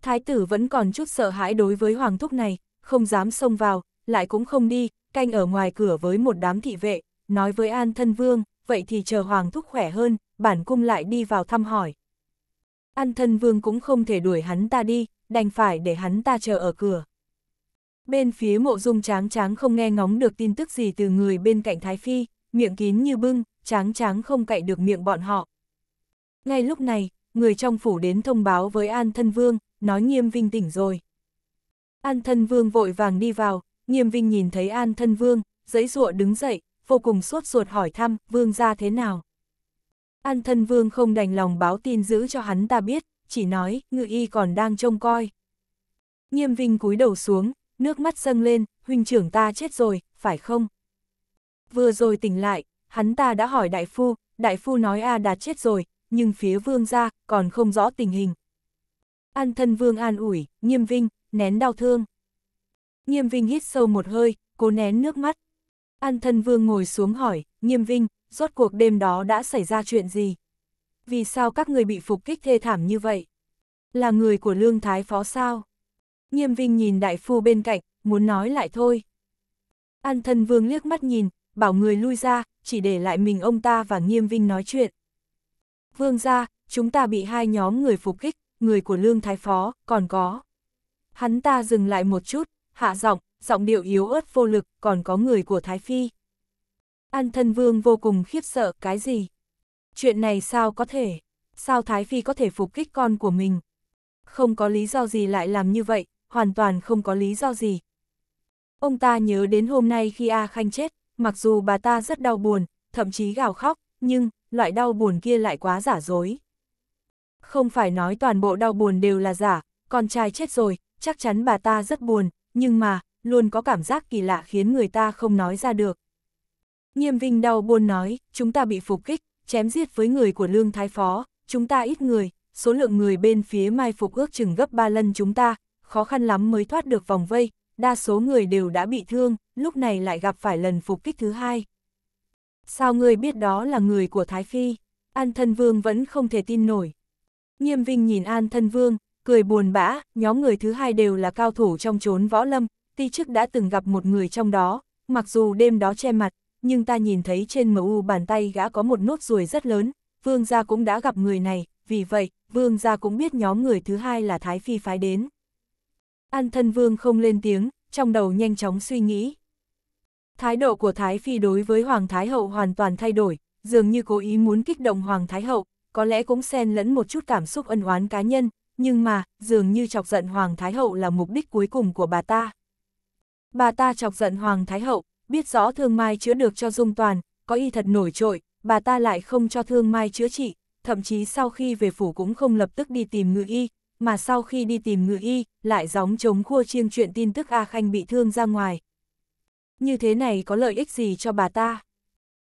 Thái tử vẫn còn chút sợ hãi đối với hoàng thúc này, không dám xông vào, lại cũng không đi, canh ở ngoài cửa với một đám thị vệ, nói với An Thân Vương, vậy thì chờ hoàng thúc khỏe hơn, bản cung lại đi vào thăm hỏi. An Thân Vương cũng không thể đuổi hắn ta đi, đành phải để hắn ta chờ ở cửa. Bên phía mộ dung tráng tráng không nghe ngóng được tin tức gì từ người bên cạnh Thái Phi, miệng kín như bưng, tráng tráng không cậy được miệng bọn họ. Ngay lúc này, người trong phủ đến thông báo với An Thân Vương, nói Nghiêm Vinh tỉnh rồi. An Thân Vương vội vàng đi vào, Nghiêm Vinh nhìn thấy An Thân Vương, dãy dụa đứng dậy, vô cùng sốt ruột hỏi thăm Vương ra thế nào. An Thân Vương không đành lòng báo tin giữ cho hắn ta biết, chỉ nói, ngự y còn đang trông coi. Nghiêm vinh cúi đầu xuống, nước mắt dâng lên, huynh trưởng ta chết rồi, phải không? Vừa rồi tỉnh lại, hắn ta đã hỏi đại phu, đại phu nói A Đạt chết rồi, nhưng phía vương ra, còn không rõ tình hình. An thân vương an ủi, nghiêm vinh, nén đau thương. Nghiêm vinh hít sâu một hơi, cố nén nước mắt. An thân vương ngồi xuống hỏi, nghiêm vinh, rốt cuộc đêm đó đã xảy ra chuyện gì? vì sao các người bị phục kích thê thảm như vậy? Là người của lương thái phó sao? Nghiêm Vinh nhìn đại phu bên cạnh, muốn nói lại thôi. An thân vương liếc mắt nhìn, bảo người lui ra, chỉ để lại mình ông ta và Nghiêm Vinh nói chuyện. Vương ra, chúng ta bị hai nhóm người phục kích, người của lương thái phó, còn có. Hắn ta dừng lại một chút, hạ giọng, giọng điệu yếu ớt vô lực, còn có người của thái phi. An thân vương vô cùng khiếp sợ, cái gì? Chuyện này sao có thể? Sao Thái Phi có thể phục kích con của mình? Không có lý do gì lại làm như vậy, hoàn toàn không có lý do gì. Ông ta nhớ đến hôm nay khi A Khanh chết, mặc dù bà ta rất đau buồn, thậm chí gào khóc, nhưng loại đau buồn kia lại quá giả dối. Không phải nói toàn bộ đau buồn đều là giả, con trai chết rồi, chắc chắn bà ta rất buồn, nhưng mà, luôn có cảm giác kỳ lạ khiến người ta không nói ra được. Nghiêm Vinh đau buồn nói, chúng ta bị phục kích, chém giết với người của Lương Thái Phó, chúng ta ít người, số lượng người bên phía mai phục ước chừng gấp ba lần chúng ta, khó khăn lắm mới thoát được vòng vây, đa số người đều đã bị thương, lúc này lại gặp phải lần phục kích thứ hai. Sao người biết đó là người của Thái Phi? An Thân Vương vẫn không thể tin nổi. Nghiêm Vinh nhìn An Thân Vương, cười buồn bã, nhóm người thứ hai đều là cao thủ trong chốn võ lâm, ti chức đã từng gặp một người trong đó, mặc dù đêm đó che mặt, nhưng ta nhìn thấy trên MU bàn tay gã có một nốt ruồi rất lớn, vương gia cũng đã gặp người này, vì vậy, vương gia cũng biết nhóm người thứ hai là Thái Phi phái đến. An thân vương không lên tiếng, trong đầu nhanh chóng suy nghĩ. Thái độ của Thái Phi đối với Hoàng Thái Hậu hoàn toàn thay đổi, dường như cố ý muốn kích động Hoàng Thái Hậu, có lẽ cũng xen lẫn một chút cảm xúc ân oán cá nhân, nhưng mà, dường như chọc giận Hoàng Thái Hậu là mục đích cuối cùng của bà ta. Bà ta chọc giận Hoàng Thái Hậu, biết rõ thương mai chữa được cho dung toàn, có y thật nổi trội, bà ta lại không cho thương mai chữa trị, thậm chí sau khi về phủ cũng không lập tức đi tìm ngự y, mà sau khi đi tìm ngự y, lại gióng chống khua chiêng chuyện tin tức A Khanh bị thương ra ngoài. Như thế này có lợi ích gì cho bà ta?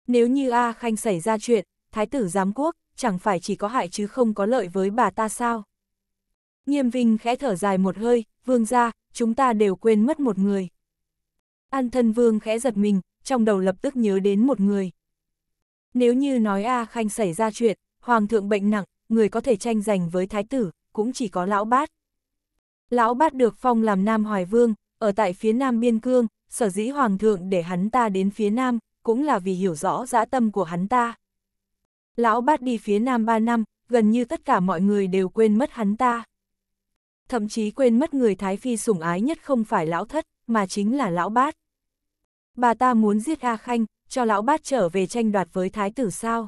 Nếu như A Khanh xảy ra chuyện, thái tử giám quốc, chẳng phải chỉ có hại chứ không có lợi với bà ta sao? Nghiêm Vinh khẽ thở dài một hơi, vương ra, chúng ta đều quên mất một người. An thân vương khẽ giật mình, trong đầu lập tức nhớ đến một người. Nếu như nói A Khanh xảy ra chuyện, hoàng thượng bệnh nặng, người có thể tranh giành với thái tử, cũng chỉ có lão bát. Lão bát được phong làm nam hoài vương, ở tại phía nam biên cương, sở dĩ hoàng thượng để hắn ta đến phía nam, cũng là vì hiểu rõ dã tâm của hắn ta. Lão bát đi phía nam ba năm, gần như tất cả mọi người đều quên mất hắn ta. Thậm chí quên mất người Thái Phi sủng ái nhất không phải lão thất, mà chính là lão bát bà ta muốn giết A Khanh, cho lão bát trở về tranh đoạt với thái tử sao?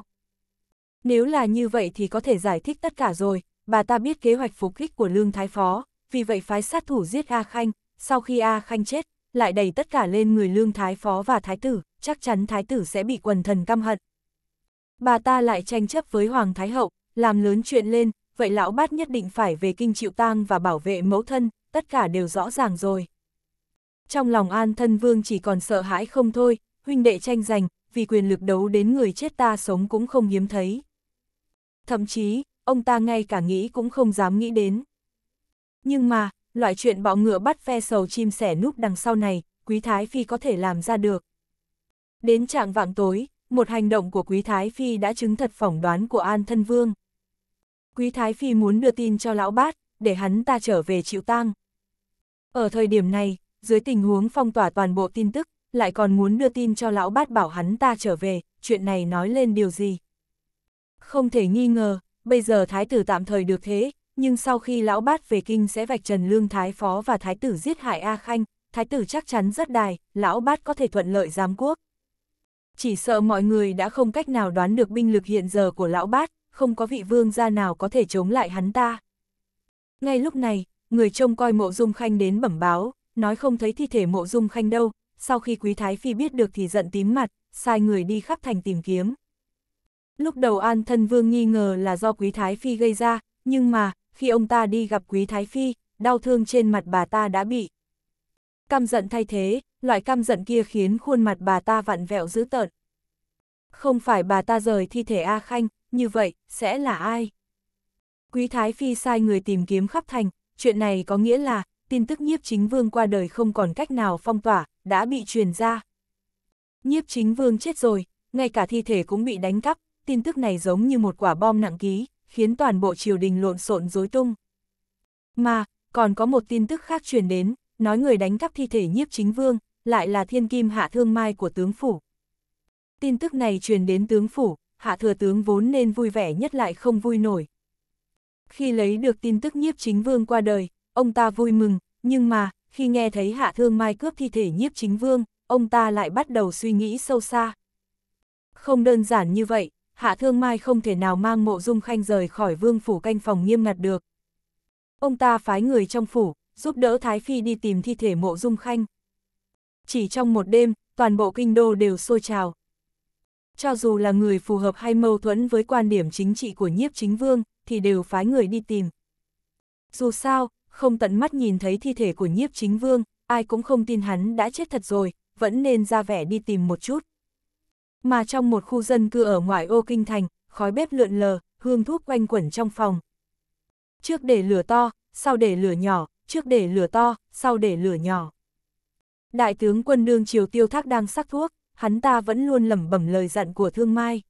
Nếu là như vậy thì có thể giải thích tất cả rồi, bà ta biết kế hoạch phục kích của Lương Thái Phó, vì vậy phái sát thủ giết A Khanh, sau khi A Khanh chết, lại đẩy tất cả lên người Lương Thái Phó và Thái tử, chắc chắn Thái tử sẽ bị quần thần căm hận. Bà ta lại tranh chấp với Hoàng Thái Hậu, làm lớn chuyện lên, vậy lão bát nhất định phải về kinh chịu tang và bảo vệ mẫu thân, tất cả đều rõ ràng rồi trong lòng an thân vương chỉ còn sợ hãi không thôi, huynh đệ tranh giành, vì quyền lực đấu đến người chết ta sống cũng không hiếm thấy. Thậm chí, ông ta ngay cả nghĩ cũng không dám nghĩ đến. Nhưng mà, loại chuyện bọ ngựa bắt phe sầu chim sẻ núp đằng sau này, Quý Thái Phi có thể làm ra được. Đến trạng vạng tối, một hành động của Quý Thái Phi đã chứng thật phỏng đoán của An Thân Vương. Quý Thái Phi muốn đưa tin cho lão bát, để hắn ta trở về chịu tang. Ở thời điểm này, dưới tình huống phong tỏa toàn bộ tin tức, lại còn muốn đưa tin cho lão bát bảo hắn ta trở về, chuyện này nói lên điều gì. Không thể nghi ngờ, bây giờ thái tử tạm thời được thế, nhưng sau khi lão bát về kinh sẽ vạch trần lương thái phó và thái tử giết hại A Khanh, thái tử chắc chắn rất đài, lão bát có thể thuận lợi giám quốc. Chỉ sợ mọi người đã không cách nào đoán được binh lực hiện giờ của lão bát, không có vị vương gia nào có thể chống lại hắn ta. Ngay lúc này, người trông coi mộ dung khanh đến bẩm báo, nói không thấy thi thể mộ dung khanh đâu, sau khi Quý Thái Phi biết được thì giận tím mặt, sai người đi khắp thành tìm kiếm. Lúc đầu An Thân Vương nghi ngờ là do Quý Thái Phi gây ra, nhưng mà, khi ông ta đi gặp Quý Thái Phi, đau thương trên mặt bà ta đã bị. Căm giận thay thế, loại căm giận kia khiến khuôn mặt bà ta vặn vẹo dữ tợn. Không phải bà ta rời thi thể A Khanh, như vậy, sẽ là ai? Quý Thái Phi sai người tìm kiếm khắp thành, chuyện này có nghĩa là, tin tức nhiếp chính vương qua đời không còn cách nào phong tỏa, đã bị truyền ra. Nhiếp chính vương chết rồi, ngay cả thi thể cũng bị đánh cắp, tin tức này giống như một quả bom nặng ký, khiến toàn bộ triều đình lộn xộn rối tung. Mà, còn có một tin tức khác truyền đến, nói người đánh cắp thi thể nhiếp chính vương, lại là thiên kim hạ thương mai của tướng phủ. Tin tức này truyền đến tướng phủ, hạ thừa tướng vốn nên vui vẻ nhất lại không vui nổi. Khi lấy được tin tức nhiếp chính vương qua đời, ông ta vui mừng, nhưng mà, khi nghe thấy Hạ Thương Mai cướp thi thể nhiếp chính vương, ông ta lại bắt đầu suy nghĩ sâu xa. Không đơn giản như vậy, Hạ Thương Mai không thể nào mang mộ dung khanh rời khỏi vương phủ canh phòng nghiêm ngặt được. Ông ta phái người trong phủ, giúp đỡ Thái Phi đi tìm thi thể mộ dung khanh. Chỉ trong một đêm, toàn bộ kinh đô đều sôi trào. Cho dù là người phù hợp hay mâu thuẫn với quan điểm chính trị của nhiếp chính vương, thì đều phái người đi tìm. Dù sao, không tận mắt nhìn thấy thi thể của nhiếp chính vương, ai cũng không tin hắn đã chết thật rồi, vẫn nên ra vẻ đi tìm một chút. Mà trong một khu dân cư ở ngoại ô kinh thành, khói bếp lượn lờ, hương thuốc quanh quẩn trong phòng. Trước để lửa to, sau để lửa nhỏ, trước để lửa to, sau để lửa nhỏ. Đại tướng quân đương triều tiêu thác đang sắc thuốc, hắn ta vẫn luôn lẩm bẩm lời dặn của Thương Mai.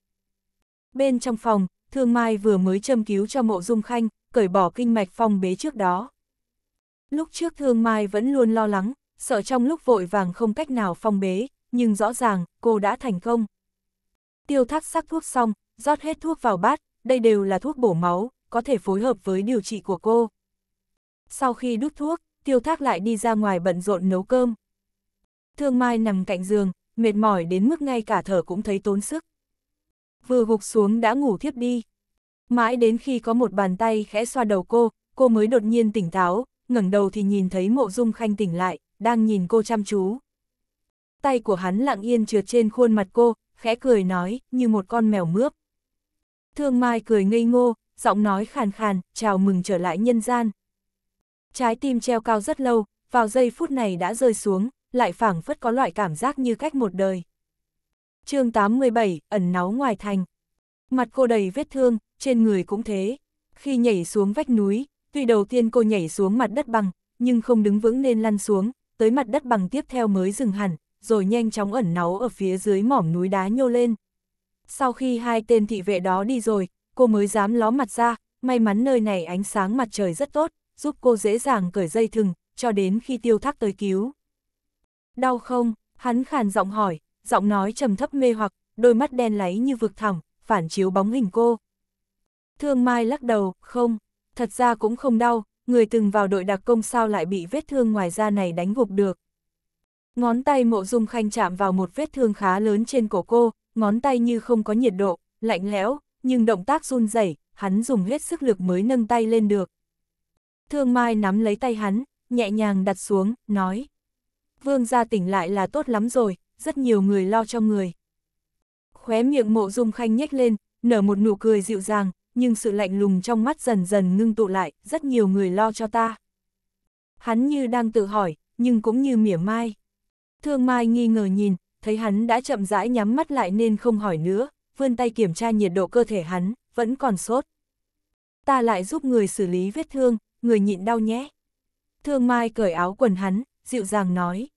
Bên trong phòng, Thương Mai vừa mới châm cứu cho mộ dung khanh, cởi bỏ kinh mạch phong bế trước đó. Lúc trước Thương Mai vẫn luôn lo lắng, sợ trong lúc vội vàng không cách nào phong bế, nhưng rõ ràng, cô đã thành công. Tiêu thác sắc thuốc xong, rót hết thuốc vào bát, đây đều là thuốc bổ máu, có thể phối hợp với điều trị của cô. Sau khi đút thuốc, tiêu thác lại đi ra ngoài bận rộn nấu cơm. Thương Mai nằm cạnh giường, mệt mỏi đến mức ngay cả thở cũng thấy tốn sức. Vừa gục xuống đã ngủ thiếp đi. Mãi đến khi có một bàn tay khẽ xoa đầu cô, cô mới đột nhiên tỉnh táo, ngẩng đầu thì nhìn thấy mộ dung khanh tỉnh lại, đang nhìn cô chăm chú. Tay của hắn lặng yên trượt trên khuôn mặt cô, khẽ cười nói, như một con mèo mướp. Thương Mai cười ngây ngô, giọng nói khàn khàn, chào mừng trở lại nhân gian. Trái tim treo cao rất lâu, vào giây phút này đã rơi xuống, lại phảng phất có loại cảm giác như cách một đời. chương 87, ẩn náu ngoài thành. Mặt cô đầy vết thương, trên người cũng thế. Khi nhảy xuống vách núi, Tuy đầu tiên cô nhảy xuống mặt đất bằng, nhưng không đứng vững nên lăn xuống, tới mặt đất bằng tiếp theo mới dừng hẳn, rồi nhanh chóng ẩn náu ở phía dưới mỏm núi đá nhô lên. Sau khi hai tên thị vệ đó đi rồi, cô mới dám ló mặt ra, may mắn nơi này ánh sáng mặt trời rất tốt, giúp cô dễ dàng cởi dây thừng, cho đến khi tiêu thác tới cứu. Đau không? Hắn khàn giọng hỏi, giọng nói trầm thấp mê hoặc, đôi mắt đen láy như vực thẳm, phản chiếu bóng hình cô. Thương Mai lắc đầu, không, thật ra cũng không đau, người từng vào đội đặc công sao lại bị vết thương ngoài da này đánh gục được. Ngón tay mộ dung khanh chạm vào một vết thương khá lớn trên cổ cô, ngón tay như không có nhiệt độ, lạnh lẽo, nhưng động tác run rẩy, hắn dùng hết sức lực mới nâng tay lên được. Thương Mai nắm lấy tay hắn, nhẹ nhàng đặt xuống, nói. Vương gia tỉnh lại là tốt lắm rồi, rất nhiều người lo cho người. Khóe miệng mộ dung khanh nhếch lên, nở một nụ cười dịu dàng, nhưng sự lạnh lùng trong mắt dần dần ngưng tụ lại, rất nhiều người lo cho ta. Hắn như đang tự hỏi, nhưng cũng như mỉa mai. Thương Mai nghi ngờ nhìn, thấy hắn đã chậm rãi nhắm mắt lại nên không hỏi nữa, vươn tay kiểm tra nhiệt độ cơ thể hắn, vẫn còn sốt. Ta lại giúp người xử lý vết thương, người nhịn đau nhé. Thương Mai cởi áo quần hắn, dịu dàng nói.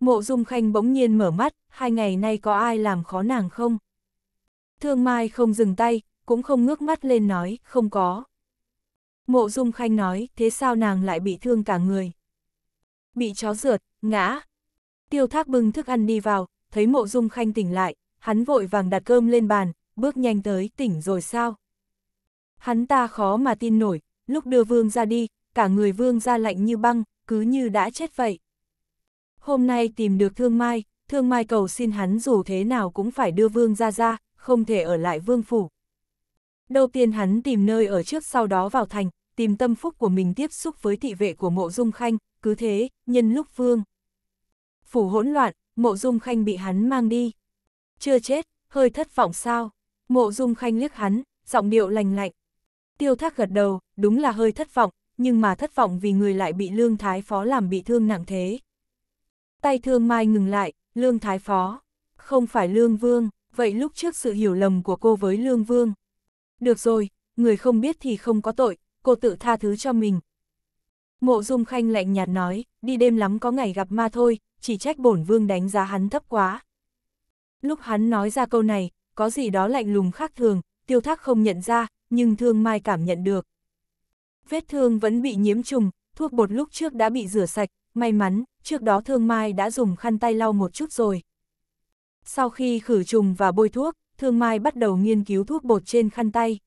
Mộ Dung Khanh bỗng nhiên mở mắt, hai ngày nay có ai làm khó nàng không? Thương Mai không dừng tay, cũng không ngước mắt lên nói, không có. Mộ Dung Khanh nói, thế sao nàng lại bị thương cả người? Bị chó rượt, ngã. Tiêu thác bưng thức ăn đi vào, thấy Mộ Dung Khanh tỉnh lại, hắn vội vàng đặt cơm lên bàn, bước nhanh tới, tỉnh rồi sao? Hắn ta khó mà tin nổi, lúc đưa vương ra đi, cả người vương ra lạnh như băng, cứ như đã chết vậy. Hôm nay tìm được thương mai, thương mai cầu xin hắn dù thế nào cũng phải đưa vương ra ra, không thể ở lại vương phủ, Đầu tiên hắn tìm nơi ở trước sau đó vào thành, tìm tâm phúc của mình tiếp xúc với thị vệ của Mộ Dung Khanh, cứ thế, nhân lúc vương. Phủ hỗn loạn, Mộ Dung Khanh bị hắn mang đi. Chưa chết, hơi thất vọng sao? Mộ Dung Khanh liếc hắn, giọng điệu lành lạnh. Tiêu Thác gật đầu, đúng là hơi thất vọng, nhưng mà thất vọng vì người lại bị Lương Thái Phó làm bị thương nặng thế. Tay Thương Mai ngừng lại, Lương Thái Phó, không phải Lương Vương, vậy lúc trước sự hiểu lầm của cô với Lương Vương được rồi, người không biết thì không có tội, cô tự tha thứ cho mình. Mộ dung khanh lạnh nhạt nói, đi đêm lắm có ngày gặp ma thôi, chỉ trách bổn vương đánh giá hắn thấp quá. Lúc hắn nói ra câu này, có gì đó lạnh lùng khác thường, tiêu thác không nhận ra, nhưng thương mai cảm nhận được. Vết thương vẫn bị nhiễm trùng, thuốc bột lúc trước đã bị rửa sạch, may mắn, trước đó thương mai đã dùng khăn tay lau một chút rồi. Sau khi khử trùng và bôi thuốc, Thương Mai bắt đầu nghiên cứu thuốc bột trên khăn tay.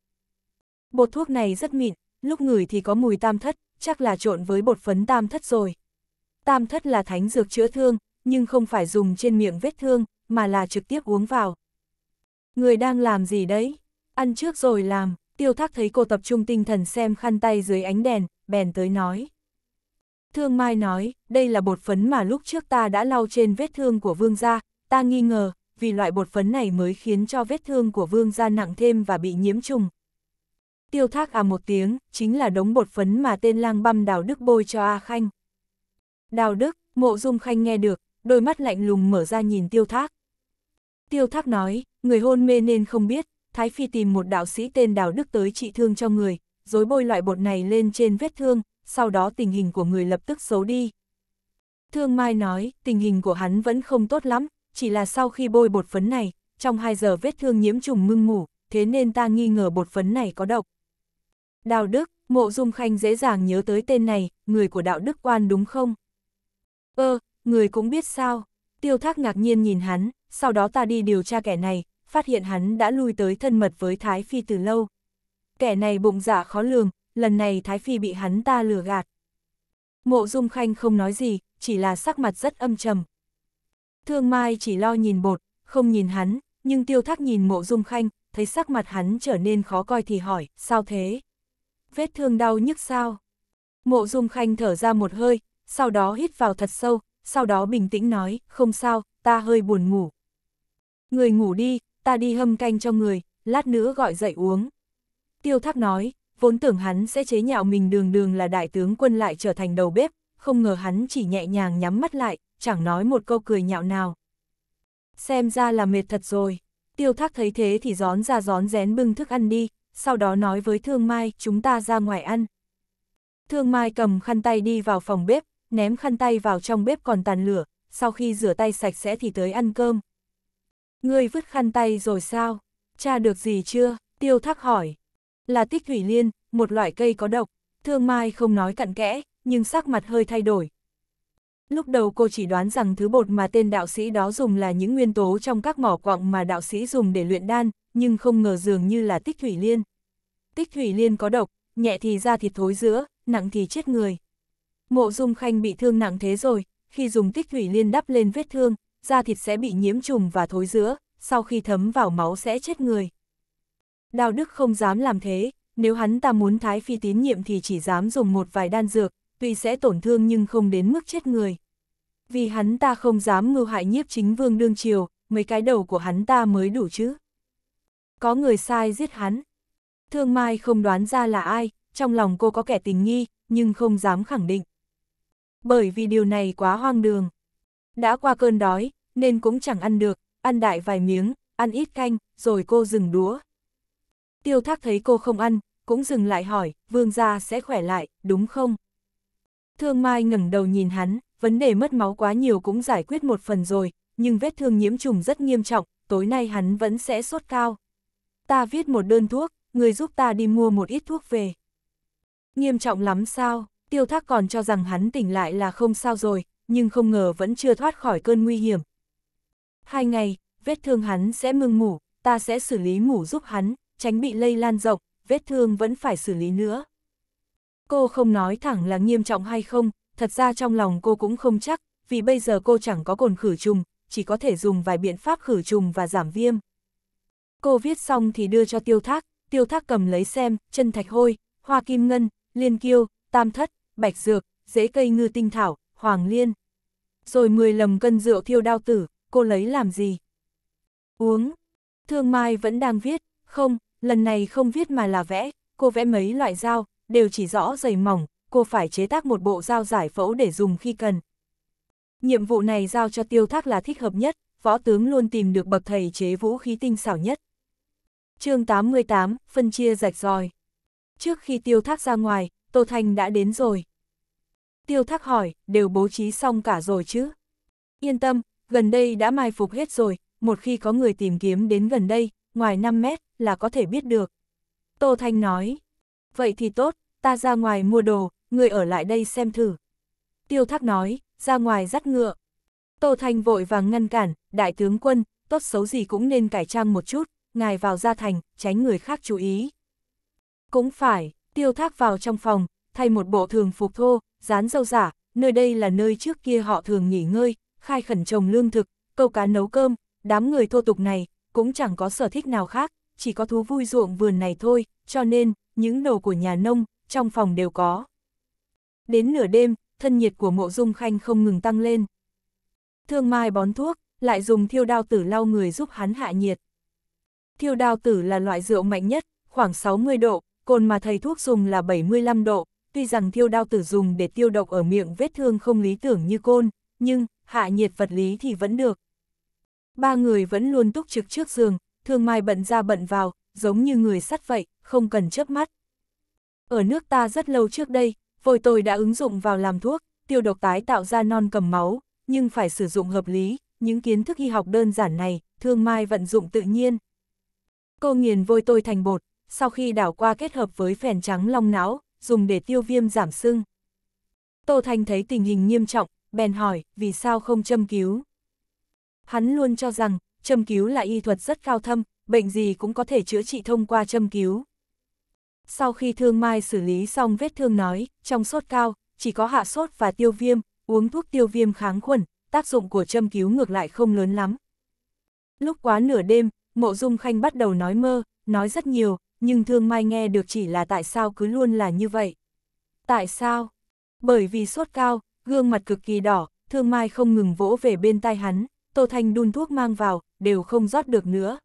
Bột thuốc này rất mịn, lúc ngửi thì có mùi tam thất, chắc là trộn với bột phấn tam thất rồi. Tam thất là thánh dược chữa thương, nhưng không phải dùng trên miệng vết thương, mà là trực tiếp uống vào. Người đang làm gì đấy? Ăn trước rồi làm, tiêu thác thấy cô tập trung tinh thần xem khăn tay dưới ánh đèn, bèn tới nói. Thương Mai nói, đây là bột phấn mà lúc trước ta đã lau trên vết thương của vương gia, ta nghi ngờ, vì loại bột phấn này mới khiến cho vết thương của vương gia nặng thêm và bị nhiễm trùng. Tiêu thác à một tiếng, chính là đống bột phấn mà tên lang băm đào đức bôi cho A Khanh. Đào đức, mộ dung khanh nghe được, đôi mắt lạnh lùng mở ra nhìn tiêu thác. Tiêu thác nói, người hôn mê nên không biết, Thái Phi tìm một đạo sĩ tên đào đức tới trị thương cho người, rồi bôi loại bột này lên trên vết thương, sau đó tình hình của người lập tức xấu đi. Thương Mai nói, tình hình của hắn vẫn không tốt lắm, chỉ là sau khi bôi bột phấn này, trong 2 giờ vết thương nhiễm trùng mưng mủ, thế nên ta nghi ngờ bột phấn này có độc. Đào Đức, mộ dung khanh dễ dàng nhớ tới tên này, người của đạo đức quan đúng không? Ơ, ờ, người cũng biết sao? Tiêu thác ngạc nhiên nhìn hắn, sau đó ta đi điều tra kẻ này, phát hiện hắn đã lui tới thân mật với Thái Phi từ lâu. Kẻ này bụng dạ khó lường, lần này Thái Phi bị hắn ta lừa gạt. Mộ Dung Khanh không nói gì, chỉ là sắc mặt rất âm trầm, Thương Mai chỉ lo nhìn bột, không nhìn hắn, nhưng tiêu thác nhìn mộ dung khanh, thấy sắc mặt hắn trở nên khó coi thì hỏi, sao thế? Vết thương đau nhức sao? Mộ dung khanh thở ra một hơi, sau đó hít vào thật sâu, sau đó bình tĩnh nói, không sao, ta hơi buồn ngủ. Người ngủ đi, ta đi hâm canh cho người, lát nữa gọi dậy uống. Tiêu thác nói, vốn tưởng hắn sẽ chế nhạo mình đường đường là đại tướng quân lại trở thành đầu bếp, không ngờ hắn chỉ nhẹ nhàng nhắm mắt lại, chẳng nói một câu cười nhạo nào. Xem ra là mệt thật rồi, tiêu thác thấy thế thì gión ra gión rén bưng thức ăn đi, sau đó nói với Thương Mai chúng ta ra ngoài ăn. Thương Mai cầm khăn tay đi vào phòng bếp, ném khăn tay vào trong bếp còn tàn lửa, sau khi rửa tay sạch sẽ thì tới ăn cơm. Ngươi vứt khăn tay rồi sao? Cha được gì chưa? Tiêu thác hỏi. Là tích thủy liên, một loại cây có độc. Thương Mai không nói cặn kẽ, nhưng sắc mặt hơi thay đổi. Lúc đầu cô chỉ đoán rằng thứ bột mà tên đạo sĩ đó dùng là những nguyên tố trong các mỏ quặng mà đạo sĩ dùng để luyện đan, nhưng không ngờ dường như là tích thủy liên. Tích thủy liên có độc, nhẹ thì da thịt thối giữa, nặng thì chết người. Mộ Dung Khanh bị thương nặng thế rồi, khi dùng tích thủy liên đắp lên vết thương, da thịt sẽ bị nhiễm trùng và thối giữa, sau khi thấm vào máu sẽ chết người. Đào Đức không dám làm thế, nếu hắn ta muốn Thái Phi tín nhiệm thì chỉ dám dùng một vài đan dược, tuy sẽ tổn thương nhưng không đến mức chết người. Vì hắn ta không dám mưu hại nhiếp chính vương đương triều, mấy cái đầu của hắn ta mới đủ chứ. Có người sai giết hắn. Thương Mai không đoán ra là ai, trong lòng cô có kẻ tình nghi, nhưng không dám khẳng định. Bởi vì điều này quá hoang đường. Đã qua cơn đói, nên cũng chẳng ăn được, ăn đại vài miếng, ăn ít canh, rồi cô dừng đúa Tiêu thác thấy cô không ăn, cũng dừng lại hỏi, vương gia sẽ khỏe lại, đúng không? Thương Mai ngẩng đầu nhìn hắn, vấn đề mất máu quá nhiều cũng giải quyết một phần rồi, nhưng vết thương nhiễm trùng rất nghiêm trọng, tối nay hắn vẫn sẽ sốt cao. Ta viết một đơn thuốc, người giúp ta đi mua một ít thuốc về. Nghiêm trọng lắm sao, tiêu thác còn cho rằng hắn tỉnh lại là không sao rồi, nhưng không ngờ vẫn chưa thoát khỏi cơn nguy hiểm. Hai ngày, vết thương hắn sẽ mưng mủ, ta sẽ xử lý mủ giúp hắn, tránh bị lây lan rộng, vết thương vẫn phải xử lý nữa. Cô không nói thẳng là nghiêm trọng hay không, thật ra trong lòng cô cũng không chắc, vì bây giờ cô chẳng có cồn khử trùng, chỉ có thể dùng vài biện pháp khử trùng và giảm viêm. Cô viết xong thì đưa cho tiêu thác, tiêu thác cầm lấy xem, chân thạch hôi, hoa kim ngân, liên kiêu, tam thất, bạch dược, rễ cây ngư tinh thảo, hoàng liên. Rồi 10 lầm cân rượu thiêu đao tử, cô lấy làm gì? Uống. Thương Mai vẫn đang viết, không, lần này không viết mà là vẽ, cô vẽ mấy loại dao, đều chỉ rõ dày mỏng, cô phải chế tác một bộ dao giải phẫu để dùng khi cần. Nhiệm vụ này giao cho tiêu thác là thích hợp nhất, võ tướng luôn tìm được bậc thầy chế vũ khí tinh xảo nhất. chương 88, phân chia rạch ròi. Trước khi tiêu thác ra ngoài, Tô Thanh đã đến rồi. Tiêu thác hỏi, đều bố trí xong cả rồi chứ? Yên tâm, gần đây đã mai phục hết rồi, một khi có người tìm kiếm đến gần đây, ngoài 5 mét, là có thể biết được. Tô Thanh nói, vậy thì tốt, ta ra ngoài mua đồ, người ở lại đây xem thử. Tiêu thác nói, ra ngoài dắt ngựa. Tô Thanh vội vàng ngăn cản, đại tướng quân, tốt xấu gì cũng nên cải trang một chút, ngài vào ra thành, tránh người khác chú ý. Cũng phải, tiêu thác vào trong phòng, thay một bộ thường phục thô, dán dâu giả, nơi đây là nơi trước kia họ thường nghỉ ngơi, khai khẩn trồng lương thực, câu cá nấu cơm, đám người thô tục này, cũng chẳng có sở thích nào khác, chỉ có thú vui ruộng vườn này thôi, cho nên, những đồ của nhà nông, trong phòng đều có. Đến nửa đêm, thân nhiệt của mộ dung khanh không ngừng tăng lên. Thương mai bón thuốc, lại dùng thiêu đao tử lau người giúp hắn hạ nhiệt. Thiêu đao tử là loại rượu mạnh nhất, khoảng 60 độ, cồn mà thầy thuốc dùng là 75 độ, tuy rằng thiêu đao tử dùng để tiêu độc ở miệng vết thương không lý tưởng như côn, nhưng, hạ nhiệt vật lý thì vẫn được. Ba người vẫn luôn túc trực trước giường, thương mai bận ra bận vào, giống như người sắt vậy, không cần chớp mắt. Ở nước ta rất lâu trước đây, vôi tôi đã ứng dụng vào làm thuốc, tiêu độc tái tạo ra non cầm máu, nhưng phải sử dụng hợp lý, những kiến thức y học đơn giản này, thương mai vận dụng tự nhiên. Cô nghiền vôi tôi thành bột, sau khi đảo qua kết hợp với phèn trắng long não, dùng để tiêu viêm giảm sưng. Tô Thanh thấy tình hình nghiêm trọng, bèn hỏi, vì sao không châm cứu? Hắn luôn cho rằng, châm cứu là y thuật rất cao thâm, bệnh gì cũng có thể chữa trị thông qua châm cứu sau khi thương mai xử lý xong vết thương nói, trong sốt cao, chỉ có hạ sốt và tiêu viêm, uống thuốc tiêu viêm kháng khuẩn, tác dụng của châm cứu ngược lại không lớn lắm. Lúc quá nửa đêm, mộ dung khanh bắt đầu nói mơ, nói rất nhiều, nhưng thương mai nghe được chỉ là tại sao cứ luôn là như vậy. Tại sao? Bởi vì sốt cao, gương mặt cực kỳ đỏ, thương mai không ngừng vỗ về bên tai hắn, Tô Thanh đun thuốc mang vào, đều không rót được nữa.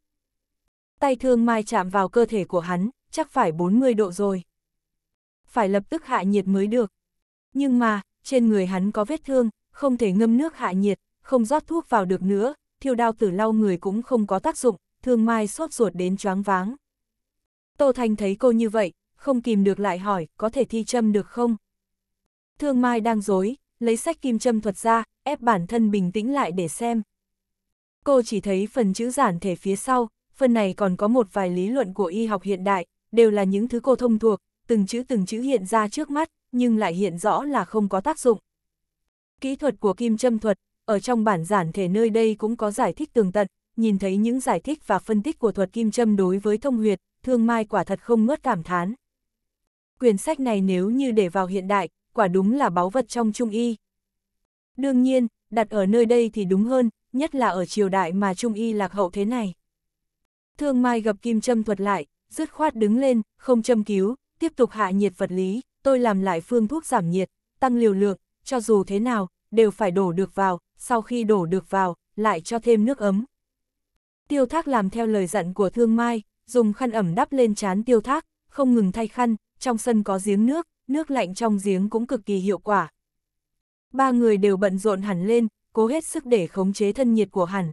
Tay thương mai chạm vào cơ thể của hắn, chắc phải 40 độ rồi. Phải lập tức hạ nhiệt mới được. Nhưng mà, trên người hắn có vết thương, không thể ngâm nước hạ nhiệt, không rót thuốc vào được nữa, thiêu đao tử lau người cũng không có tác dụng, thương mai sốt ruột đến choáng váng. Tô Thanh thấy cô như vậy, không kìm được lại hỏi, có thể thi châm được không? Thương mai đang dối, lấy sách kim châm thuật ra, ép bản thân bình tĩnh lại để xem. Cô chỉ thấy phần chữ giản thể phía sau, phần này còn có một vài lý luận của y học hiện đại, đều là những thứ cô thông thuộc, từng chữ từng chữ hiện ra trước mắt, nhưng lại hiện rõ là không có tác dụng. Kỹ thuật của kim châm thuật, ở trong bản giản thể nơi đây cũng có giải thích tường tận, nhìn thấy những giải thích và phân tích của thuật kim châm đối với thông huyệt, thương mai quả thật không ngớt cảm thán. Quyển sách này nếu như để vào hiện đại, quả đúng là báu vật trong Trung Y. Đương nhiên, đặt ở nơi đây thì đúng hơn, nhất là ở triều đại mà Trung Y lạc hậu thế này. Thương Mai gặp kim châm thuật lại, dứt khoát đứng lên, không châm cứu, tiếp tục hạ nhiệt vật lý, tôi làm lại phương thuốc giảm nhiệt, tăng liều lượng, cho dù thế nào, đều phải đổ được vào, sau khi đổ được vào, lại cho thêm nước ấm. Tiêu thác làm theo lời dặn của thương mai, dùng khăn ẩm đắp lên chán. tiêu thác, không ngừng thay khăn, trong sân có giếng nước, nước lạnh trong giếng cũng cực kỳ hiệu quả. Ba người đều bận rộn hẳn lên, cố hết sức để khống chế thân nhiệt của hẳn.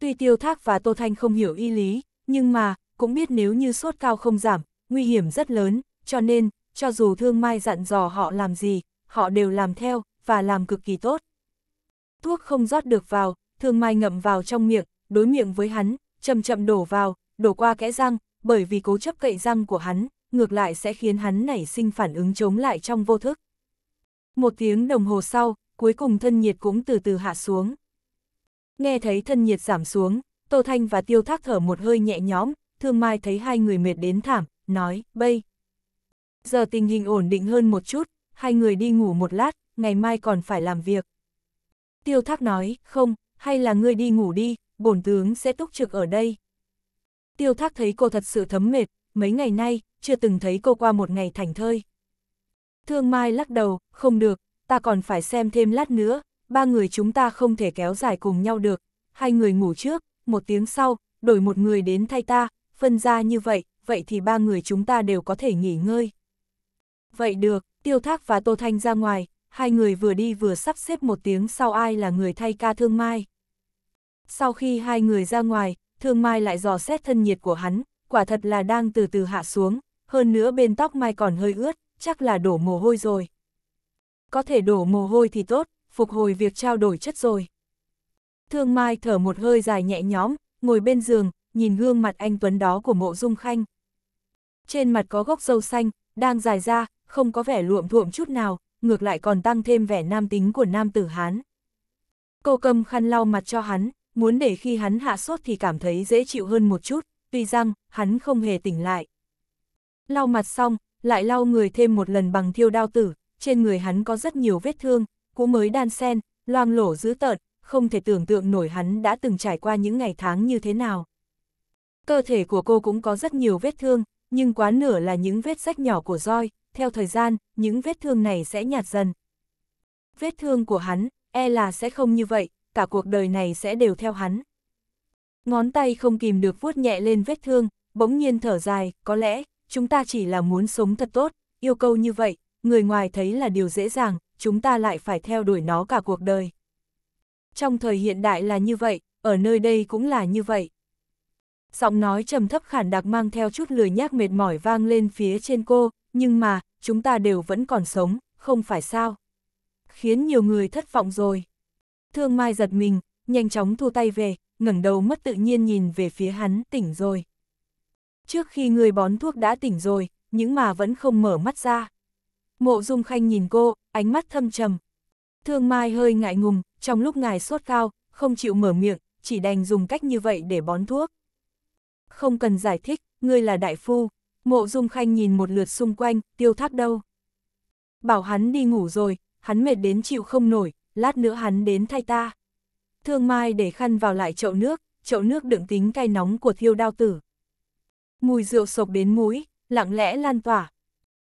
Tuy tiêu thác và Tô Thanh không hiểu y lý, nhưng mà, cũng biết nếu như sốt cao không giảm, nguy hiểm rất lớn, cho nên, cho dù thương mai dặn dò họ làm gì, họ đều làm theo, và làm cực kỳ tốt. Thuốc không rót được vào, thương mai ngậm vào trong miệng, đối miệng với hắn, chậm chậm đổ vào, đổ qua kẽ răng, bởi vì cố chấp cậy răng của hắn, ngược lại sẽ khiến hắn nảy sinh phản ứng chống lại trong vô thức. Một tiếng đồng hồ sau, cuối cùng thân nhiệt cũng từ từ hạ xuống. Nghe thấy thân nhiệt giảm xuống, Tô Thanh và Tiêu Thác thở một hơi nhẹ nhõm, Thương Mai thấy hai người mệt đến thảm, nói, bây. Giờ tình hình ổn định hơn một chút, hai người đi ngủ một lát, ngày mai còn phải làm việc. Tiêu Thác nói, không, hay là ngươi đi ngủ đi, bổn tướng sẽ túc trực ở đây. Tiêu Thác thấy cô thật sự thấm mệt, mấy ngày nay, chưa từng thấy cô qua một ngày thành thơi. Thương Mai lắc đầu, không được, ta còn phải xem thêm lát nữa, ba người chúng ta không thể kéo dài cùng nhau được, hai người ngủ trước, một tiếng sau, đổi một người đến thay ta, phân ra như vậy, vậy thì ba người chúng ta đều có thể nghỉ ngơi. Vậy được, Tiêu Thác và Tô Thanh ra ngoài, hai người vừa đi vừa sắp xếp một tiếng sau ai là người thay ca Thương Mai. Sau khi hai người ra ngoài, Thương Mai lại dò xét thân nhiệt của hắn, quả thật là đang từ từ hạ xuống, hơn nữa bên tóc Mai còn hơi ướt, chắc là đổ mồ hôi rồi. Có thể đổ mồ hôi thì tốt, phục hồi việc trao đổi chất rồi. Thương Mai thở một hơi dài nhẹ nhõm, ngồi bên giường, nhìn gương mặt anh Tuấn đó của mộ dung khanh. Trên mặt có gốc râu xanh, đang dài ra, không có vẻ luộm thuộm chút nào, ngược lại còn tăng thêm vẻ nam tính của nam tử Hán. Cô cầm khăn lau mặt cho hắn, muốn để khi hắn hạ sốt thì cảm thấy dễ chịu hơn một chút, tuy rằng, hắn không hề tỉnh lại. Lau mặt xong, lại lau người thêm một lần bằng thiêu đao tử, trên người hắn có rất nhiều vết thương, cũ mới đan sen, loang lổ dữ tợn, không thể tưởng tượng nổi hắn đã từng trải qua những ngày tháng như thế nào. Cơ thể của cô cũng có rất nhiều vết thương, nhưng quá nửa là những vết rách nhỏ của roi, theo thời gian, những vết thương này sẽ nhạt dần. Vết thương của hắn, e là sẽ không như vậy, cả cuộc đời này sẽ đều theo hắn. Ngón tay không kìm được vuốt nhẹ lên vết thương, bỗng nhiên thở dài, có lẽ, chúng ta chỉ là muốn sống thật tốt, yêu cầu như vậy, người ngoài thấy là điều dễ dàng, chúng ta lại phải theo đuổi nó cả cuộc đời. Trong thời hiện đại là như vậy, ở nơi đây cũng là như vậy giọng nói trầm thấp khản đặc mang theo chút lười nhác mệt mỏi vang lên phía trên cô, nhưng mà, chúng ta đều vẫn còn sống, không phải sao. Khiến nhiều người thất vọng rồi. Thương Mai giật mình, nhanh chóng thu tay về, ngẩng đầu mất tự nhiên nhìn về phía hắn tỉnh rồi. Trước khi người bón thuốc đã tỉnh rồi, nhưng mà vẫn không mở mắt ra. Mộ Dung Khanh nhìn cô, ánh mắt thâm trầm. Thương Mai hơi ngại ngùng, trong lúc ngài sốt cao, không chịu mở miệng, chỉ đành dùng cách như vậy để bón thuốc không cần giải thích, ngươi là đại phu. Mộ Dung Khanh nhìn một lượt xung quanh, tiêu thác đâu. Bảo hắn đi ngủ rồi, hắn mệt đến chịu không nổi, lát nữa hắn đến thay ta. Thương Mai để khăn vào lại chậu nước, chậu nước đựng tính cay nóng của thiêu đao tử. Mùi rượu sộc đến mũi, lặng lẽ lan tỏa.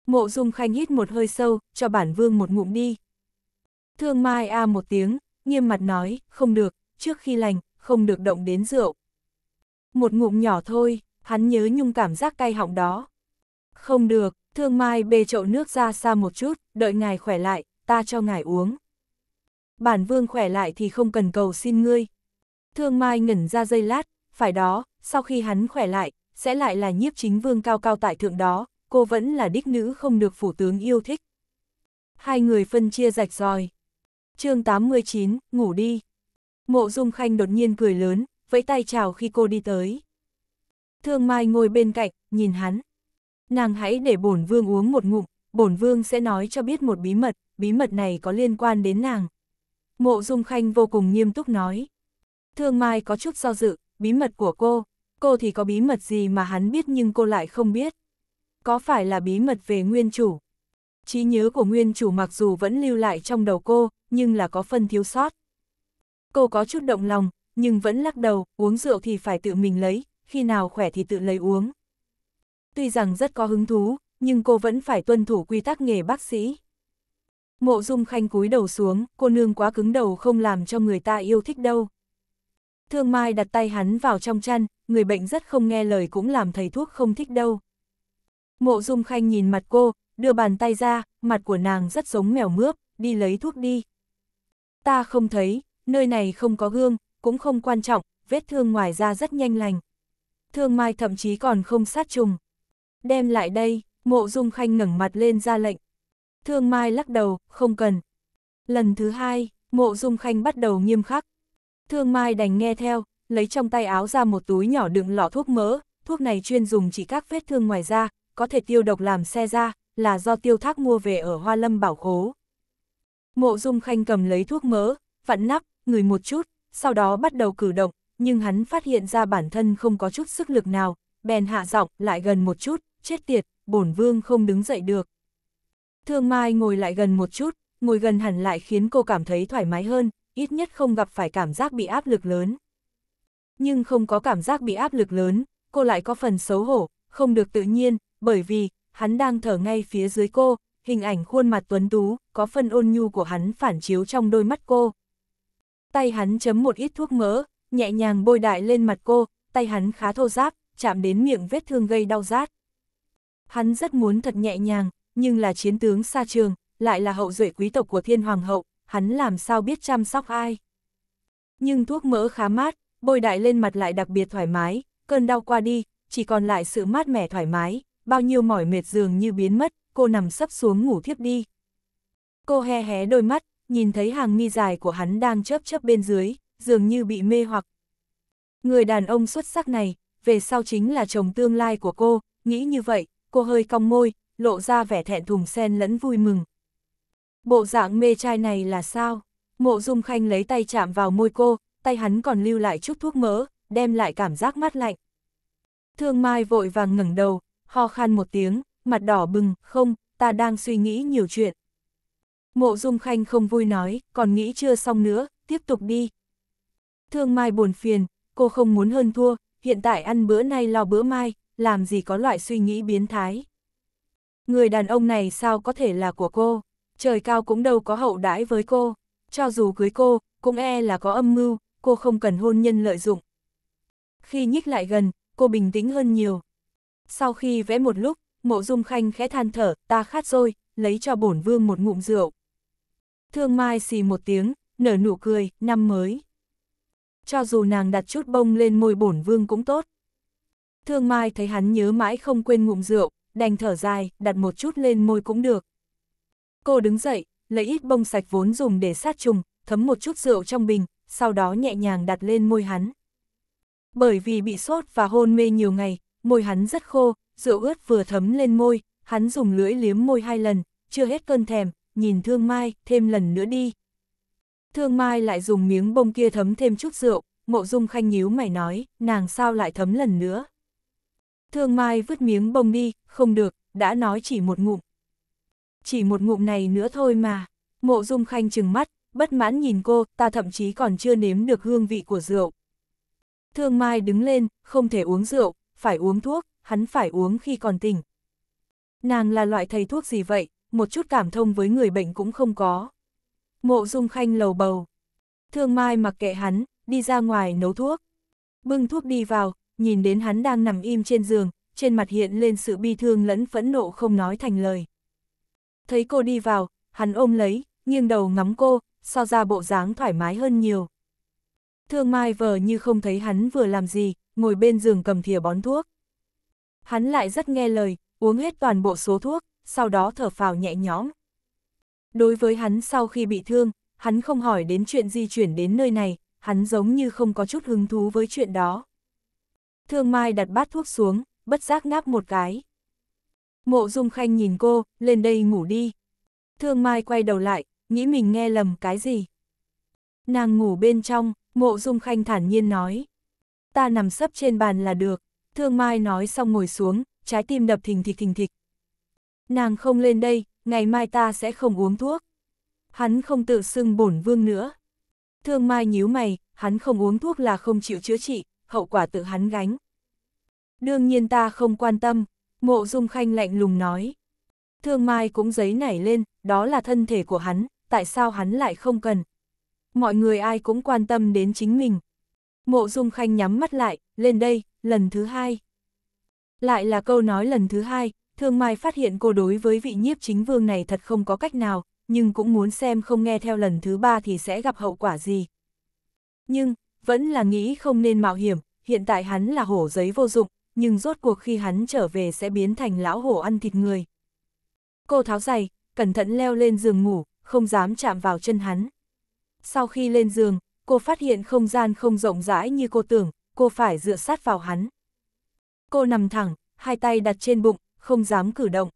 Mộ Dung Khanh hít một hơi sâu, cho bản vương một ngụm đi. Thương Mai a à một tiếng, nghiêm mặt nói, không được, trước khi lành, không được động đến rượu. Một ngụm nhỏ thôi, hắn nhớ nhung cảm giác cay họng đó. Không được, thương mai bê chậu nước ra xa một chút, đợi ngài khỏe lại, ta cho ngài uống. Bản vương khỏe lại thì không cần cầu xin ngươi. Thương mai ngẩn ra dây lát, phải đó, sau khi hắn khỏe lại, sẽ lại là nhiếp chính vương cao cao tại thượng đó, cô vẫn là đích nữ không được phủ tướng yêu thích. Hai người phân chia rạch ròi. chương 89, ngủ đi. Mộ Dung Khanh đột nhiên cười lớn, vẫy tay chào khi cô đi tới. Thương Mai ngồi bên cạnh, nhìn hắn. Nàng hãy để bổn vương uống một ngụm, bổn vương sẽ nói cho biết một bí mật, bí mật này có liên quan đến nàng. Mộ Dung Khanh vô cùng nghiêm túc nói. Thương Mai có chút do dự, bí mật của cô, cô thì có bí mật gì mà hắn biết nhưng cô lại không biết. Có phải là bí mật về nguyên chủ? Trí nhớ của nguyên chủ mặc dù vẫn lưu lại trong đầu cô, nhưng là có phần thiếu sót. Cô có chút động lòng, nhưng vẫn lắc đầu, uống rượu thì phải tự mình lấy, khi nào khỏe thì tự lấy uống. Tuy rằng rất có hứng thú, nhưng cô vẫn phải tuân thủ quy tắc nghề bác sĩ. Mộ dung khanh cúi đầu xuống, cô nương quá cứng đầu không làm cho người ta yêu thích đâu. Thương Mai đặt tay hắn vào trong chăn, người bệnh rất không nghe lời cũng làm thầy thuốc không thích đâu. Mộ dung khanh nhìn mặt cô, đưa bàn tay ra, mặt của nàng rất giống mèo mướp, đi lấy thuốc đi. Ta không thấy, nơi này không có gương, cũng không quan trọng, vết thương ngoài ra rất nhanh lành. Thương mai thậm chí còn không sát trùng. Đem lại đây, mộ dung khanh ngẩng mặt lên ra lệnh. Thương mai lắc đầu, không cần. Lần thứ hai, mộ dung khanh bắt đầu nghiêm khắc. Thương mai đành nghe theo, lấy trong tay áo ra một túi nhỏ đựng lọ thuốc mỡ, thuốc này chuyên dùng chỉ các vết thương ngoài da, có thể tiêu độc làm xe ra là do tiêu thác mua về ở Hoa Lâm bảo khố. Mộ Dung Khanh cầm lấy thuốc mỡ, vặn nắp, ngửi một chút, sau đó bắt đầu cử động, nhưng hắn phát hiện ra bản thân không có chút sức lực nào, bèn hạ giọng lại gần một chút, chết tiệt, bổn vương không đứng dậy được. Thương Mai ngồi lại gần một chút, ngồi gần hẳn lại khiến cô cảm thấy thoải mái hơn, ít nhất không gặp phải cảm giác bị áp lực lớn. Nhưng không có cảm giác bị áp lực lớn, cô lại có phần xấu hổ, không được tự nhiên, bởi vì, hắn đang thở ngay phía dưới cô, hình ảnh khuôn mặt tuấn tú, có phần ôn nhu của hắn phản chiếu trong đôi mắt cô, Tay hắn chấm một ít thuốc mỡ, nhẹ nhàng bôi đại lên mặt cô, tay hắn khá thô ráp, chạm đến miệng vết thương gây đau rát. Hắn rất muốn thật nhẹ nhàng, nhưng là chiến tướng xa trường, lại là hậu duệ quý tộc của thiên hoàng hậu, hắn làm sao biết chăm sóc ai. Nhưng thuốc mỡ khá mát, bôi đại lên mặt lại đặc biệt thoải mái, cơn đau qua đi, chỉ còn lại sự mát mẻ thoải mái, bao nhiêu mỏi mệt dường như biến mất, cô nằm sấp xuống ngủ thiếp đi. Cô hé hé đôi mắt, nhìn thấy hàng mi dài của hắn đang chớp chớp bên dưới, dường như bị mê hoặc. Người đàn ông xuất sắc này, về sau chính là chồng tương lai của cô, nghĩ như vậy, cô hơi cong môi, lộ ra vẻ thẹn thùng sen lẫn vui mừng. Bộ dạng mê trai này là sao? Mộ Dung Khanh lấy tay chạm vào môi cô, tay hắn còn lưu lại chút thuốc mỡ, đem lại cảm giác mát lạnh. Thương Mai vội vàng ngẩng đầu, ho khan một tiếng, mặt đỏ bừng, không, ta đang suy nghĩ nhiều chuyện. Mộ Dung Khanh không vui nói, còn nghĩ chưa xong nữa, tiếp tục đi. Thương Mai buồn phiền, cô không muốn hơn thua, hiện tại ăn bữa nay lo bữa mai, làm gì có loại suy nghĩ biến thái. Người đàn ông này sao có thể là của cô, trời cao cũng đâu có hậu đãi với cô, cho dù cưới cô, cũng e là có âm mưu, cô không cần hôn nhân lợi dụng. Khi nhích lại gần, cô bình tĩnh hơn nhiều. Sau khi vẽ một lúc, mộ dung khanh khẽ than thở, ta khát rồi, lấy cho bổn vương một ngụm rượu. Thương Mai xì một tiếng, nở nụ cười, năm mới. Cho dù nàng đặt chút bông lên môi bổn vương cũng tốt. Thương Mai thấy hắn nhớ mãi không quên ngụm rượu, đành thở dài, đặt một chút lên môi cũng được. Cô đứng dậy, lấy ít bông sạch vốn dùng để sát trùng, thấm một chút rượu trong bình, sau đó nhẹ nhàng đặt lên môi hắn. Bởi vì bị sốt và hôn mê nhiều ngày, môi hắn rất khô, rượu ướt vừa thấm lên môi, hắn dùng lưỡi liếm môi hai lần, chưa hết cơn thèm, nhìn Thương Mai, thêm lần nữa đi. Thương Mai lại dùng miếng bông kia thấm thêm chút rượu, mộ dung khanh nhíu mày nói, nàng sao lại thấm lần nữa. Thương Mai vứt miếng bông đi, không được, đã nói chỉ một ngụm. Chỉ một ngụm này nữa thôi mà, mộ dung khanh chừng mắt, bất mãn nhìn cô, ta thậm chí còn chưa nếm được hương vị của rượu. Thương Mai đứng lên, không thể uống rượu, phải uống thuốc, hắn phải uống khi còn tỉnh. Nàng là loại thầy thuốc gì vậy, một chút cảm thông với người bệnh cũng không có. Mộ Dung Khanh lầu bầu. Thương Mai mặc kệ hắn, đi ra ngoài nấu thuốc. Bưng thuốc đi vào, nhìn đến hắn đang nằm im trên giường, trên mặt hiện lên sự bi thương lẫn phẫn nộ không nói thành lời. Thấy cô đi vào, hắn ôm lấy, nghiêng đầu ngắm cô, so ra bộ dáng thoải mái hơn nhiều. Thương Mai vờ như không thấy hắn vừa làm gì, ngồi bên giường cầm thìa bón thuốc. Hắn lại rất nghe lời, uống hết toàn bộ số thuốc, sau đó thở phào nhẹ nhõm. Đối với hắn sau khi bị thương, hắn không hỏi đến chuyện di chuyển đến nơi này, hắn giống như không có chút hứng thú với chuyện đó. Thương Mai đặt bát thuốc xuống, bất giác ngáp một cái. Mộ Dung Khanh nhìn cô, lên đây ngủ đi. Thương Mai quay đầu lại, nghĩ mình nghe lầm cái gì. Nàng ngủ bên trong, Mộ Dung Khanh thản nhiên nói. Ta nằm sấp trên bàn là được. Thương Mai nói xong ngồi xuống, trái tim đập thình thịch thình thịch, Nàng không lên đây, ngày mai ta sẽ không uống thuốc. Hắn không tự xưng bổn vương nữa. Thương Mai nhíu mày, hắn không uống thuốc là không chịu chữa trị, hậu quả tự hắn gánh. Đương nhiên ta không quan tâm, mộ dung khanh lạnh lùng nói. Thương Mai cũng giấy nảy lên, đó là thân thể của hắn, tại sao hắn lại không cần. Mọi người ai cũng quan tâm đến chính mình. Mộ dung khanh nhắm mắt lại, lên đây, lần thứ hai. Lại là câu nói lần thứ hai, Thương Mai phát hiện cô đối với vị nhiếp chính vương này thật không có cách nào, nhưng cũng muốn xem không nghe theo lần thứ ba thì sẽ gặp hậu quả gì. Nhưng, vẫn là nghĩ không nên mạo hiểm, hiện tại hắn là hổ giấy vô dụng, nhưng rốt cuộc khi hắn trở về sẽ biến thành lão hổ ăn thịt người. Cô tháo giày, cẩn thận leo lên giường ngủ, không dám chạm vào chân hắn. Sau khi lên giường, cô phát hiện không gian không rộng rãi như cô tưởng, cô phải dựa sát vào hắn. Cô nằm thẳng, hai tay đặt trên bụng, không dám cử động.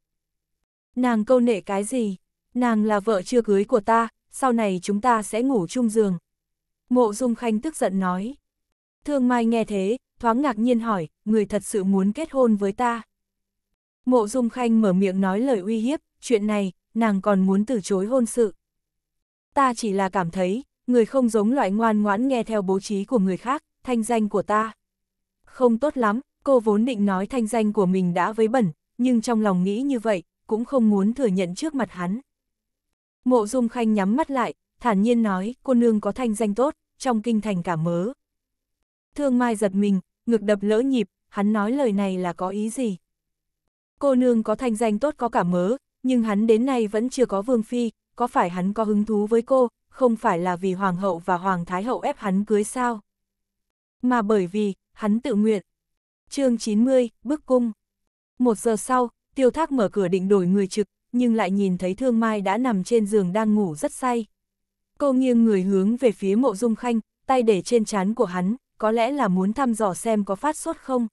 Nàng câu nệ cái gì? Nàng là vợ chưa cưới của ta, sau này chúng ta sẽ ngủ chung giường. Mộ Dung Khanh tức giận nói. Thương Mai nghe thế, thoáng ngạc nhiên hỏi, người thật sự muốn kết hôn với ta. Mộ Dung Khanh mở miệng nói lời uy hiếp, chuyện này, nàng còn muốn từ chối hôn sự. Ta chỉ là cảm thấy, người không giống loại ngoan ngoãn nghe theo bố trí của người khác, thanh danh của ta. Không tốt lắm, cô vốn định nói thanh danh của mình đã với bẩn, nhưng trong lòng nghĩ như vậy, cũng không muốn thừa nhận trước mặt hắn. Mộ Dung Khanh nhắm mắt lại, thản nhiên nói, cô nương có thanh danh tốt, trong kinh thành cả mớ. Thương Mai giật mình, ngực đập lỡ nhịp, hắn nói lời này là có ý gì? Cô nương có thanh danh tốt có cả mớ, nhưng hắn đến nay vẫn chưa có vương phi, có phải hắn có hứng thú với cô, không phải là vì hoàng hậu và hoàng thái hậu ép hắn cưới sao? Mà bởi vì, hắn tự nguyện. chương 90, bức cung. Một giờ sau, tiêu thác mở cửa định đổi người trực, nhưng lại nhìn thấy thương mai đã nằm trên giường đang ngủ rất say. Cô nghiêng người hướng về phía mộ dung khanh, tay để trên chán của hắn, có lẽ là muốn thăm dò xem có phát sốt không.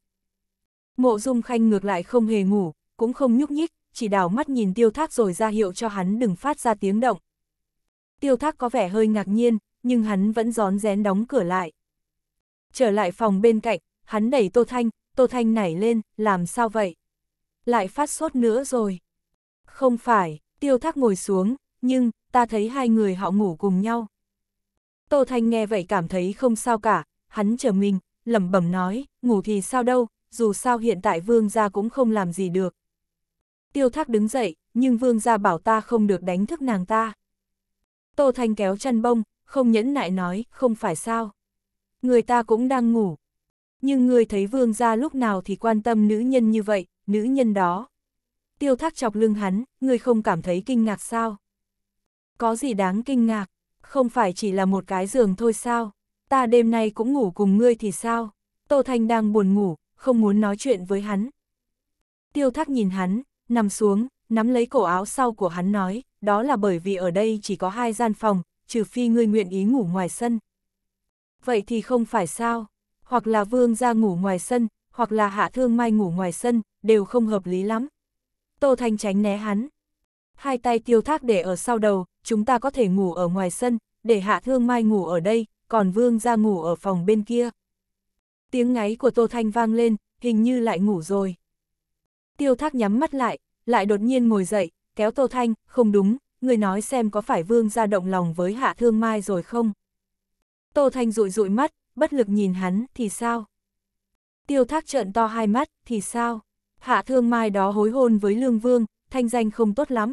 Mộ dung khanh ngược lại không hề ngủ, cũng không nhúc nhích, chỉ đảo mắt nhìn tiêu thác rồi ra hiệu cho hắn đừng phát ra tiếng động. Tiêu thác có vẻ hơi ngạc nhiên, nhưng hắn vẫn gión rén đóng cửa lại. Trở lại phòng bên cạnh, hắn đẩy Tô Thanh, Tô Thanh nảy lên, làm sao vậy? lại phát sốt nữa rồi. Không phải, tiêu thác ngồi xuống, nhưng, ta thấy hai người họ ngủ cùng nhau. Tô Thanh nghe vậy cảm thấy không sao cả, hắn chờ mình, lẩm bẩm nói, ngủ thì sao đâu, dù sao hiện tại vương gia cũng không làm gì được. Tiêu thác đứng dậy, nhưng vương gia bảo ta không được đánh thức nàng ta. Tô Thanh kéo chăn bông, không nhẫn nại nói, không phải sao. Người ta cũng đang ngủ. Nhưng người thấy vương gia lúc nào thì quan tâm nữ nhân như vậy, nữ nhân đó. Tiêu thác chọc lưng hắn, ngươi không cảm thấy kinh ngạc sao? Có gì đáng kinh ngạc, không phải chỉ là một cái giường thôi sao? Ta đêm nay cũng ngủ cùng ngươi thì sao? Tô Thanh đang buồn ngủ, không muốn nói chuyện với hắn. Tiêu thác nhìn hắn, nằm xuống, nắm lấy cổ áo sau của hắn nói, đó là bởi vì ở đây chỉ có hai gian phòng, trừ phi ngươi nguyện ý ngủ ngoài sân. Vậy thì không phải sao, hoặc là vương ra ngủ ngoài sân, hoặc là hạ thương mai ngủ ngoài sân, đều không hợp lý lắm. Tô Thanh tránh né hắn. Hai tay tiêu thác để ở sau đầu, chúng ta có thể ngủ ở ngoài sân, để hạ thương mai ngủ ở đây, còn vương ra ngủ ở phòng bên kia. Tiếng ngáy của Tô Thanh vang lên, hình như lại ngủ rồi. Tiêu thác nhắm mắt lại, lại đột nhiên ngồi dậy, kéo Tô Thanh, không đúng, người nói xem có phải vương ra động lòng với hạ thương mai rồi không. Tô Thanh rụi rụi mắt, bất lực nhìn hắn, thì sao? Tiêu thác trợn to hai mắt, thì sao? Hạ Thương Mai đó hối hôn với Lương Vương, thanh danh không tốt lắm.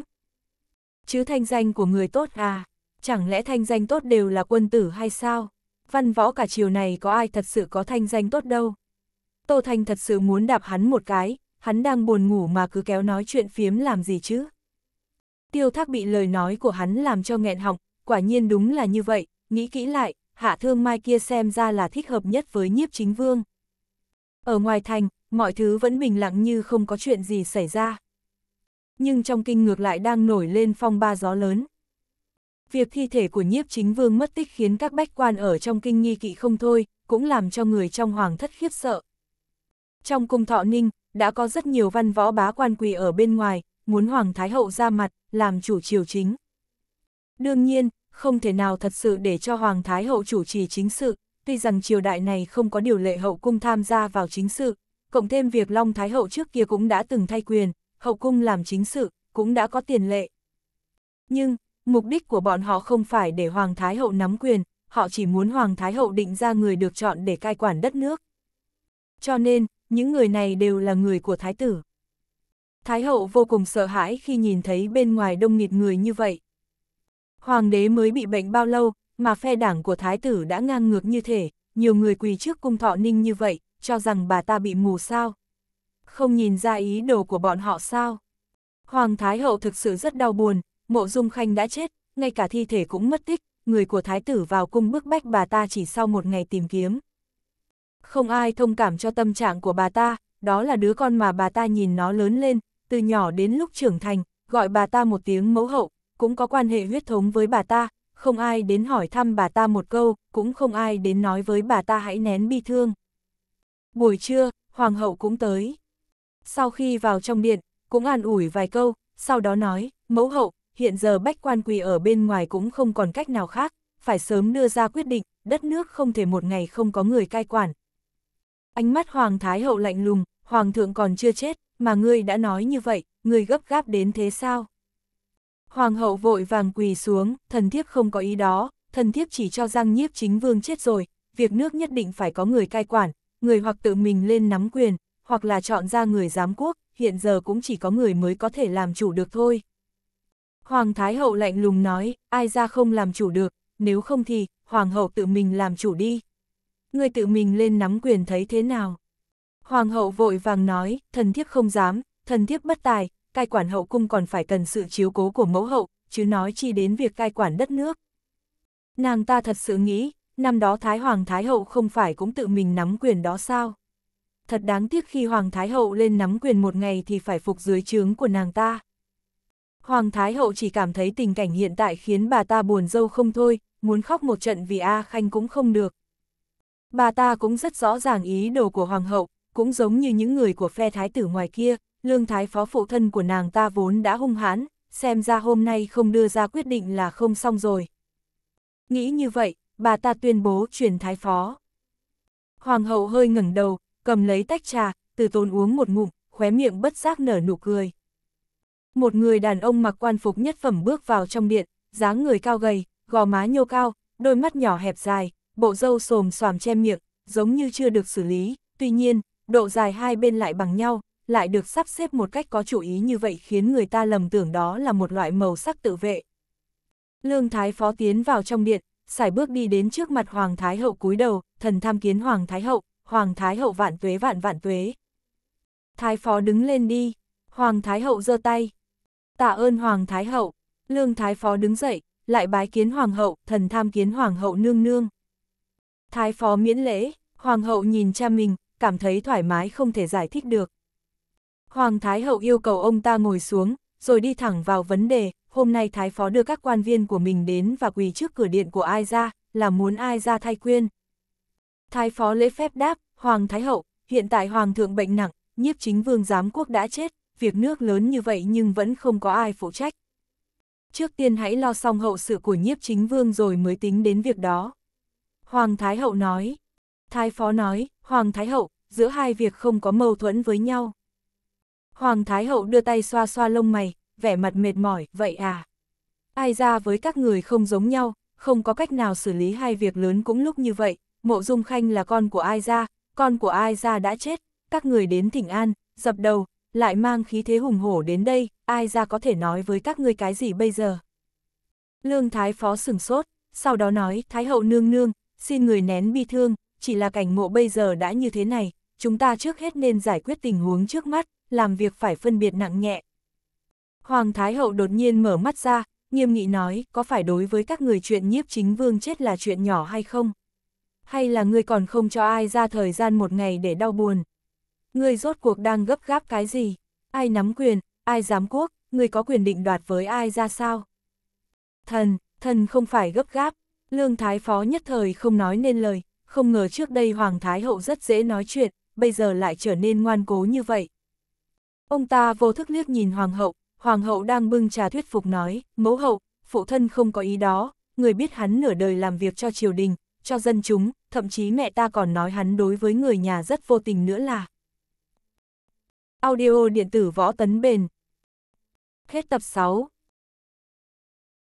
Chứ thanh danh của người tốt à, chẳng lẽ thanh danh tốt đều là quân tử hay sao? Văn võ cả chiều này có ai thật sự có thanh danh tốt đâu. Tô Thanh thật sự muốn đạp hắn một cái, hắn đang buồn ngủ mà cứ kéo nói chuyện phiếm làm gì chứ. Tiêu thác bị lời nói của hắn làm cho nghẹn họng, quả nhiên đúng là như vậy, nghĩ kỹ lại, hạ thương mai kia xem ra là thích hợp nhất với nhiếp chính vương. Ở ngoài thành, mọi thứ vẫn bình lặng như không có chuyện gì xảy ra. Nhưng trong kinh ngược lại đang nổi lên phong ba gió lớn. Việc thi thể của nhiếp chính vương mất tích khiến các bách quan ở trong kinh nghi kỵ không thôi, cũng làm cho người trong hoàng thất khiếp sợ. Trong cung thọ ninh, đã có rất nhiều văn võ bá quan quỳ ở bên ngoài, muốn hoàng thái hậu ra mặt, làm chủ triều chính. Đương nhiên, không thể nào thật sự để cho hoàng thái hậu chủ trì chính sự, tuy rằng triều đại này không có điều lệ hậu cung tham gia vào chính sự, cộng thêm việc Long Thái Hậu trước kia cũng đã từng thay quyền, hậu cung làm chính sự, cũng đã có tiền lệ. Nhưng, mục đích của bọn họ không phải để Hoàng Thái Hậu nắm quyền, họ chỉ muốn Hoàng Thái Hậu định ra người được chọn để cai quản đất nước. Cho nên, những người này đều là người của Thái tử. Thái Hậu vô cùng sợ hãi khi nhìn thấy bên ngoài đông nghịt người như vậy. Hoàng đế mới bị bệnh bao lâu, mà phe đảng của Thái tử đã ngang ngược như thể, nhiều người quỳ trước cung thọ ninh như vậy, cho rằng bà ta bị mù sao. Không nhìn ra ý đồ của bọn họ sao. Hoàng Thái Hậu thực sự rất đau buồn, mộ dung khanh đã chết, ngay cả thi thể cũng mất tích, người của Thái tử vào cung bức bách bà ta chỉ sau một ngày tìm kiếm. Không ai thông cảm cho tâm trạng của bà ta, đó là đứa con mà bà ta nhìn nó lớn lên, từ nhỏ đến lúc trưởng thành, gọi bà ta một tiếng mẫu hậu, cũng có quan hệ huyết thống với bà ta, không ai đến hỏi thăm bà ta một câu, cũng không ai đến nói với bà ta hãy nén bi thương buổi trưa, hoàng hậu cũng tới. Sau khi vào trong điện, cũng an ủi vài câu, sau đó nói, mẫu hậu, hiện giờ bách quan quỳ ở bên ngoài cũng không còn cách nào khác, phải sớm đưa ra quyết định, đất nước không thể một ngày không có người cai quản. Ánh mắt hoàng thái hậu lạnh lùng, hoàng thượng còn chưa chết, mà ngươi đã nói như vậy, ngươi gấp gáp đến thế sao? Hoàng hậu vội vàng quỳ xuống, thần thiếp không có ý đó, thần thiếp chỉ cho rằng Nhiếp chính vương chết rồi, việc nước nhất định phải có người cai quản, người hoặc tự mình lên nắm quyền, hoặc là chọn ra người giám quốc, hiện giờ cũng chỉ có người mới có thể làm chủ được thôi. Hoàng Thái Hậu lạnh lùng nói, ai ra không làm chủ được, nếu không thì, Hoàng Hậu tự mình làm chủ đi. Người tự mình lên nắm quyền thấy thế nào? Hoàng Hậu vội vàng nói, thần thiếp không dám, thần thiếp bất tài, cai quản hậu cung còn phải cần sự chiếu cố của mẫu hậu, chứ nói chi đến việc cai quản đất nước. Nàng ta thật sự nghĩ, năm đó Thái Hoàng Thái Hậu không phải cũng tự mình nắm quyền đó sao? Thật đáng tiếc khi Hoàng Thái Hậu lên nắm quyền một ngày thì phải phục dưới trướng của nàng ta. Hoàng Thái Hậu chỉ cảm thấy tình cảnh hiện tại khiến bà ta buồn dâu không thôi, muốn khóc một trận vì A Khanh cũng không được. Bà ta cũng rất rõ ràng ý đồ của Hoàng Hậu, cũng giống như những người của phe Thái tử ngoài kia, Lương Thái phó phụ thân của nàng ta vốn đã hung hãn, xem ra hôm nay không đưa ra quyết định là không xong rồi. Nghĩ như vậy, bà ta tuyên bố truyền thái phó. Hoàng hậu hơi ngẩng đầu, cầm lấy tách trà, từ tôn uống một ngụm, khóe miệng bất giác nở nụ cười. Một người đàn ông mặc quan phục nhất phẩm bước vào trong điện, dáng người cao gầy, gò má nhô cao, đôi mắt nhỏ hẹp dài, bộ râu xồm xoàm che miệng, giống như chưa được xử lý, tuy nhiên, độ dài hai bên lại bằng nhau, lại được sắp xếp một cách có chủ ý như vậy khiến người ta lầm tưởng đó là một loại màu sắc tự vệ. Lương Thái Phó tiến vào trong điện, xài bước đi đến trước mặt Hoàng Thái Hậu cúi đầu, thần tham kiến Hoàng Thái Hậu, Hoàng Thái Hậu vạn tuế vạn vạn tuế. Thái phó đứng lên đi, Hoàng Thái Hậu giơ tay. Tạ ơn Hoàng Thái Hậu, Lương Thái phó đứng dậy, lại bái kiến Hoàng Hậu, thần tham kiến Hoàng Hậu nương nương. Thái phó miễn lễ, Hoàng Hậu nhìn cha mình, cảm thấy thoải mái không thể giải thích được. Hoàng Thái Hậu yêu cầu ông ta ngồi xuống, rồi đi thẳng vào vấn đề, hôm nay Thái Phó đưa các quan viên của mình đến và quỳ trước cửa điện của ai ra, là muốn ai ra thay quyên. Thái Phó lễ phép đáp, Hoàng Thái Hậu, hiện tại Hoàng thượng bệnh nặng, nhiếp chính vương giám quốc đã chết, việc nước lớn như vậy nhưng vẫn không có ai phụ trách. Trước tiên hãy lo xong hậu sự của nhiếp chính vương rồi mới tính đến việc đó. Hoàng Thái Hậu nói. Thái Phó nói, Hoàng Thái Hậu, giữa hai việc không có mâu thuẫn với nhau. Hoàng Thái Hậu đưa tay xoa xoa lông mày, vẻ mặt mệt mỏi, vậy à? Ai ra với các người không giống nhau, không có cách nào xử lý hai việc lớn cũng lúc như vậy, mộ dung khanh là con của ai ra, con của ai ra đã chết, các người đến thỉnh an, dập đầu, lại mang khí thế hùng hổ đến đây, ai ra có thể nói với các ngươi cái gì bây giờ? Lương Thái Phó sửng sốt, sau đó nói, Thái Hậu nương nương, xin người nén bi thương, chỉ là cảnh mộ bây giờ đã như thế này, chúng ta trước hết nên giải quyết tình huống trước mắt, làm việc phải phân biệt nặng nhẹ, Hoàng Thái Hậu đột nhiên mở mắt ra, nghiêm nghị nói, có phải đối với các người chuyện nhiếp chính vương chết là chuyện nhỏ hay không? Hay là ngươi còn không cho ai ra thời gian một ngày để đau buồn? Ngươi rốt cuộc đang gấp gáp cái gì? Ai nắm quyền, ai giám quốc, ngươi có quyền định đoạt với ai ra sao? Thần, thần không phải gấp gáp, lương thái phó nhất thời không nói nên lời, không ngờ trước đây Hoàng Thái Hậu rất dễ nói chuyện, bây giờ lại trở nên ngoan cố như vậy. Ông ta vô thức liếc nhìn Hoàng Hậu, Hoàng hậu đang bưng trà thuyết phục nói, mẫu hậu, phụ thân không có ý đó, người biết hắn nửa đời làm việc cho triều đình, cho dân chúng, thậm chí mẹ ta còn nói hắn đối với người nhà rất vô tình nữa là. Audio điện tử võ tấn bền Hết tập 6